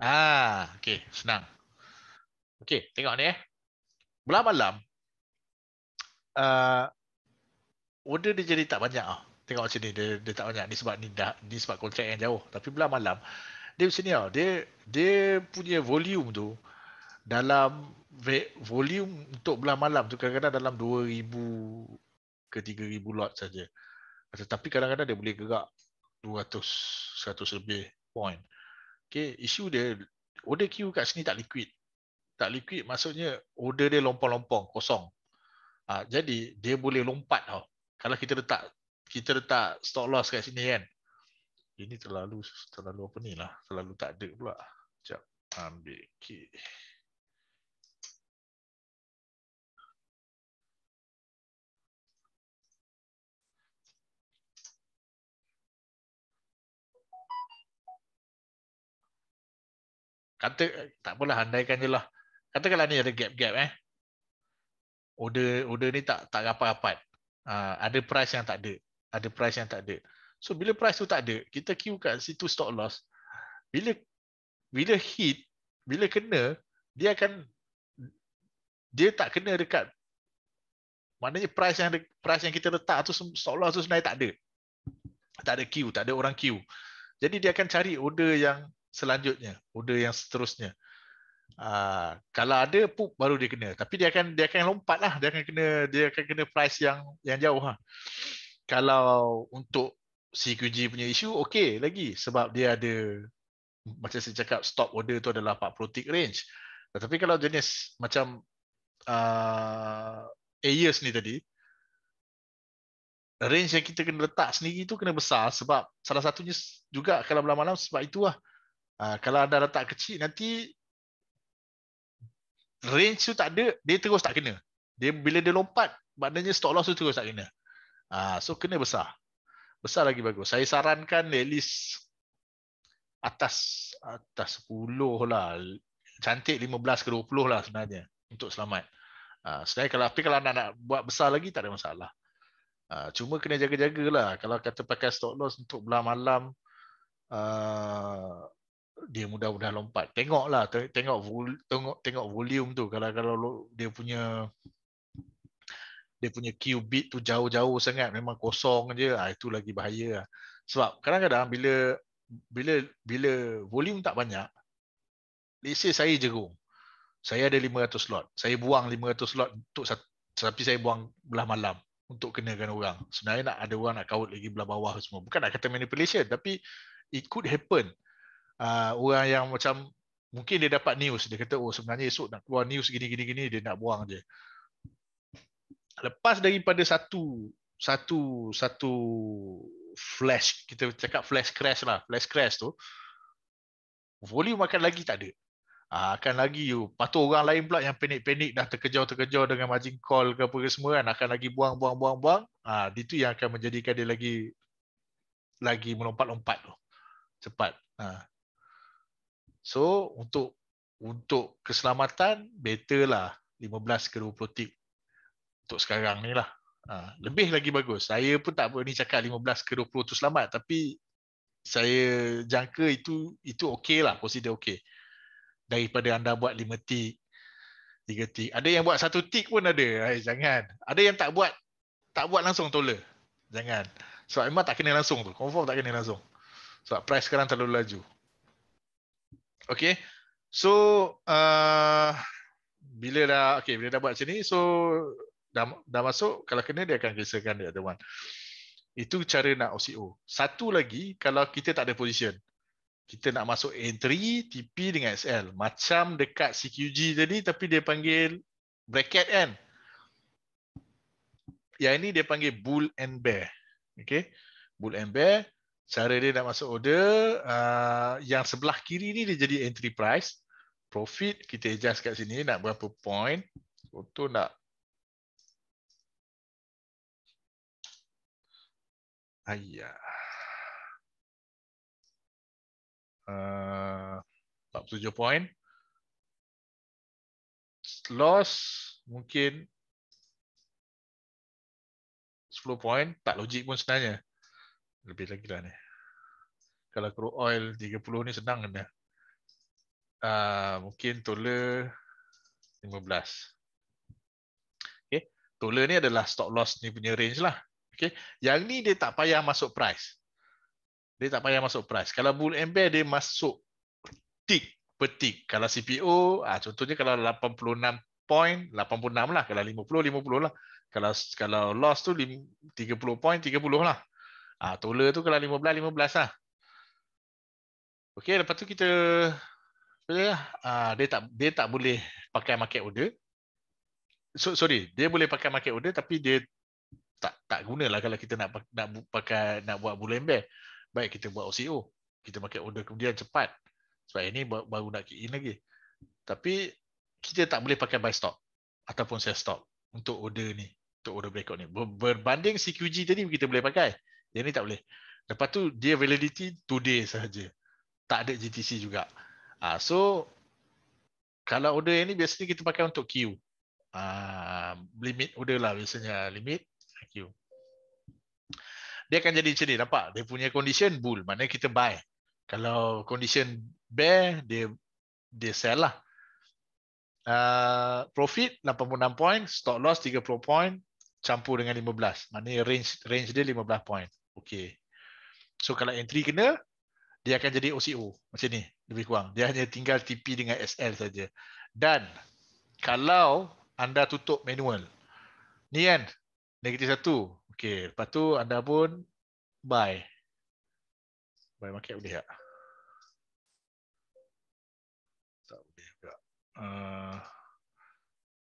Ah, okey, senang. Okey, tengok ni eh. Malam-malam uh, order dia jadi tak banyak ah. Tengok macam ni dia, dia tak banyak ni sebab ni dah ni sebab kontrak yang jauh. Tapi belah malam dia macam ni ah. Dia dia punya volume tu dalam volume untuk belah malam tu kadang-kadang dalam 2000 ke 3000 lot saja. Tetapi kadang-kadang dia boleh gerak 200 100 lebih point. Okay, isu dia order queue kat sini tak liquid. Tak liquid maksudnya order dia lompong-lompong, kosong. Ha, jadi dia boleh lompat tau. Kalau kita letak kita letak stop loss kat sini kan. Ini terlalu terlalu apa ni lah. Terlalu tak ada pula. Sekejap. Ambil key. Kata, tak apalah, andaikan je lah. Katakanlah ni ada gap-gap eh order order ni tak tak rapat-rapat. Uh, ada price yang tak ada. Ada price yang tak ada. So bila price tu tak ada, kita queue kat situ stop loss. Bila bila hit, bila kena, dia akan dia tak kena dekat maknanya price yang price yang kita letak tu stop loss tu sebenarnya tak ada. Tak ada queue, tak ada orang queue. Jadi dia akan cari order yang selanjutnya, order yang seterusnya. Ah, kalau ada pup baru dia kena tapi dia akan dia akan lompat lah dia akan kena dia akan kena price yang yang jauh lah. kalau untuk CQG punya isu okey lagi sebab dia ada macam saya cakap stop order tu adalah 40 tick range tetapi kalau jenis macam uh, Ayers ni tadi range yang kita kena letak sendiri tu kena besar sebab salah satunya juga kalau malam-malam sebab itulah uh, kalau anda letak kecil nanti range tu tak ada, dia terus tak kena. Dia bila dia lompat, maknanya stop loss tu terus tak kena. Ah, so kena besar. Besar lagi bagus. Saya sarankan at least atas atas 10 lah. Cantik 15 ke 20 lah sebenarnya untuk selamat. Ah, sebenarnya kalau tapi kalau anda nak buat besar lagi tak ada masalah. Ah, cuma kena jaga-jagalah kalau kata pakai stop loss untuk belah malam ah, dia mudah-mudah lompat. Tengoklah tengok tengok tengok volume tu kalau kalau dia punya dia punya qubit tu jauh-jauh sangat memang kosong je ah itu lagi bahaya lah. sebab kadang-kadang bila bila bila volume tak banyak let's say saya jerung saya ada 500 slot saya buang 500 slot untuk tapi saya buang belah malam untuk kenakan orang sebenarnya nak ada orang nak kaut lagi belah bawah semua bukan nak kata manipulation tapi it could happen uh, orang yang macam mungkin dia dapat news dia kata oh sebenarnya esok nak keluar news gini gini gini dia nak buang je lepas daripada satu satu satu flash kita cakap flash crash lah flash crash tu volume akan lagi tak ada ah, akan lagi you patut orang lain pula yang panik-panik dah terkejau-terkejau dengan margin call ke apa ke semua kan akan lagi buang buang buang buang ah ha, itu yang akan menjadikan dia lagi lagi melompat-lompat tu cepat ah So untuk untuk keselamatan better lah 15 ke 20 tip untuk sekarang ni lah. Ha, lebih lagi bagus. Saya pun tak boleh ni cakap 15 ke 20 tu selamat tapi saya jangka itu itu okey lah, consider okey. Daripada anda buat 5 tik, 3 tik. Ada yang buat 1 tik pun ada. Hai, jangan. Ada yang tak buat, tak buat langsung tola. Jangan. Sebab memang tak kena langsung tu. Confirm tak kena langsung. Sebab price sekarang terlalu laju. Okay. So, uh, bila dah okay, bila dah buat macam ni, so dah, dah masuk, kalau kena dia akan kisahkan the other one. Itu cara nak OCO. Satu lagi, kalau kita tak ada position, kita nak masuk entry TP dengan SL. Macam dekat CQG tadi, tapi dia panggil bracket kan? Yang ini dia panggil bull and bear. Okay. Bull and bear cara dia nak masuk order uh, yang sebelah kiri ni dia jadi entry price profit kita adjust kat sini nak berapa point auto nak ayah, uh, 47 point loss mungkin 10 point tak logik pun sebenarnya lebih lagi lah ni. Kalau crude oil 30 ni senang kena. Uh, mungkin tola 15. Okay. Tola ni adalah stop loss ni punya range lah. Okay. Yang ni dia tak payah masuk price. Dia tak payah masuk price. Kalau bull and bear dia masuk tick petik. Kalau CPO, ah contohnya kalau 86 point, 86 lah. Kalau 50, 50 lah. Kalau kalau loss tu 30 point, 30 lah. Ah ha, tola tu kalau 15 15 lah. Okey lepas tu kita sudahlah Ah, dia tak dia tak boleh pakai market order. So, sorry, dia boleh pakai market order tapi dia tak tak gunalah kalau kita nak nak pakai nak buat bullion bear. Baik kita buat OCO. Kita market order kemudian cepat. Sebab ini baru nak kick in lagi. Tapi kita tak boleh pakai buy stop ataupun sell stop untuk order ni, untuk order breakout ni. Berbanding CQG tadi kita boleh pakai. Yang ni tak boleh. Lepas tu dia validity today saja. Tak ada GTC juga. Ah so kalau order yang ni biasanya kita pakai untuk queue. Ah limit order lah biasanya limit queue. Dia akan jadi macam ni nampak dia punya condition bull maknanya kita buy. Kalau condition bear dia dia sell lah. Uh, profit 86 point, stop loss 30 point, campur dengan 15. Maknanya range range dia 15 point. Okey. So kalau entry kena dia akan jadi OCO macam ni lebih kurang. Dia hanya tinggal TP dengan SL saja. Dan kalau anda tutup manual. Ni kan negatif 1. Okey, lepas tu anda pun buy. Buy market boleh tak? Tak boleh juga. Uh, ah,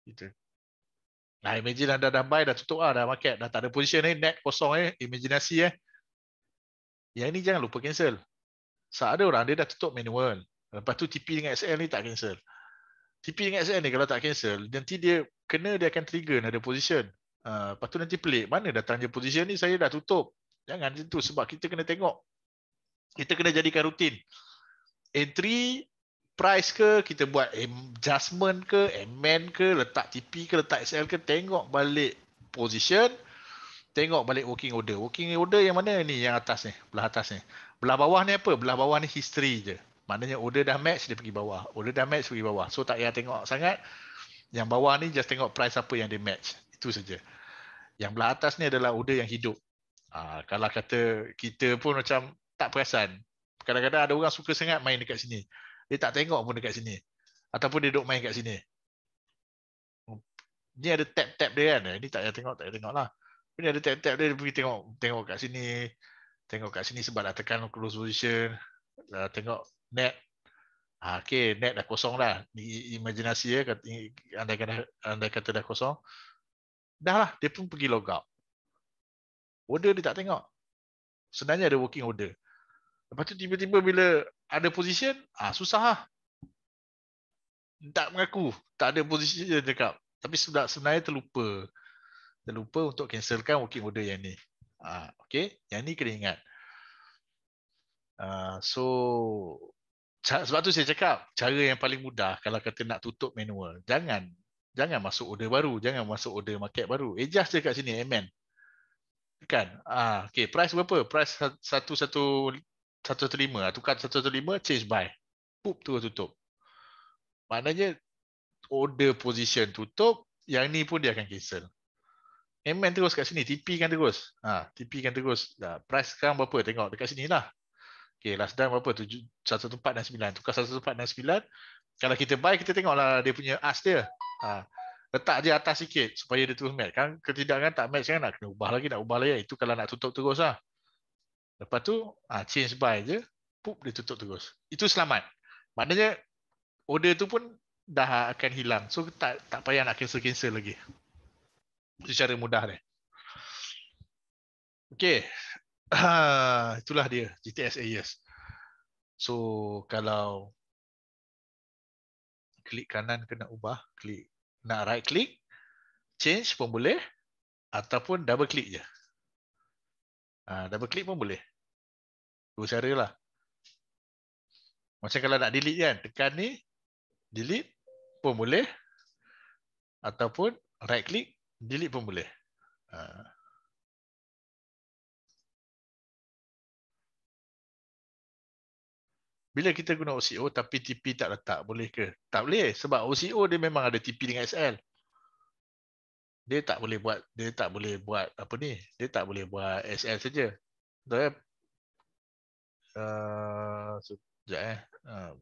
kita Nah, imagine anda dah buy, dah tutup lah, dah market, dah tak ada position eh, net kosong eh, imaginasi eh. Yang ini jangan lupa cancel. Saat ada orang, dia dah tutup manual. Lepas tu TP dengan SL ni tak cancel. TP dengan SL ni kalau tak cancel, nanti dia kena dia akan trigger ada position. Uh, lepas tu nanti pelik, mana datang je position ni, saya dah tutup. Jangan macam tu, sebab kita kena tengok. Kita kena jadikan rutin. Entry, price ke, kita buat adjustment ke, amend ke, letak TP ke, letak SL ke, tengok balik position, tengok balik working order. Working order yang mana ni? Yang atas ni, belah atas ni. Belah bawah ni apa? Belah bawah ni history je. Maknanya order dah match, dia pergi bawah. Order dah match, pergi bawah. So tak payah tengok sangat. Yang bawah ni just tengok price apa yang dia match. Itu saja. Yang belah atas ni adalah order yang hidup. Ha, kalau kata kita pun macam tak perasan. Kadang-kadang ada orang suka sangat main dekat sini dia tak tengok pun dekat sini ataupun dia duduk main kat sini ni ada tap-tap dia kan ni tak payah tengok tak payah tengok lah ni ada tap-tap dia, dia pergi tengok tengok kat sini tengok kat sini sebab dah tekan close position dah tengok net ha, ah, okay net dah kosong dah imajinasi ya anda kata, anda kata dah kosong dah lah dia pun pergi log out order dia tak tengok sebenarnya ada working order Lepas tu tiba-tiba bila ada position, ah susah lah. Tak mengaku, tak ada position dia cakap. Tapi sudah sebenarnya terlupa. Terlupa untuk cancelkan working order yang ni. Ah, okay, yang ni kena ingat. Ah, so, sebab tu saya cakap, cara yang paling mudah kalau kata nak tutup manual, jangan jangan masuk order baru, jangan masuk order market baru. Adjust eh, je kat sini, amen. Kan? Ah, okay, price berapa? Price satu satu satu terima tukar satu terima change buy pop terus tutup maknanya order position tutup yang ni pun dia akan cancel MN terus kat sini TP kan terus ha TP kan terus dah price sekarang berapa tengok dekat sini lah. okey last down berapa 714 dan 9 tukar 714 dan 9 kalau kita buy kita tengoklah dia punya ask dia ha letak dia atas sikit supaya dia terus match kan ketidakkan tak match kan nak kena ubah lagi nak ubah lagi itu kalau nak tutup teruslah Lepas tu ah change by je, pop dia tutup terus. Itu selamat. Maknanya order tu pun dah akan hilang. So tak tak payah nak cancel-cancel lagi. Secara mudah dia. Okey. Uh, itulah dia GTS AES. So kalau klik kanan kena ubah, klik nak right click, change pun boleh ataupun double click je. Ha, double click pun boleh. Dua cara lah. Macam kalau nak delete kan, tekan ni, delete pun boleh. Ataupun right click, delete pun boleh. Ha. Bila kita guna OCO tapi TP tak letak, boleh ke? Tak boleh. Sebab OCO dia memang ada TP dengan SL dia tak boleh buat dia tak boleh buat apa ni dia tak boleh buat SL saja betul eh uh, sekejap eh uh,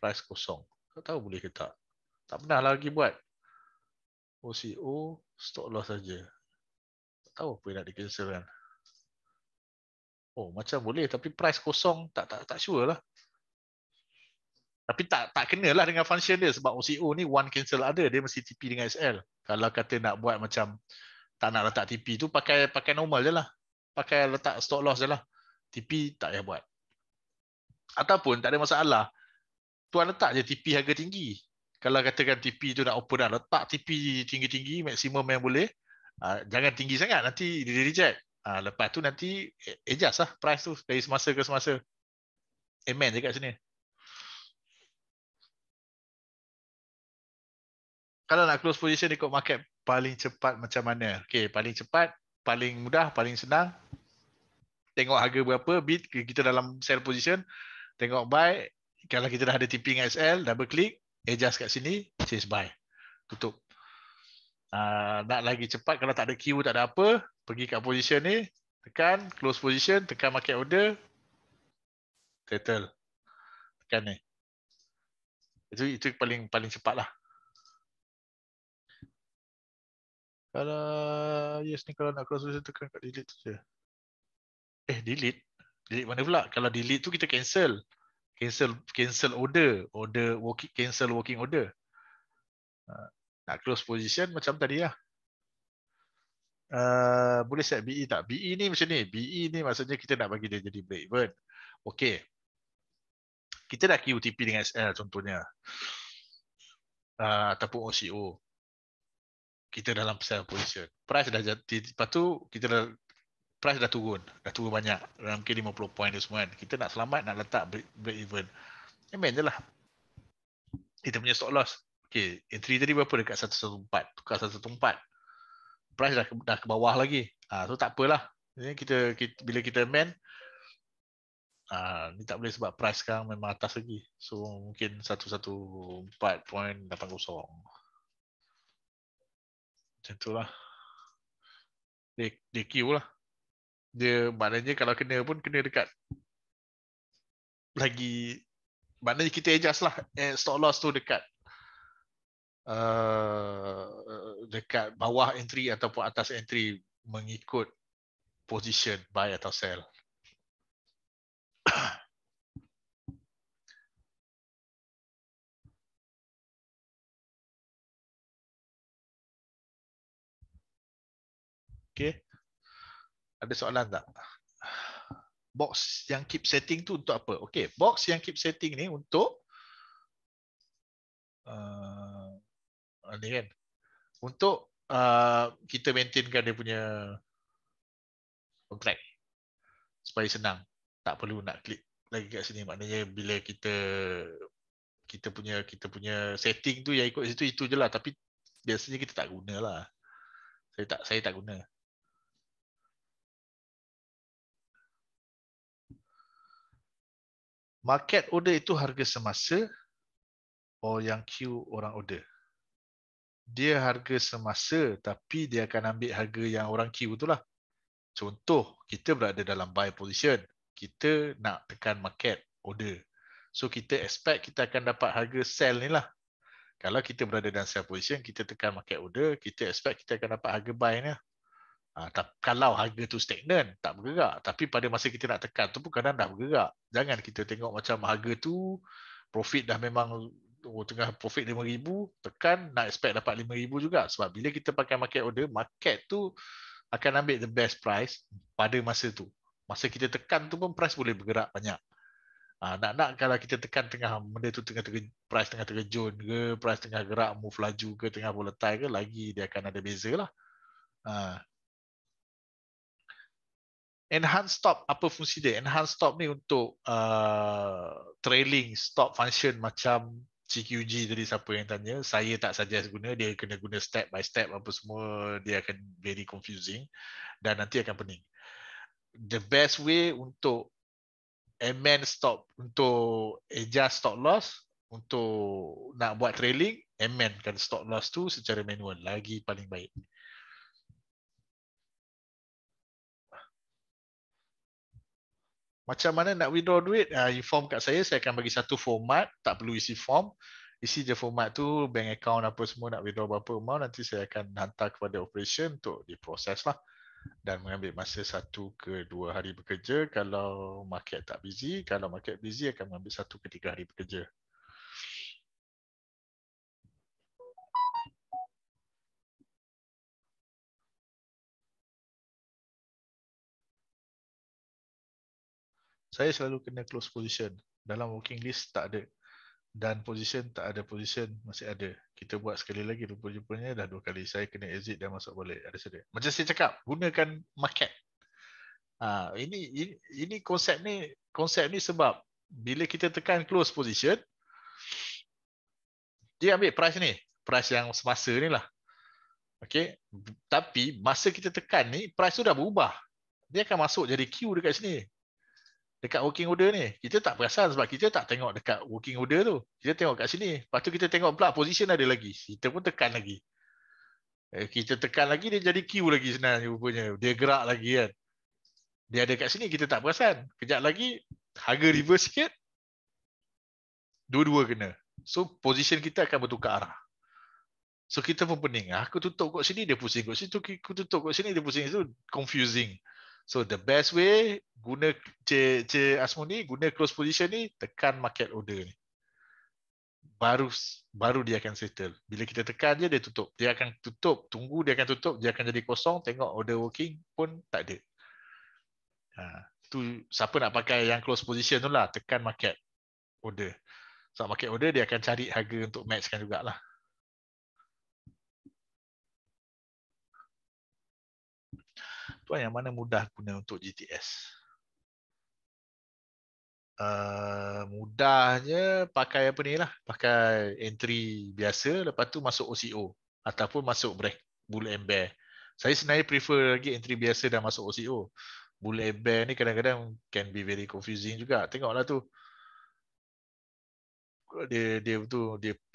price kosong tak tahu boleh ke tak tak pernah lah lagi buat OCO stock loss saja tak tahu apa yang nak di cancel kan? oh macam boleh tapi price kosong tak tak tak sure lah tapi tak tak kena lah dengan function dia sebab OCO ni one cancel ada dia mesti TP dengan SL. Kalau kata nak buat macam tak nak letak TP tu pakai pakai normal je lah. Pakai letak stop loss je lah. TP tak payah buat. Ataupun tak ada masalah. Tuan letak je TP harga tinggi. Kalau katakan TP tu nak open dah letak TP tinggi-tinggi maksimum yang boleh. Ah, jangan tinggi sangat nanti dia reject. Ah, lepas tu nanti adjust lah price tu dari semasa ke semasa. Amen je kat sini. kalau nak close position ikut market paling cepat macam mana? Okey, paling cepat, paling mudah, paling senang. Tengok harga berapa bit kita dalam sell position, tengok buy. Kalau kita dah ada tipping SL, double click, adjust kat sini, chase buy. Tutup. Uh, nak lagi cepat kalau tak ada queue tak ada apa, pergi kat position ni, tekan close position, tekan market order. settle. Tekan ni. Itu itu paling paling cepatlah. Kalau yes ni kalau nak close session tekan kat delete tu je. Eh delete. Delete mana pula? Kalau delete tu kita cancel. Cancel cancel order, order working cancel working order. Ha, nak close position macam tadi lah. Uh, boleh set BE tak? BE ni macam ni. BE ni maksudnya kita nak bagi dia jadi break even. Okay. Kita dah QTP dengan SL contohnya. Uh, ataupun OCO kita dalam sell position. Price dah jadi lepas tu kita dah price dah turun, dah turun banyak. Dalam ke 50 point tu semua kan. Kita nak selamat nak letak break, break even. Amen jelah. Kita punya stop loss. Okey, entry tadi berapa dekat 114, tukar 114. Price dah ke, dah ke bawah lagi. Ah ha, tu tak apalah. Ini kita, kita bila kita main Uh, ni tak boleh sebab price sekarang memang atas lagi. So mungkin 114.80 macam tu lah. Dia, dia queue lah. Dia maknanya kalau kena pun kena dekat lagi maknanya kita adjust lah eh, stop loss tu dekat uh, dekat bawah entry ataupun atas entry mengikut position buy atau sell. Okey. Ada soalan tak? Box yang keep setting tu untuk apa? Okey, box yang keep setting ni untuk uh, ni kan. Untuk uh, kita maintainkan dia punya kontrak. Supaya senang, tak perlu nak klik lagi kat sini. Maknanya bila kita kita punya kita punya setting tu yang ikut situ itu je lah tapi biasanya kita tak guna lah. Saya tak saya tak guna. market order itu harga semasa or yang queue orang order. Dia harga semasa tapi dia akan ambil harga yang orang queue itulah. Contoh, kita berada dalam buy position. Kita nak tekan market order. So kita expect kita akan dapat harga sell ni lah. Kalau kita berada dalam sell position, kita tekan market order, kita expect kita akan dapat harga buy ni lah. Ha, kalau harga tu stagnan, tak bergerak. Tapi pada masa kita nak tekan tu pun kadang dah bergerak. Jangan kita tengok macam harga tu, profit dah memang oh, tengah profit RM5,000, tekan nak expect dapat RM5,000 juga. Sebab bila kita pakai market order, market tu akan ambil the best price pada masa tu. Masa kita tekan tu pun price boleh bergerak banyak. Nak-nak ah, kalau kita tekan tengah benda tu tengah terkejut, price tengah terkejut ke, price tengah gerak, move laju ke, tengah volatile ke, lagi dia akan ada beza lah. Ha, enhance stop apa fungsi dia enhance stop ni untuk uh, trailing stop function macam CQG tadi siapa yang tanya saya tak suggest guna dia kena guna step by step apa semua dia akan very confusing dan nanti akan pening the best way untuk amend stop untuk adjust stop loss untuk nak buat trailing amendkan stop loss tu secara manual lagi paling baik Macam mana nak withdraw duit? Uh, ah, inform kat saya, saya akan bagi satu format. Tak perlu isi form. Isi je format tu, bank account apa semua nak withdraw berapa amount. Nanti saya akan hantar kepada operation untuk diproses lah. Dan mengambil masa satu ke dua hari bekerja kalau market tak busy. Kalau market busy, akan mengambil satu ke tiga hari bekerja. saya selalu kena close position dalam working list tak ada dan position tak ada position masih ada kita buat sekali lagi rupa-rupanya dah dua kali saya kena exit dan masuk balik ada sedia macam saya cakap gunakan market ha, ini, ini ini konsep ni konsep ni sebab bila kita tekan close position dia ambil price ni price yang semasa ni lah okay. tapi masa kita tekan ni price tu dah berubah dia akan masuk jadi queue dekat sini dekat working order ni kita tak perasan sebab kita tak tengok dekat working order tu kita tengok kat sini lepas tu kita tengok pula position ada lagi kita pun tekan lagi eh, kita tekan lagi dia jadi queue lagi sebenarnya rupanya dia gerak lagi kan dia ada kat sini kita tak perasan kejap lagi harga reverse sikit dua-dua kena so position kita akan bertukar arah so kita pun pening aku tutup kat sini dia pusing kat situ aku tutup kat sini dia pusing itu confusing So the best way guna C Asmo ni guna close position ni tekan market order ni. Baru baru dia akan settle. Bila kita tekan je dia tutup. Dia akan tutup, tunggu dia akan tutup, dia akan jadi kosong, tengok order working pun tak ada. Ha, tu siapa nak pakai yang close position tu lah, tekan market order. Sebab so, market order dia akan cari harga untuk matchkan jugalah. tuan yang mana mudah guna untuk GTS? Uh, ah, mudahnya pakai apa ni lah. Pakai entry biasa. Lepas tu masuk OCO. Ataupun masuk break. Bull and bear. Saya sebenarnya prefer lagi entry biasa dan masuk OCO. Bull and bear ni kadang-kadang can be very confusing juga. Tengoklah tu. Dia dia tu dia P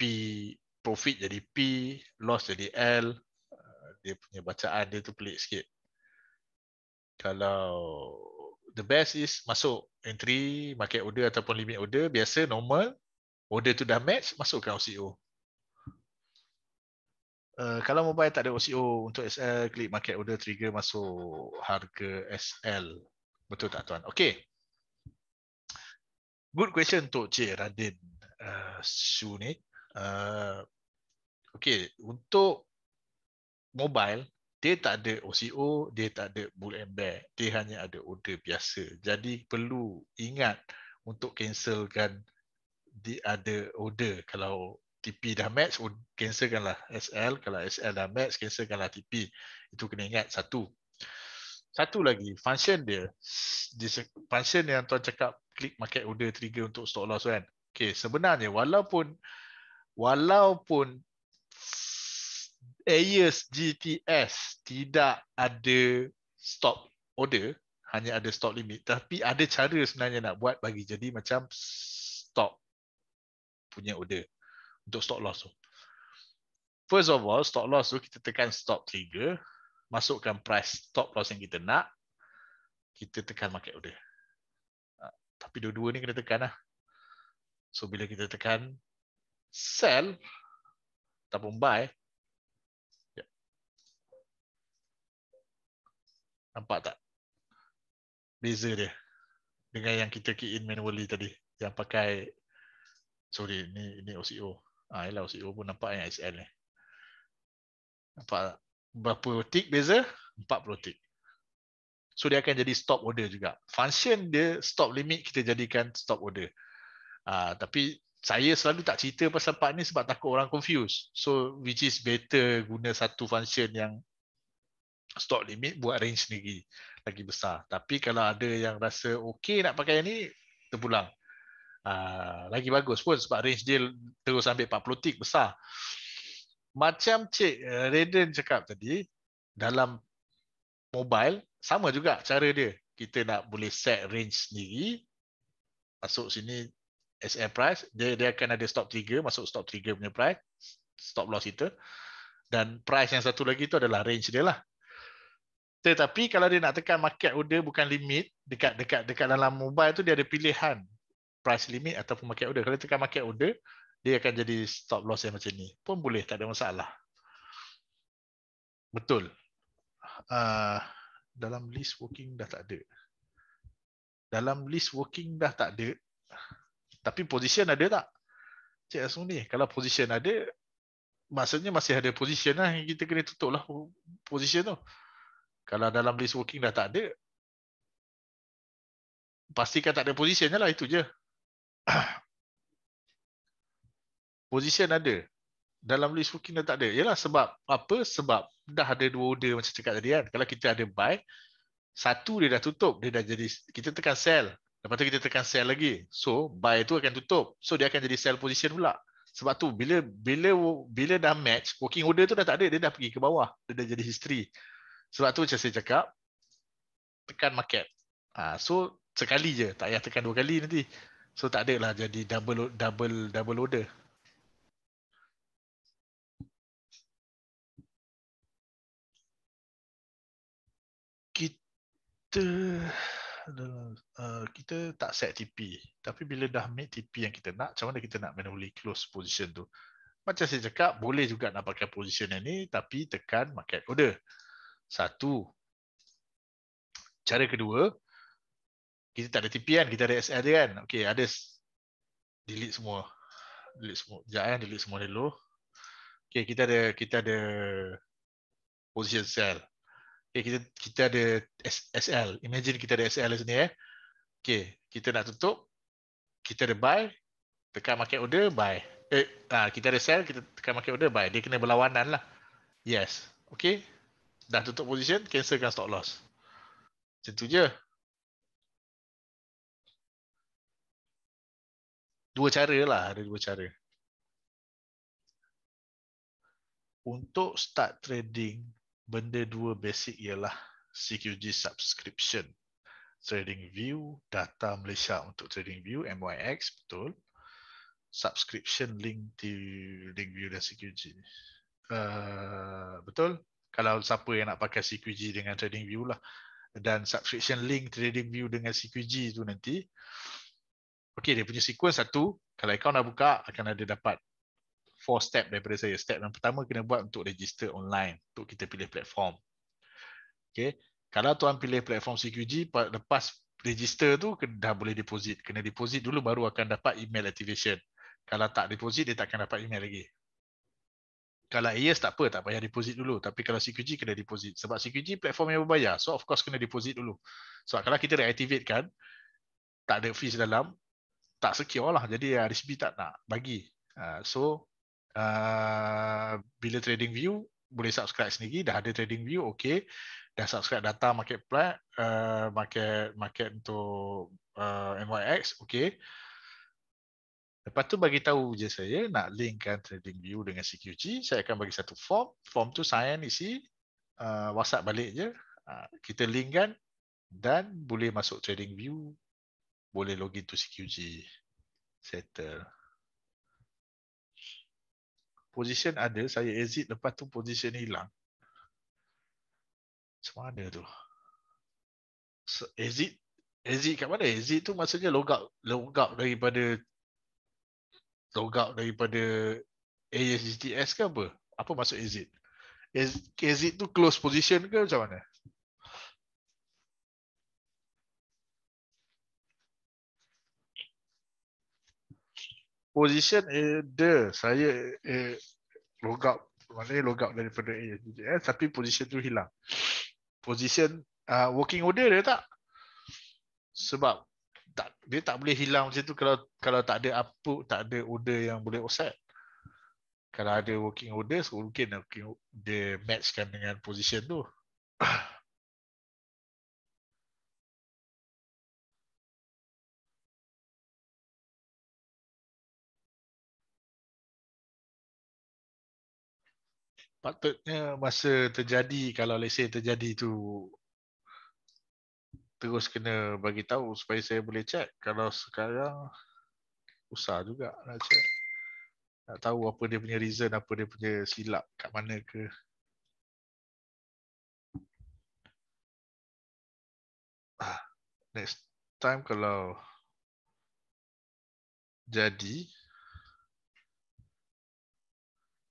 profit jadi P, loss jadi L. Ah, dia punya bacaan dia tu pelik sikit kalau the best is masuk entry market order ataupun limit order biasa normal order tu dah match ke OCO uh, kalau mobile tak ada OCO untuk SL klik market order trigger masuk harga SL betul tak tuan okey good question untuk Cik Radin uh, eh, Sunik uh, eh, okey untuk mobile dia tak ada OCO, dia tak ada bull and bear, dia hanya ada order biasa. Jadi perlu ingat untuk cancelkan dia ada order kalau TP dah match, cancelkanlah SL. Kalau SL dah match, cancelkanlah TP. Itu kena ingat satu. Satu lagi, function dia. Function yang tuan cakap, klik market order trigger untuk stop loss kan. Okay, sebenarnya, walaupun walaupun Ayers GPS tidak ada stop order, hanya ada stop limit. Tapi ada cara sebenarnya nak buat bagi jadi macam stop punya order untuk stop loss tu. First of all, stop loss tu kita tekan stop trigger, masukkan price stop loss yang kita nak, kita tekan market order. Ah, tapi dua-dua ni kena tekan lah. So bila kita tekan sell ataupun buy, Nampak tak? Beza dia dengan yang kita key in manually tadi yang pakai sorry ni ini OCO. Ah ha, ialah OCO pun nampak yang SL ni. Nampak tak? berapa tick beza? 40 tick. So dia akan jadi stop order juga. Function dia stop limit kita jadikan stop order. ha, tapi saya selalu tak cerita pasal part ni sebab takut orang confuse. So which is better guna satu function yang stock limit buat range sendiri lagi besar. Tapi kalau ada yang rasa okey nak pakai yang ni, terpulang. Uh, lagi bagus pun sebab range dia terus ambil 40 tick besar. Macam Cik eh, Raiden cakap tadi, dalam mobile sama juga cara dia. Kita nak boleh set range sendiri, masuk sini SM price, dia, dia akan ada stop trigger, masuk stop trigger punya price, stop loss kita. Dan price yang satu lagi tu adalah range dia lah. Tetapi kalau dia nak tekan market order bukan limit, dekat dekat dekat dalam mobile tu dia ada pilihan price limit ataupun market order. Kalau tekan market order, dia akan jadi stop loss yang macam ni. Pun boleh, tak ada masalah. Betul. Uh, dalam list working dah tak ada. Dalam list working dah tak ada. Tapi position ada tak? Cik Asung ni, kalau position ada, maksudnya masih ada position lah. Kita kena tutup lah position tu. Kalau dalam list working dah tak ada, pastikan tak ada positionnya lah itu je. Position ada. Dalam list working dah tak ada. Yalah sebab apa? Sebab dah ada dua order macam cakap tadi kan. Kalau kita ada buy, satu dia dah tutup, dia dah jadi kita tekan sell. Lepas tu kita tekan sell lagi. So buy tu akan tutup. So dia akan jadi sell position pula. Sebab tu bila bila bila dah match, working order tu dah tak ada, dia dah pergi ke bawah. Dia dah jadi history. Sebab tu macam saya cakap, tekan market. Ah, so sekali je, tak payah tekan dua kali nanti. So tak lah jadi double double double order. Kita uh, kita tak set TP. Tapi bila dah make TP yang kita nak, macam mana kita nak manually close position tu? Macam saya cakap, boleh juga nak pakai position yang ni tapi tekan market order. Satu. Cara kedua, kita tak ada TP kan, kita ada SL dia kan. Okey, ada delete semua. Delete semua. Jangan kan? Eh, delete semua dulu. Okey, kita ada kita ada position cell. Okey, kita kita ada SL. Imagine kita ada SL sini eh. Okey, kita nak tutup. Kita ada buy, tekan market order buy. Eh, ah kita ada sell, kita tekan market order buy. Dia kena berlawanan lah. Yes. Okey dah tutup position, cancelkan stop loss. Macam tu je. Dua cara lah, ada dua cara. Untuk start trading, benda dua basic ialah CQG subscription. Trading view, data Malaysia untuk trading view, MYX, betul. Subscription link to trading view dan CQG. Uh, betul? kalau siapa yang nak pakai CQG dengan TradingView lah dan subscription link TradingView dengan CQG tu nanti okey dia punya sequence satu kalau account dah buka akan ada dapat four step daripada saya step yang pertama kena buat untuk register online untuk kita pilih platform okey kalau tuan pilih platform CQG lepas register tu dah boleh deposit kena deposit dulu baru akan dapat email activation kalau tak deposit dia tak akan dapat email lagi kalau AES tak apa, tak payah deposit dulu. Tapi kalau CQG kena deposit. Sebab CQG platform yang berbayar. So of course kena deposit dulu. Sebab kalau kita reactivate kan, tak ada fees dalam, tak secure lah. Jadi uh, RSB tak nak bagi. Uh, so uh, bila trading view, boleh subscribe sendiri. Dah ada trading view, okay. Dah subscribe data market plat, uh, market market untuk uh, NYX, okay. Lepas tu bagi tahu je saya nak linkkan trading view dengan CQG, saya akan bagi satu form. Form tu saya isi uh, WhatsApp balik je. Uh, kita linkkan dan boleh masuk trading view, boleh login to CQG. Settle. Position ada, saya exit lepas tu position hilang. Macam mana tu? So, exit, exit kat mana? Exit tu maksudnya logout, logout daripada togak daripada ASGTS ke apa? Apa maksud exit? Exit tu close position ke macam mana? Position ada. Eh, saya eh, logout. Maksudnya out daripada ASGTS tapi position tu hilang. Position uh, working order dia tak? Sebab tak dia tak boleh hilang macam tu kalau kalau tak ada apa tak ada order yang boleh offset kalau ada working order so mungkin okay, dia matchkan dengan position tu patutnya masa terjadi kalau let's say terjadi tu terus kena bagi tahu supaya saya boleh check kalau sekarang usah juga nak check nak tahu apa dia punya reason apa dia punya silap kat mana ke ah, next time kalau jadi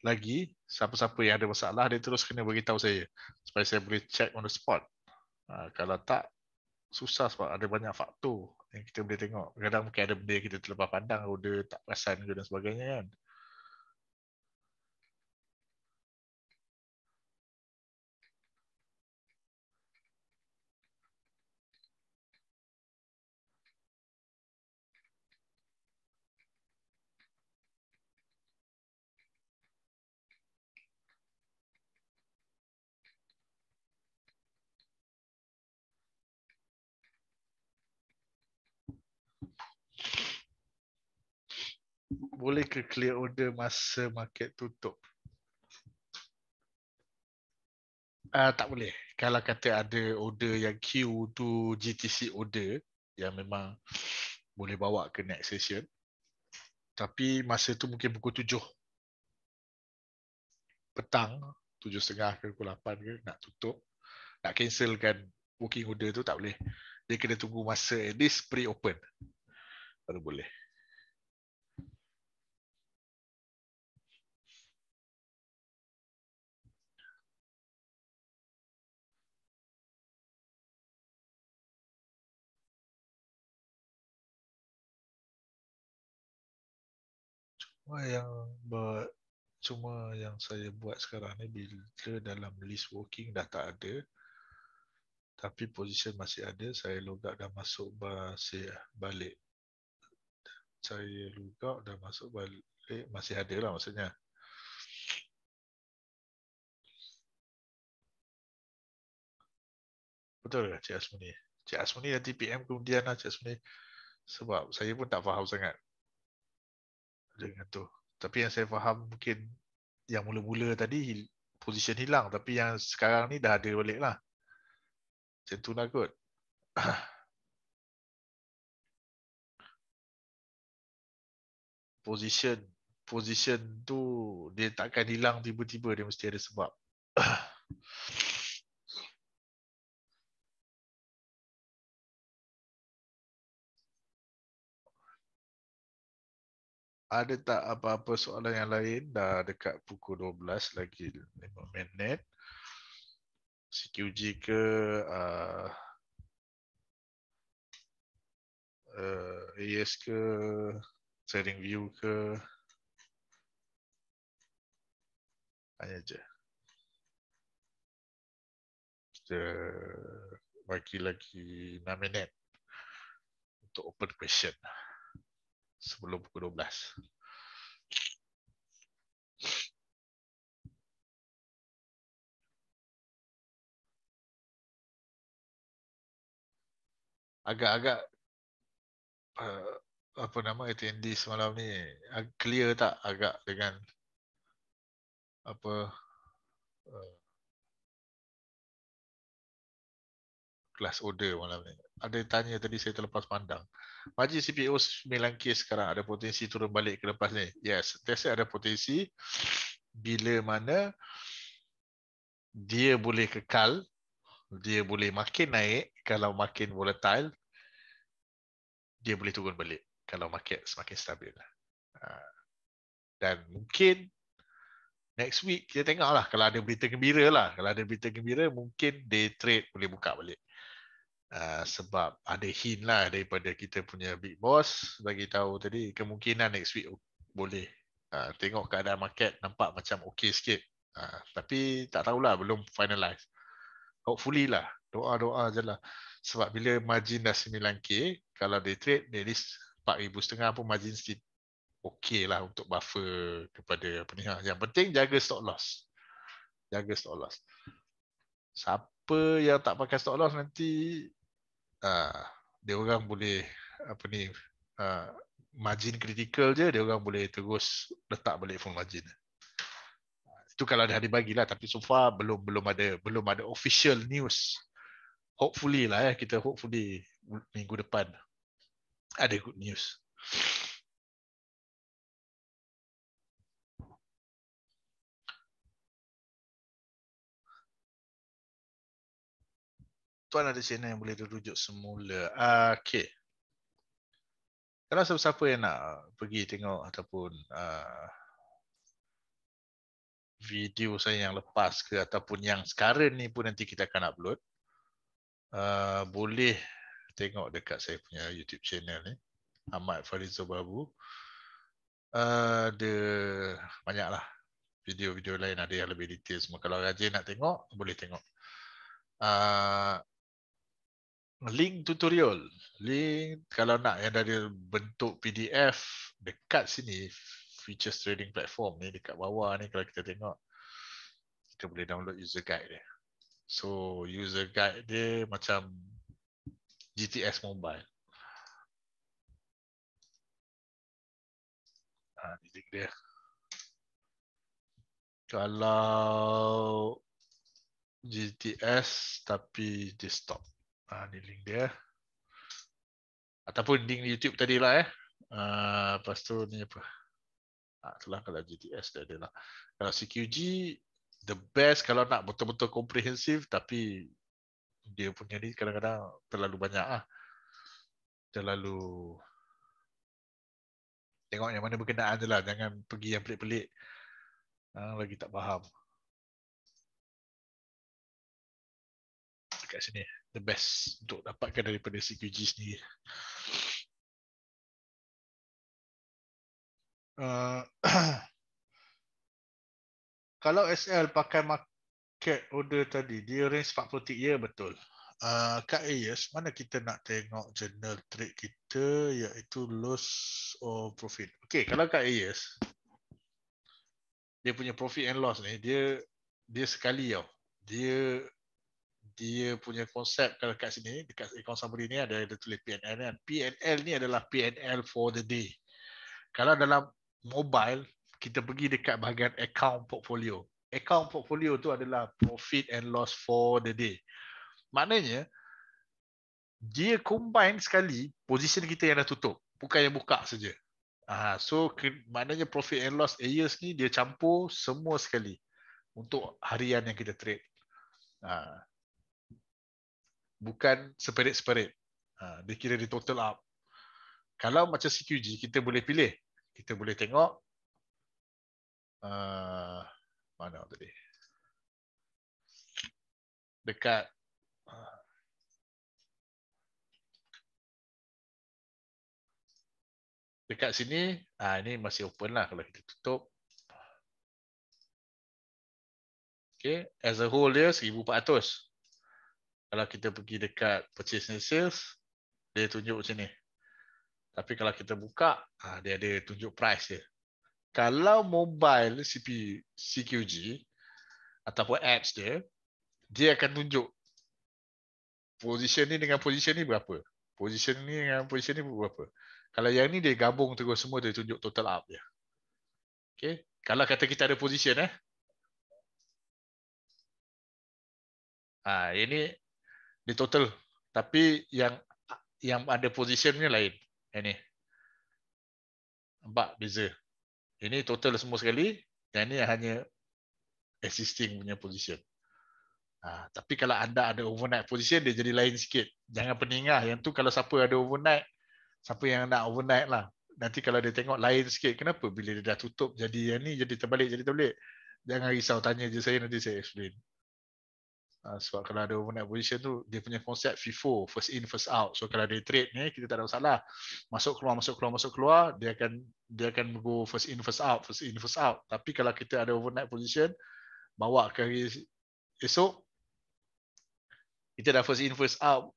lagi siapa-siapa yang ada masalah dia terus kena bagi tahu saya supaya saya boleh check on the spot ha, kalau tak susah sebab ada banyak faktor yang kita boleh tengok. Kadang mungkin ada benda yang kita terlepas pandang, roda tak perasan ke dan sebagainya kan. boleh ke clear order masa market tutup? Uh, tak boleh. Kalau kata ada order yang queue tu GTC order yang memang boleh bawa ke next session. Tapi masa tu mungkin pukul tujuh petang, tujuh setengah ke pukul lapan ke nak tutup. Nak cancelkan booking order tu tak boleh. Dia kena tunggu masa at least pre-open. Baru boleh. apa yang ber, cuma yang saya buat sekarang ni bila dalam list working dah tak ada tapi position masih ada saya logak dan masuk masih balik saya logak dan masuk balik masih ada lah maksudnya betul ke Cik Asmuni Cik Asmuni nanti PM kemudian lah Cik Asmuni sebab saya pun tak faham sangat dengan tu. Tapi yang saya faham mungkin yang mula-mula tadi position hilang tapi yang sekarang ni dah ada balik lah. Macam tu lah kot. position position tu dia takkan hilang tiba-tiba dia mesti ada sebab. ada tak apa-apa soalan yang lain dah dekat pukul 12 lagi lima minit CQG ke uh, ah, uh, eh, AS ke setting view ke Hanya je kita bagi lagi 6 minit untuk open question lah sebelum pukul 12. agak-agak uh, apa nama attendee semalam ni clear tak agak dengan apa uh, kelas order malam ni ada yang tanya tadi saya terlepas pandang Maji CPO 9 sekarang ada potensi turun balik ke lepas ni. Yes, tesnya ada potensi bila mana dia boleh kekal, dia boleh makin naik kalau makin volatile, dia boleh turun balik kalau market semakin stabil. Ha. Dan mungkin next week kita tengoklah kalau ada berita gembira lah. Kalau ada berita gembira, mungkin day trade boleh buka balik. Ah, sebab ada hint lah daripada kita punya big boss bagi tahu tadi kemungkinan next week boleh uh, tengok keadaan market nampak macam okey sikit uh, tapi tak tahulah belum finalize hopefully lah doa-doa je lah sebab bila margin dah 9k kalau day trade at least 4,500 pun margin still okey lah untuk buffer kepada apa ni ha. yang penting jaga stop loss jaga stop loss Sab- apa yang tak pakai stop loss nanti uh, dia orang boleh apa ni uh, margin critical je dia orang boleh terus letak balik full margin. Itu kalau dah lah tapi so far belum belum ada belum ada official news. Hopefully lah eh kita hopefully minggu depan ada good news. tuan ada channel yang boleh dirujuk semula. Ah, Okey. Kalau siapa-siapa yang nak pergi tengok ataupun uh, video saya yang lepas ke ataupun yang sekarang ni pun nanti kita akan upload, uh, boleh tengok dekat saya punya YouTube channel ni. Ahmad Farizul Babu. Ada uh, banyaklah video-video lain ada yang lebih detail semua. Kalau rajin nak tengok, boleh tengok. Uh, link tutorial. Link kalau nak yang dari bentuk PDF dekat sini features trading platform ni dekat bawah ni kalau kita tengok kita boleh download user guide dia. So user guide dia macam GTS mobile. Ha, link dia. Kalau GTS tapi desktop ha, ni link dia ataupun link YouTube tadi lah eh. Uh, lepas tu ni apa? Ha, itulah kalau GTS dia ada lah. Kalau CQG, the best kalau nak betul-betul komprehensif tapi dia punya ni kadang-kadang terlalu banyak lah. Terlalu tengok yang mana berkenaan je lah. Jangan pergi yang pelik-pelik. Ha, lagi tak faham. Dekat sini the best untuk dapatkan daripada CQG sendiri. Uh, kalau SL pakai market order tadi, dia range 43, ya betul. Uh, kat AES, mana kita nak tengok general trade kita iaitu loss or profit. Okay, kalau kat AES, dia punya profit and loss ni, dia dia sekali tau. Dia dia punya konsep kalau kat sini dekat ikon summary ni ada ada tulis PNL kan. PNL ni adalah PNL for the day. Kalau dalam mobile kita pergi dekat bahagian account portfolio. Account portfolio tu adalah profit and loss for the day. Maknanya dia combine sekali position kita yang dah tutup, bukan yang buka saja. Ah so maknanya profit and loss areas ni dia campur semua sekali untuk harian yang kita trade. Ah bukan separate-separate. Ha, dia kira di total up. Kalau macam CQG, kita boleh pilih. Kita boleh tengok. Uh, mana tadi? Dekat. Dekat sini. Ha, ini masih open lah kalau kita tutup. Okay. As a whole dia 1,400 kalau kita pergi dekat purchase sales dia tunjuk macam ni tapi kalau kita buka ha, dia ada tunjuk price dia kalau mobile CP CQG ataupun apps dia dia akan tunjuk position ni dengan position ni berapa position ni dengan position ni berapa kalau yang ni dia gabung terus semua dia tunjuk total up dia Okay, kalau kata kita ada position eh Ah, ini di total tapi yang yang ada positionnya lain ini nampak beza ini total semua sekali yang ini hanya existing punya position ha, tapi kalau anda ada overnight position dia jadi lain sikit jangan peningah yang tu kalau siapa ada overnight siapa yang nak overnight lah nanti kalau dia tengok lain sikit kenapa bila dia dah tutup jadi yang ni jadi terbalik jadi terbalik jangan risau tanya je saya nanti saya explain Ah, sebab kalau ada overnight position tu dia punya konsep FIFO first in first out so kalau dia trade ni kita tak ada masalah masuk keluar masuk keluar masuk keluar dia akan dia akan go first in first out first in first out tapi kalau kita ada overnight position bawa ke hari esok kita dah first in first out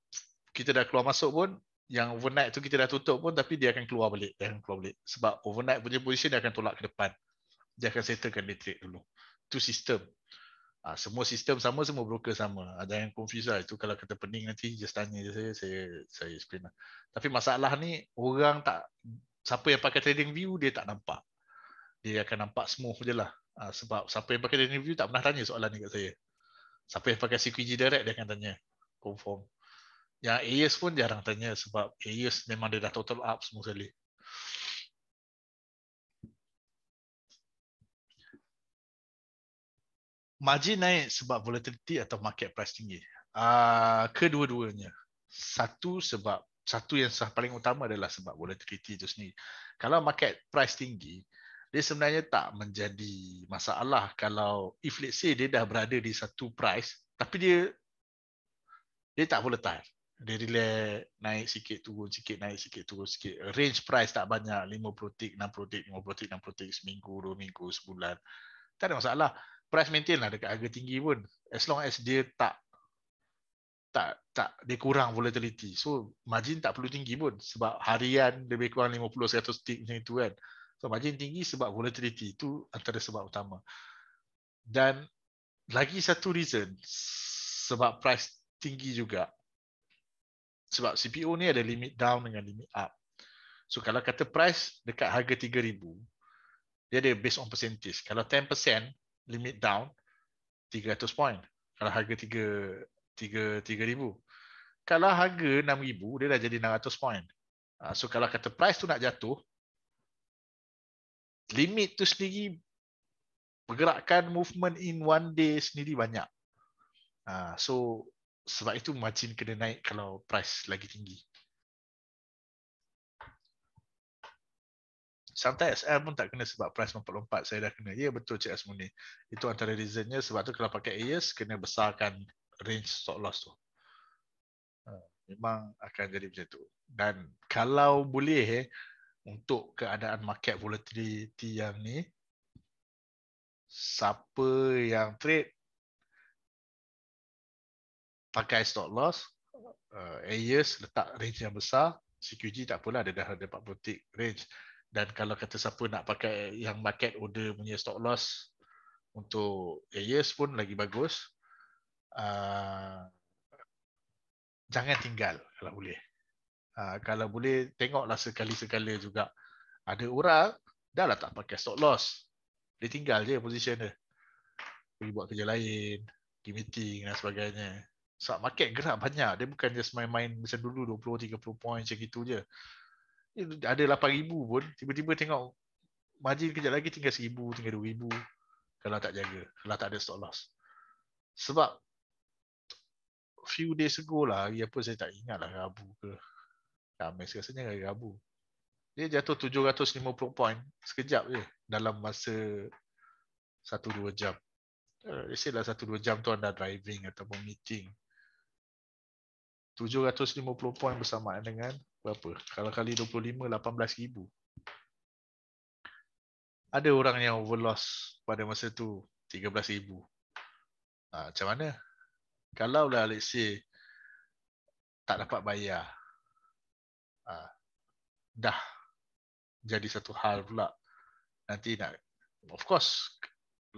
kita dah keluar masuk pun yang overnight tu kita dah tutup pun tapi dia akan keluar balik dia akan keluar balik sebab overnight punya position dia akan tolak ke depan dia akan settlekan dia trade dulu tu sistem Ha, semua sistem sama, semua broker sama. Ada yang confuse lah. Itu kalau kata pening nanti, just tanya je saya, saya, saya explain lah. Tapi masalah ni, orang tak, siapa yang pakai trading view, dia tak nampak. Dia akan nampak smooth je lah. Ha, sebab siapa yang pakai trading view, tak pernah tanya soalan ni kat saya. Siapa yang pakai CQG direct, dia akan tanya. Confirm. Yang AES pun jarang tanya sebab AES memang dia dah total up semua sekali. margin naik sebab volatility atau market price tinggi? Uh, kedua-duanya. Satu sebab satu yang sah paling utama adalah sebab volatility itu sendiri. Kalau market price tinggi, dia sebenarnya tak menjadi masalah kalau if let's say dia dah berada di satu price tapi dia dia tak volatile. Dia relax, naik sikit, turun sikit, naik sikit, turun sikit. Range price tak banyak, 50 tick, 60 tick, 50 tick, 60 tick, seminggu, dua minggu, sebulan. Tak ada masalah price maintain lah dekat harga tinggi pun as long as dia tak tak tak dia kurang volatility so margin tak perlu tinggi pun sebab harian lebih kurang 50 100 tick macam itu kan so margin tinggi sebab volatility itu antara sebab utama dan lagi satu reason sebab price tinggi juga sebab CPO ni ada limit down dengan limit up so kalau kata price dekat harga 3000 dia ada based on percentage kalau 10% limit down 300 point kalau harga 3 3, 3000 kalau harga 6000 dia dah jadi 600 point ah, so kalau kata price tu nak jatuh limit tu sendiri pergerakan movement in one day sendiri banyak ah, so sebab itu margin kena naik kalau price lagi tinggi sampai XL pun tak kena sebab price lompat-lompat saya dah kena. Ya yeah, betul Cik Asmuni. Itu antara reasonnya sebab tu kalau pakai AES kena besarkan range stock loss tu. Ha, memang akan jadi macam tu. Dan kalau boleh eh, untuk keadaan market volatility yang ni, siapa yang trade pakai stock loss, uh, AES letak range yang besar, CQG tak apalah, dia dah ada 40 tick range dan kalau kata siapa nak pakai yang market order punya stock loss untuk AES pun lagi bagus uh, jangan tinggal kalau boleh uh, kalau boleh tengoklah sekali-sekala juga ada orang dah lah tak pakai stock loss dia tinggal je position dia pergi buat kerja lain pergi meeting dan sebagainya sebab so, market gerak banyak dia bukan just main-main macam dulu 20-30 point macam itu je ada 8000 pun tiba-tiba tengok margin kejap lagi tinggal 1000 tinggal 2000 kalau tak jaga kalau tak ada stop loss sebab few days ago lah hari pun saya tak ingat lah Rabu ke Kamis rasanya hari Rabu dia jatuh 750 point sekejap je dalam masa 1-2 jam uh, lah 1-2 jam tu anda driving ataupun meeting 750 poin bersamaan dengan berapa? Kalau kali 25, 18,000. Ada orang yang overloss pada masa tu 13,000. Ha, macam mana? Kalau lah let's say tak dapat bayar, ha, dah jadi satu hal pula. Nanti nak, of course,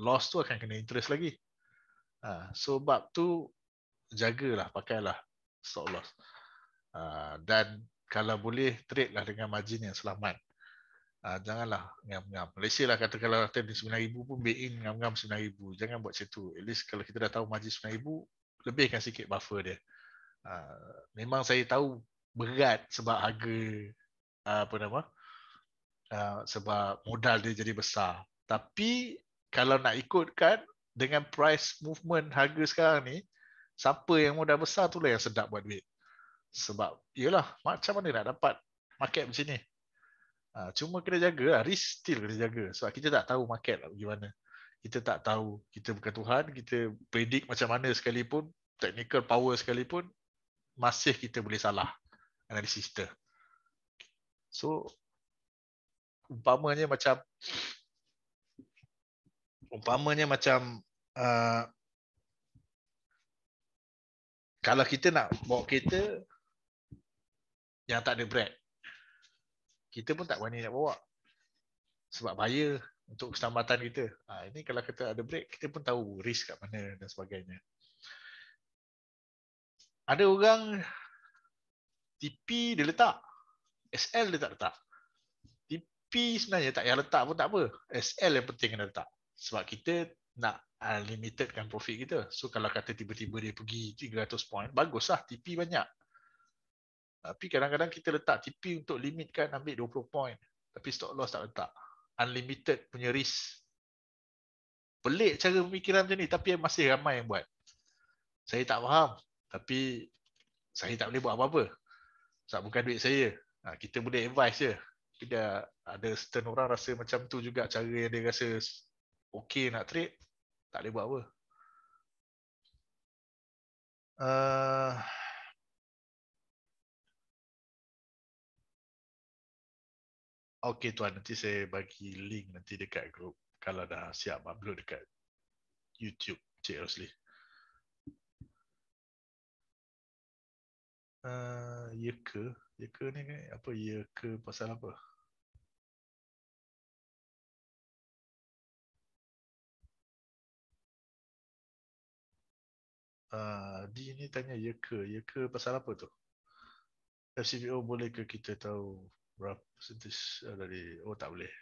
loss tu akan kena interest lagi. Ha, so, bab tu, jagalah, pakailah stop-loss. Uh, ah, dan kalau boleh, trade lah dengan margin yang selamat. Uh, janganlah ngam-ngam. Malaysia lah kata kalau return di 9000 pun bake in ngam-ngam 9000. Jangan buat macam tu. At least kalau kita dah tahu margin 9000, lebihkan sikit buffer dia. Uh, memang saya tahu berat sebab harga uh, apa nama uh, sebab modal dia jadi besar. Tapi kalau nak ikutkan dengan price movement harga sekarang ni, siapa yang modal besar tu lah yang sedap buat duit. Sebab iyalah macam mana nak dapat market macam ni. Ha, cuma kena jaga lah. Risk still kena jaga. Sebab kita tak tahu market lah bagaimana. Kita tak tahu. Kita bukan Tuhan. Kita predict macam mana sekalipun. Technical power sekalipun. Masih kita boleh salah. Analisis kita. So, umpamanya macam umpamanya macam uh, kalau kita nak bawa kereta yang tak ada brek kita pun tak berani nak bawa sebab bahaya untuk keselamatan kita ha, ini kalau kita ada brek kita pun tahu risk kat mana dan sebagainya ada orang TP dia letak SL dia tak letak TP sebenarnya tak payah letak pun tak apa SL yang penting kena letak sebab kita nak unlimited kan profit kita. So kalau kata tiba-tiba dia pergi 300 point, baguslah TP banyak. Tapi kadang-kadang kita letak TP untuk limitkan ambil 20 point. Tapi stop loss tak letak. Unlimited punya risk. Pelik cara pemikiran macam ni. Tapi masih ramai yang buat. Saya tak faham. Tapi saya tak boleh buat apa-apa. Sebab bukan duit saya. Ha, kita boleh advice je. Tapi ada certain orang rasa macam tu juga cara yang dia rasa okay nak trade tak boleh buat apa. Uh, okay tuan, nanti saya bagi link nanti dekat grup kalau dah siap upload dekat YouTube Cik Rosli. Uh, ya ke? Ya ke ni? Apa ya ke pasal apa? Ah, D ni tanya ya ke ya ke pasal apa tu FCBO boleh ke kita tahu berapa persentis ah, dari oh tak boleh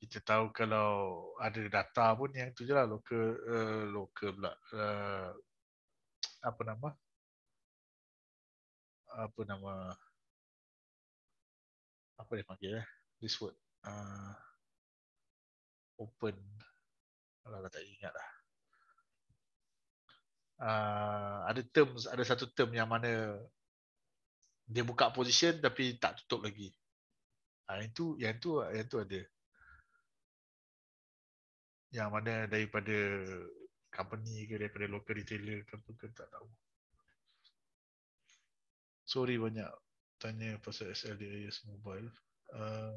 kita tahu kalau ada data pun yang tu je lah local uh, local pula uh, apa nama apa nama apa dia panggil eh? this word uh, open kalau tak ingat lah uh, ada term ada satu term yang mana dia buka position tapi tak tutup lagi. Uh, yang tu yang tu yang tu ada. Yang mana daripada company ke daripada local retailer ke apa ke tak tahu. Sorry banyak tanya pasal SLDIS mobile. Uh,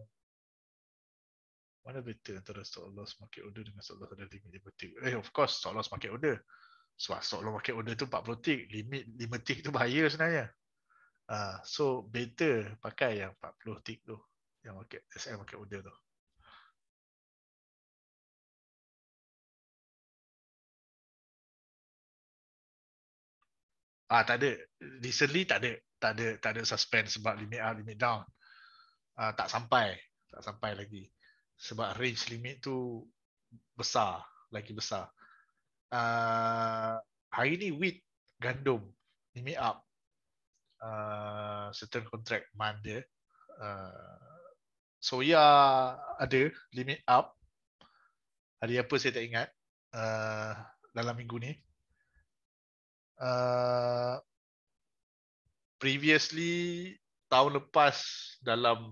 mana betul antara stock loss market order dengan stock loss ada limit betul. Eh, of course, stock loss market order. Sebab lo pakai order tu 40 tick, limit 5 tick tu bahaya sebenarnya. Uh, so better pakai yang 40 tick tu, yang pakai SM pakai order tu. Ah tak ada. Recently tak ada tak ada tak ada suspend sebab limit up limit down. Ah tak sampai, tak sampai lagi. Sebab range limit tu besar, lagi besar. Uh, hari ni with gandum ni meet up uh, certain contract man dia. Uh, so ya yeah, ada limit up. Hari apa saya tak ingat uh, dalam minggu ni. Uh, previously tahun lepas dalam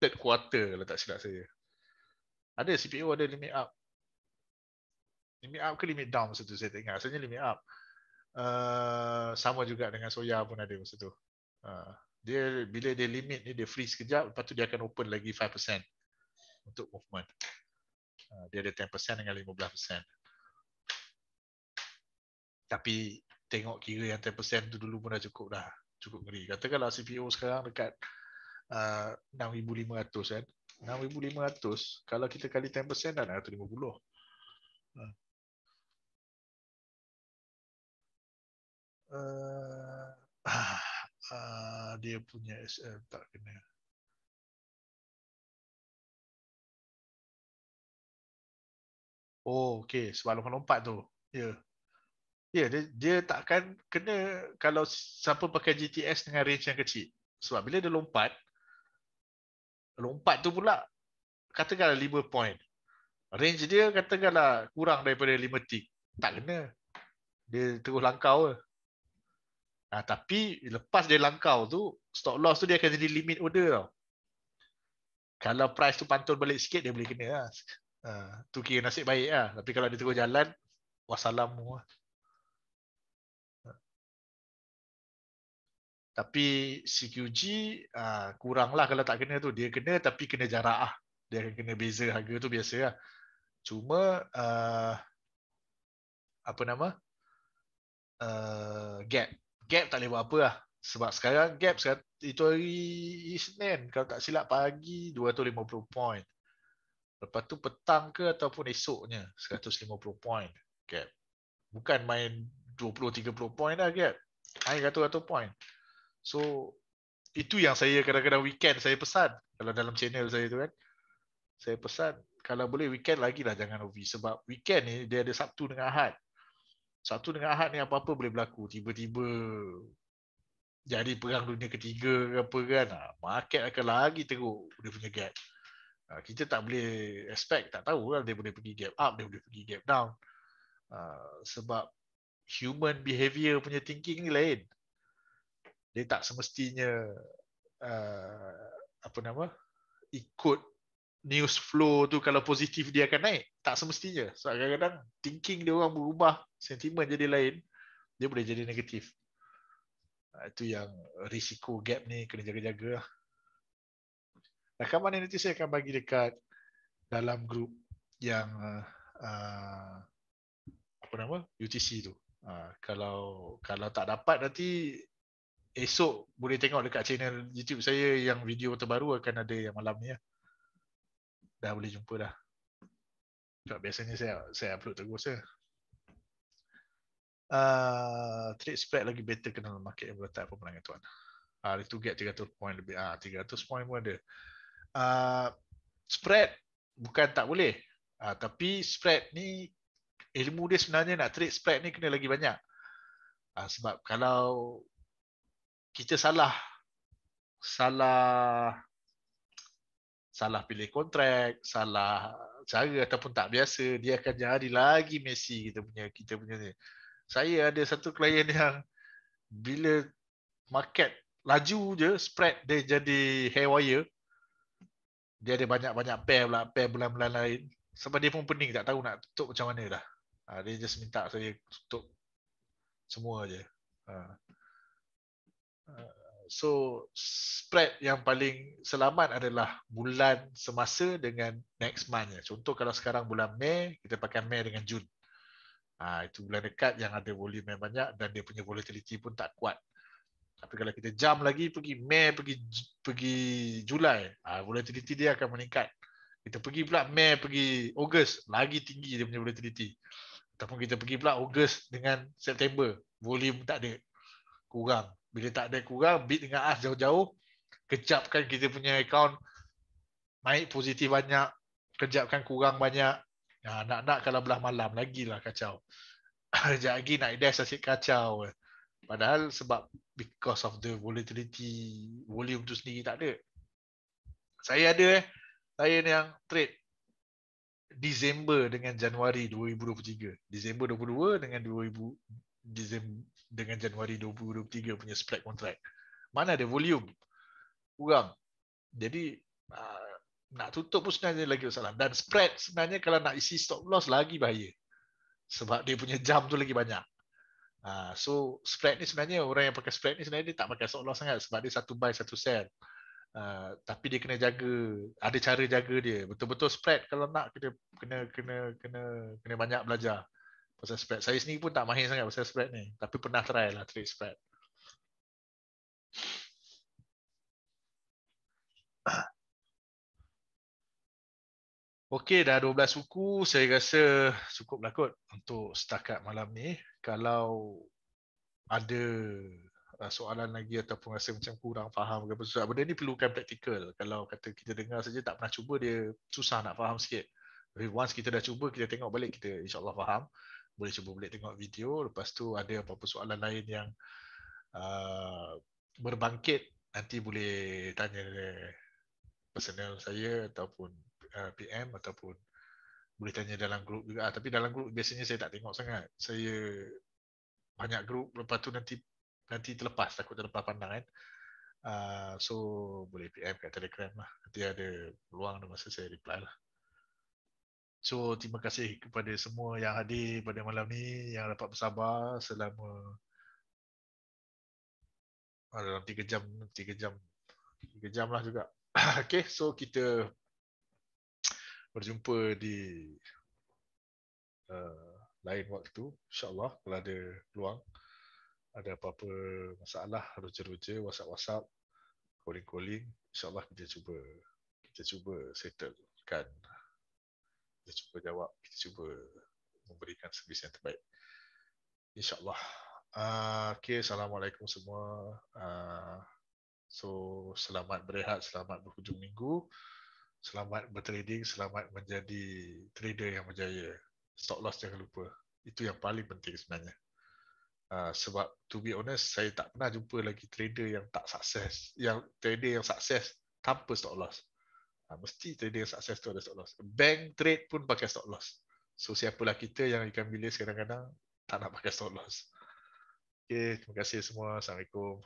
third quarter kalau tak silap saya. Ada CPU ada limit up limit up ke limit down masa tu saya tak ingat rasanya limit up uh, sama juga dengan soya pun ada masa tu uh, dia bila dia limit ni dia freeze sekejap lepas tu dia akan open lagi 5% untuk movement uh, dia ada 10% dengan 15% tapi tengok kira yang 10% tu dulu pun dah cukup dah cukup ngeri katakanlah CPO sekarang dekat uh, 6500 kan 6500 kalau kita kali 10% dah 150 uh, uh, uh, dia punya SM tak kena. Oh, okey. Sebab lompat-lompat tu. Ya. Yeah. Ya, yeah, dia, dia takkan kena kalau siapa pakai GTS dengan range yang kecil. Sebab bila dia lompat, lompat tu pula katakanlah 5 point. Range dia katakanlah kurang daripada 5 tick. Tak kena. Dia terus langkau lah. Ah, tapi lepas dia langkau tu, stop loss tu dia akan jadi limit order tau. Kalau price tu pantun balik sikit, dia boleh kena lah. Ah, tu kira nasib baik lah. Tapi kalau dia terus jalan, wassalam mu Tapi CQG ah, kurang lah kalau tak kena tu. Dia kena tapi kena jarak ah. Dia akan kena beza harga tu biasa lah. Cuma uh, apa nama? Uh, gap gap tak boleh buat apa lah. Sebab sekarang gap sekarang, itu hari Isnin. Kalau tak silap pagi 250 point. Lepas tu petang ke ataupun esoknya 150 point gap. Bukan main 20-30 point lah gap. Main ratus-ratus point. So itu yang saya kadang-kadang weekend saya pesan. Kalau dalam channel saya tu kan. Saya pesan kalau boleh weekend lagi lah jangan OV. Sebab weekend ni dia ada Sabtu dengan Ahad. Satu dengan Ahad ni apa-apa boleh berlaku. Tiba-tiba jadi perang dunia ketiga ke apa kan. Ah, market akan lagi teruk dia punya gap. Ah, kita tak boleh expect, tak tahu lah dia boleh pergi gap up, dia boleh pergi gap down. Ah, sebab human behavior punya thinking ni lain. Dia tak semestinya apa nama ikut news flow tu kalau positif dia akan naik tak semestinya. Sebab kadang-kadang thinking dia orang berubah, sentimen jadi lain, dia boleh jadi negatif. Ah, itu yang risiko gap ni kena jaga-jaga. Lah. Rakaman nanti saya akan bagi dekat dalam grup yang uh, apa nama UTC tu. Uh, kalau kalau tak dapat nanti esok boleh tengok dekat channel YouTube saya yang video terbaru akan ada yang malam ni. Ya. Dah boleh jumpa dah. Sebab biasanya saya saya upload terus ya. Uh, trade spread lagi better kena market yang berletak pelanggan tuan. Ah, uh, itu get 300 point lebih. Ah, uh, 300 point pun ada. Uh, spread bukan tak boleh. Uh, tapi spread ni ilmu dia sebenarnya nak trade spread ni kena lagi banyak. Uh, sebab kalau kita salah salah salah pilih kontrak, salah cara ataupun tak biasa dia akan jadi lagi Messi kita punya kita punya ni. Saya ada satu klien yang bila market laju je spread dia jadi haywire. Dia ada banyak-banyak pair pula, pair bulan-bulan lain. Sebab dia pun pening tak tahu nak tutup macam mana dah. Ha, dia just minta saya tutup semua je. Ha. ha so spread yang paling selamat adalah bulan semasa dengan next month. Contoh kalau sekarang bulan Mei, kita pakai Mei dengan Jun. Ha, itu bulan dekat yang ada volume yang banyak dan dia punya volatility pun tak kuat. Tapi kalau kita jam lagi pergi Mei, pergi pergi Julai, ha, volatility dia akan meningkat. Kita pergi pula Mei, pergi Ogos, lagi tinggi dia punya volatility. Ataupun kita pergi pula Ogos dengan September, volume tak ada, kurang bila tak ada kurang bid dengan as jauh-jauh kecapkan kita punya account naik positif banyak kejapkan kurang banyak ya, nak nak kalau belah malam lagi lah kacau sekejap lagi naik desk asyik kacau padahal sebab because of the volatility volume tu sendiri tak ada saya ada eh saya ni yang trade Disember dengan Januari 2023 Disember 22 dengan 2000 Disember dengan Januari 2023 punya spread contract. Mana ada volume kurang. Jadi uh, nak tutup pun sebenarnya lagi masalah. Dan spread sebenarnya kalau nak isi stop loss lagi bahaya. Sebab dia punya jam tu lagi banyak. Uh, so spread ni sebenarnya orang yang pakai spread ni sebenarnya dia tak pakai stop loss sangat sebab dia satu buy satu sell. Uh, tapi dia kena jaga ada cara jaga dia betul-betul spread kalau nak kena kena kena kena kena banyak belajar pasal spread. Saya sendiri pun tak mahir sangat pasal spread ni. Tapi pernah try lah trade spread. Okey, dah 12 suku. Saya rasa cukup lah kot untuk setakat malam ni. Kalau ada uh, soalan lagi ataupun rasa macam kurang faham ke sebab benda ni perlukan praktikal kalau kata kita dengar saja tak pernah cuba dia susah nak faham sikit tapi once kita dah cuba kita tengok balik kita insyaallah faham boleh cuba boleh tengok video lepas tu ada apa-apa soalan lain yang uh, berbangkit nanti boleh tanya personal saya ataupun uh, PM ataupun boleh tanya dalam grup juga ah, tapi dalam grup biasanya saya tak tengok sangat saya banyak grup lepas tu nanti nanti terlepas takut terlepas pandang kan uh, so boleh PM kat Telegram lah nanti ada peluang dan masa saya reply lah So terima kasih kepada semua yang hadir pada malam ni yang dapat bersabar selama ah, dalam 3 jam 3 jam 3 jam lah juga. okay, so kita berjumpa di uh, lain waktu insyaallah kalau ada peluang ada apa-apa masalah roja-roja whatsapp-whatsapp calling-calling insyaallah kita cuba kita cuba settlekan kita cuba jawab kita cuba memberikan servis yang terbaik insyaallah uh, okay assalamualaikum semua uh, so selamat berehat selamat berhujung minggu selamat bertrading selamat menjadi trader yang berjaya stop loss jangan lupa itu yang paling penting sebenarnya Uh, sebab to be honest saya tak pernah jumpa lagi trader yang tak sukses yang trader yang sukses tanpa stop loss Ha, mesti trading success tu ada stop loss. Bank trade pun pakai stop loss. So siapalah kita yang ikan bilis kadang-kadang tak nak pakai stop loss. Okay, terima kasih semua. Assalamualaikum.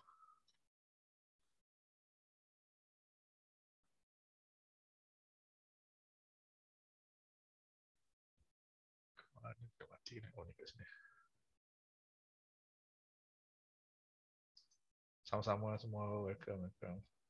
Oh, Sama-sama semua, welcome, welcome.